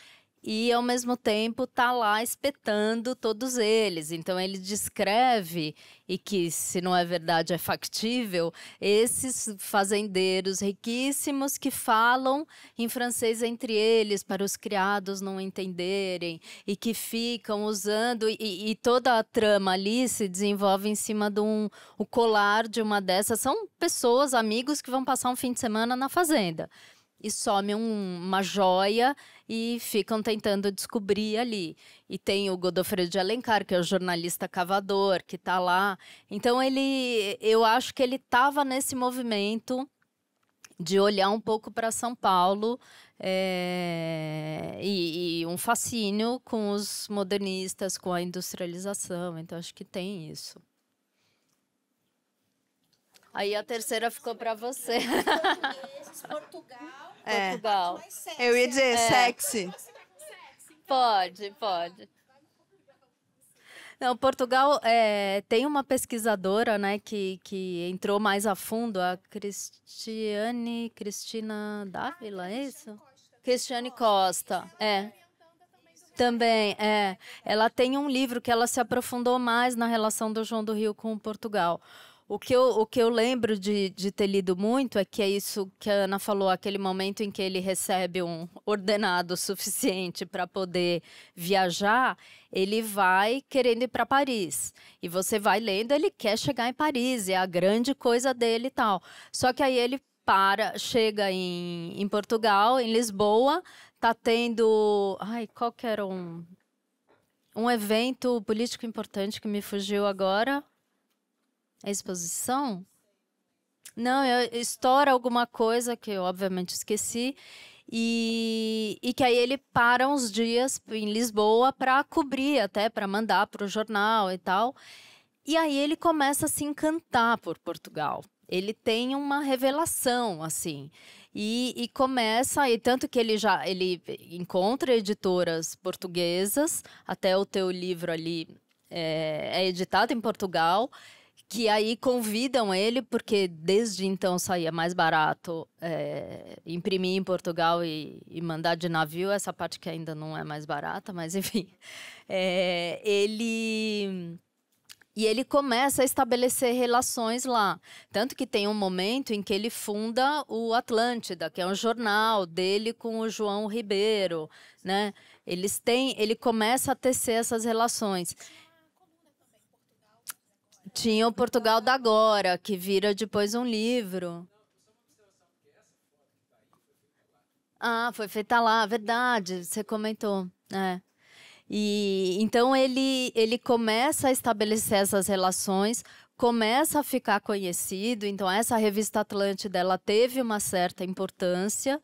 e ao mesmo tempo tá lá espetando todos eles. Então ele descreve e que se não é verdade é factível, esses fazendeiros riquíssimos que falam em francês entre eles para os criados não entenderem e que ficam usando e, e toda a trama ali se desenvolve em cima de um o colar de uma dessas são pessoas, amigos que vão passar um fim de semana na fazenda e some um, uma joia e ficam tentando descobrir ali. E tem o Godofredo de Alencar, que é o jornalista cavador, que está lá. Então ele, eu acho que ele estava nesse movimento de olhar um pouco para São Paulo é, e, e, um fascínio com os modernistas, com a industrialização. Então acho que tem isso. Aí a terceira ficou para você. [LAUGHS] Portugal. É. Portugal. Eu ia né? dizer é. sexy. Pode, pode. Não, Portugal é, tem uma pesquisadora, né, que, que entrou mais a fundo, a Cristiane Cristina Dávila, é isso? Cristiane Costa, é. é também, é. Ela tem um livro que ela se aprofundou mais na relação do João do Rio com Portugal. O que eu, o que eu lembro de, de ter lido muito é que é isso que a Ana falou, aquele momento em que ele recebe um ordenado suficiente para poder viajar, ele vai querendo ir para Paris. E você vai lendo, ele quer chegar em Paris, é a grande coisa dele e tal. Só que aí ele para, chega em, em Portugal, em Lisboa, tá tendo. Ai, qual que era um. Um evento político importante que me fugiu agora a exposição. Não, eu estoura alguma coisa que eu obviamente esqueci. E, e que aí ele para uns dias em Lisboa para cobrir, até para mandar para o jornal e tal. E aí ele começa a se encantar por Portugal. Ele tem uma revelação, assim. E, e, começa, e tanto que ele já ele encontra editoras portuguesas, até o teu livro ali é, é editado em Portugal, que aí convidam ele, porque desde então saía mais barato é, imprimir em Portugal e, e, mandar de navio, essa parte que ainda não é mais barata, mas enfim. [LAUGHS] É, ele. E ele começa a estabelecer relações lá. Tanto que tem um momento em que ele funda o Atlântida, que é um jornal dele com o João Ribeiro, né? Eles têm, ele começa a tecer essas relações. Tinha o Portugal da Agora, que vira depois um livro. Ah, foi feita lá, verdade, você comentou. É. E então ele ele começa a estabelecer essas relações, começa a ficar conhecido. Então essa revista Atlântida ela teve uma certa importância.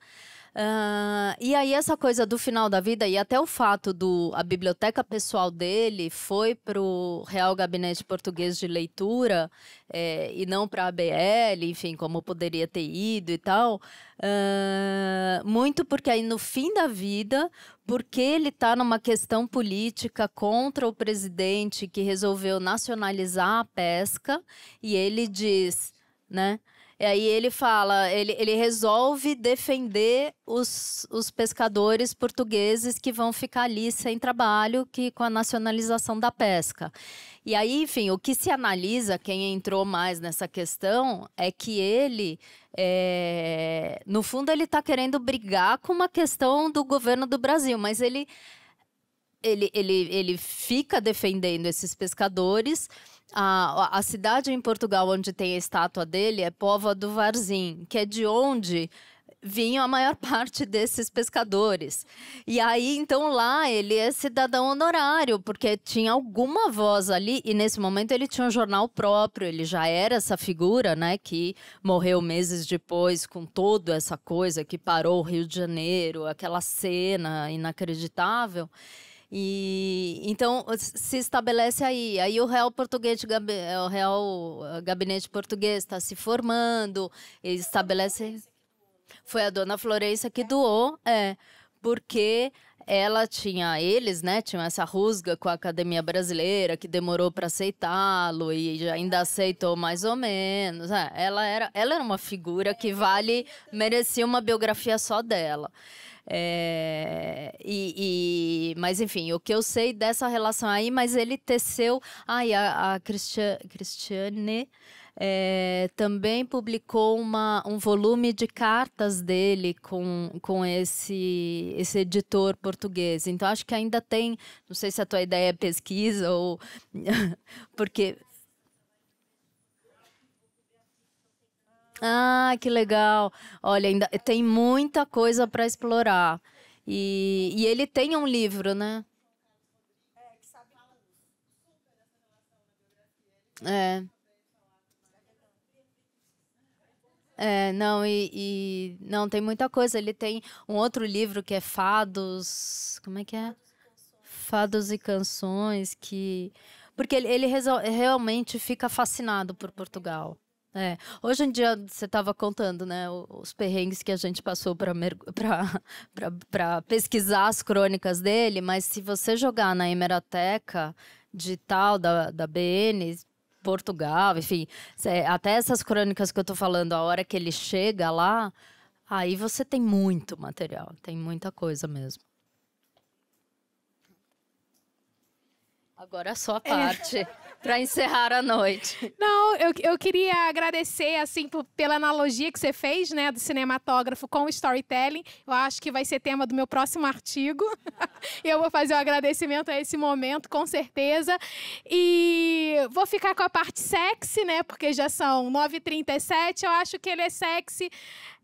Uh, e aí essa coisa do final da vida e até o fato do a biblioteca pessoal dele foi para o Real Gabinete Português de Leitura é, e não para a ABL, enfim, como poderia ter ido e tal, uh, muito porque aí no fim da vida porque ele está numa questão política contra o presidente que resolveu nacionalizar a pesca e ele diz, né? E aí ele fala, ele, ele resolve defender os, os pescadores portugueses que vão ficar ali sem trabalho, que com a nacionalização da pesca. E aí, enfim, o que se analisa, quem entrou mais nessa questão, é que ele, é, no fundo, ele está querendo brigar com uma questão do governo do Brasil, mas ele ele, ele, ele fica defendendo esses pescadores a, a cidade em Portugal onde tem a estátua dele é Pova do Varzim, que é de onde vinham a maior [LAUGHS] parte desses pescadores. E aí, então, lá ele é cidadão honorário, porque tinha alguma voz ali, e nesse momento ele tinha um jornal próprio, ele já era essa figura, né, que morreu meses depois com toda essa coisa que parou o Rio de Janeiro, aquela cena inacreditável. E então se estabelece aí. Aí o Real Português, é, o Real eh, Gabinete Português está se formando, estabelece. Foi a dona Florença que é. doou, é, porque ela tinha eles, né? Tinham essa rusga com a Academia Brasileira que demorou para aceitá-lo e ainda aceitou mais ou menos. É, ela era, ela era uma figura que vale merecia uma biografia só dela. É, e, e, mas enfim, o que eu sei dessa relação aí, mas ele teceu. Ai, ah, a, a Cristiane, Christiane é, também publicou uma, um volume de cartas dele com, com esse, esse editor português. Então acho que ainda tem. Não sei se a tua ideia é pesquisa ou. [LAUGHS] porque Ah, que legal. Olha, ainda tem muita coisa para explorar. E, e ele tem um livro, né? É. É, não, e, e, não, tem muita coisa. Ele tem um outro livro que é Fados. Como é que é? Fados e Canções, que. Porque ele, ele realmente fica fascinado por Portugal. É. Hoje em dia você estava contando, né, os perrengues que a gente passou para [LAUGHS] pesquisar as crônicas dele, mas se você jogar na hemeroteca digital da, da BN, Portugal, enfim, cê, até essas crônicas que eu estou falando, a hora que ele chega lá, aí você tem muito material, tem muita coisa mesmo. Agora é só a é. parte. É. [LAUGHS] para encerrar a noite. Não, eu, eu queria agradecer, assim, por, pela analogia que você fez, né, do cinematógrafo com o storytelling. Eu acho que vai ser tema do meu próximo artigo. [LAUGHS] eu vou fazer o um agradecimento a esse momento, com certeza. E vou ficar com a parte sexy, né, porque já são 9h37. Eu acho que ele é sexy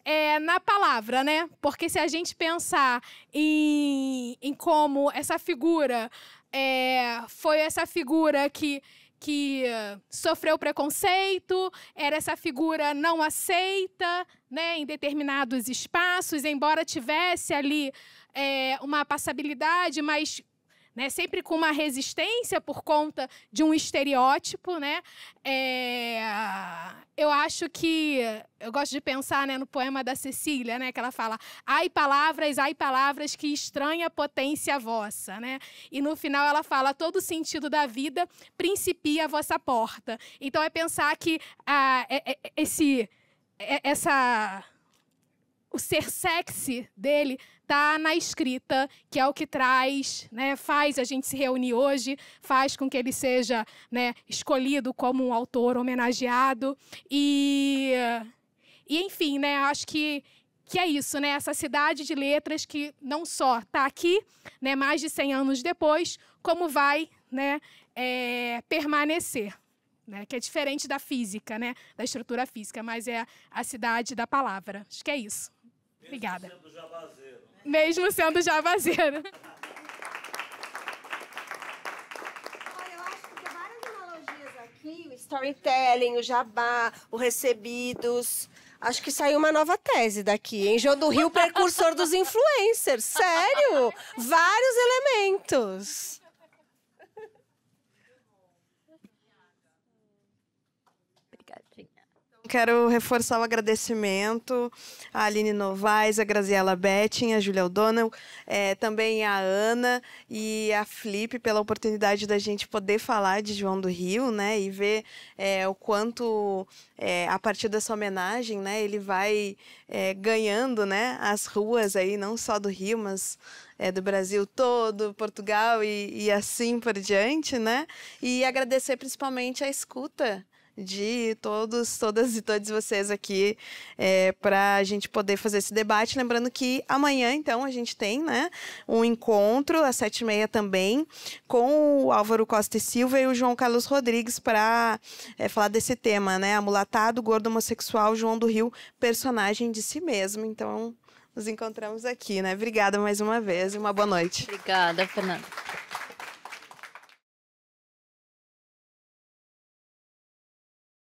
é, na palavra, né? Porque se a gente pensar em, em como essa figura é, foi essa figura que que eh, sofreu preconceito, era essa figura não aceita né, em determinados espaços, embora tivesse ali é, uma passabilidade, mas né? Sempre com uma resistência por conta de um estereótipo, né? É... Eu acho que eu gosto de pensar, né, no poema da Cecília, né, que ela fala: "Ai palavras, ai palavras que estranha potência vossa", né? E no final ela fala: "Todo sentido da vida principia a vossa porta". Então é pensar que ah, esse é, essa o ser sexy dele está na escrita, que é o que traz, né, faz a gente se reunir hoje, faz com que ele seja né, escolhido como um autor homenageado. E, e enfim, né, acho que, que é isso, né, essa cidade de letras que não só está aqui, né, mais de 100 anos depois, como vai né, é, permanecer. Né, que é diferente da física, né, da estrutura física, mas é a cidade da palavra. Acho que é isso. Obrigada mesmo sendo javazeira. o storytelling, o jabá, o recebidos. Acho que saiu uma nova tese daqui, hein? João do Rio, precursor dos influencers. Sério? Vários elementos. Quero reforçar o agradecimento à Aline Novaes, à Graziela Betting, à Julia O'Donnell, é, também à Ana e à Flip pela oportunidade da gente poder falar de João do Rio, né? E ver é, o quanto, é, a partir dessa homenagem, né? Ele vai é, ganhando, né? As ruas aí, não só do Rio, mas é, do Brasil todo, Portugal e, e assim por diante, né? E agradecer principalmente a escuta de todos, todas e todos vocês aqui é, para a gente poder fazer esse debate. Lembrando que amanhã, então, a gente tem né, um encontro às sete e meia também com o Álvaro Costa e Silva e o João Carlos Rodrigues para é, falar desse tema, né? Amulatado, gordo homossexual, João do Rio, personagem de si mesmo. Então, nos encontramos aqui, né? Obrigada mais uma vez e uma boa noite. Obrigada, Fernanda.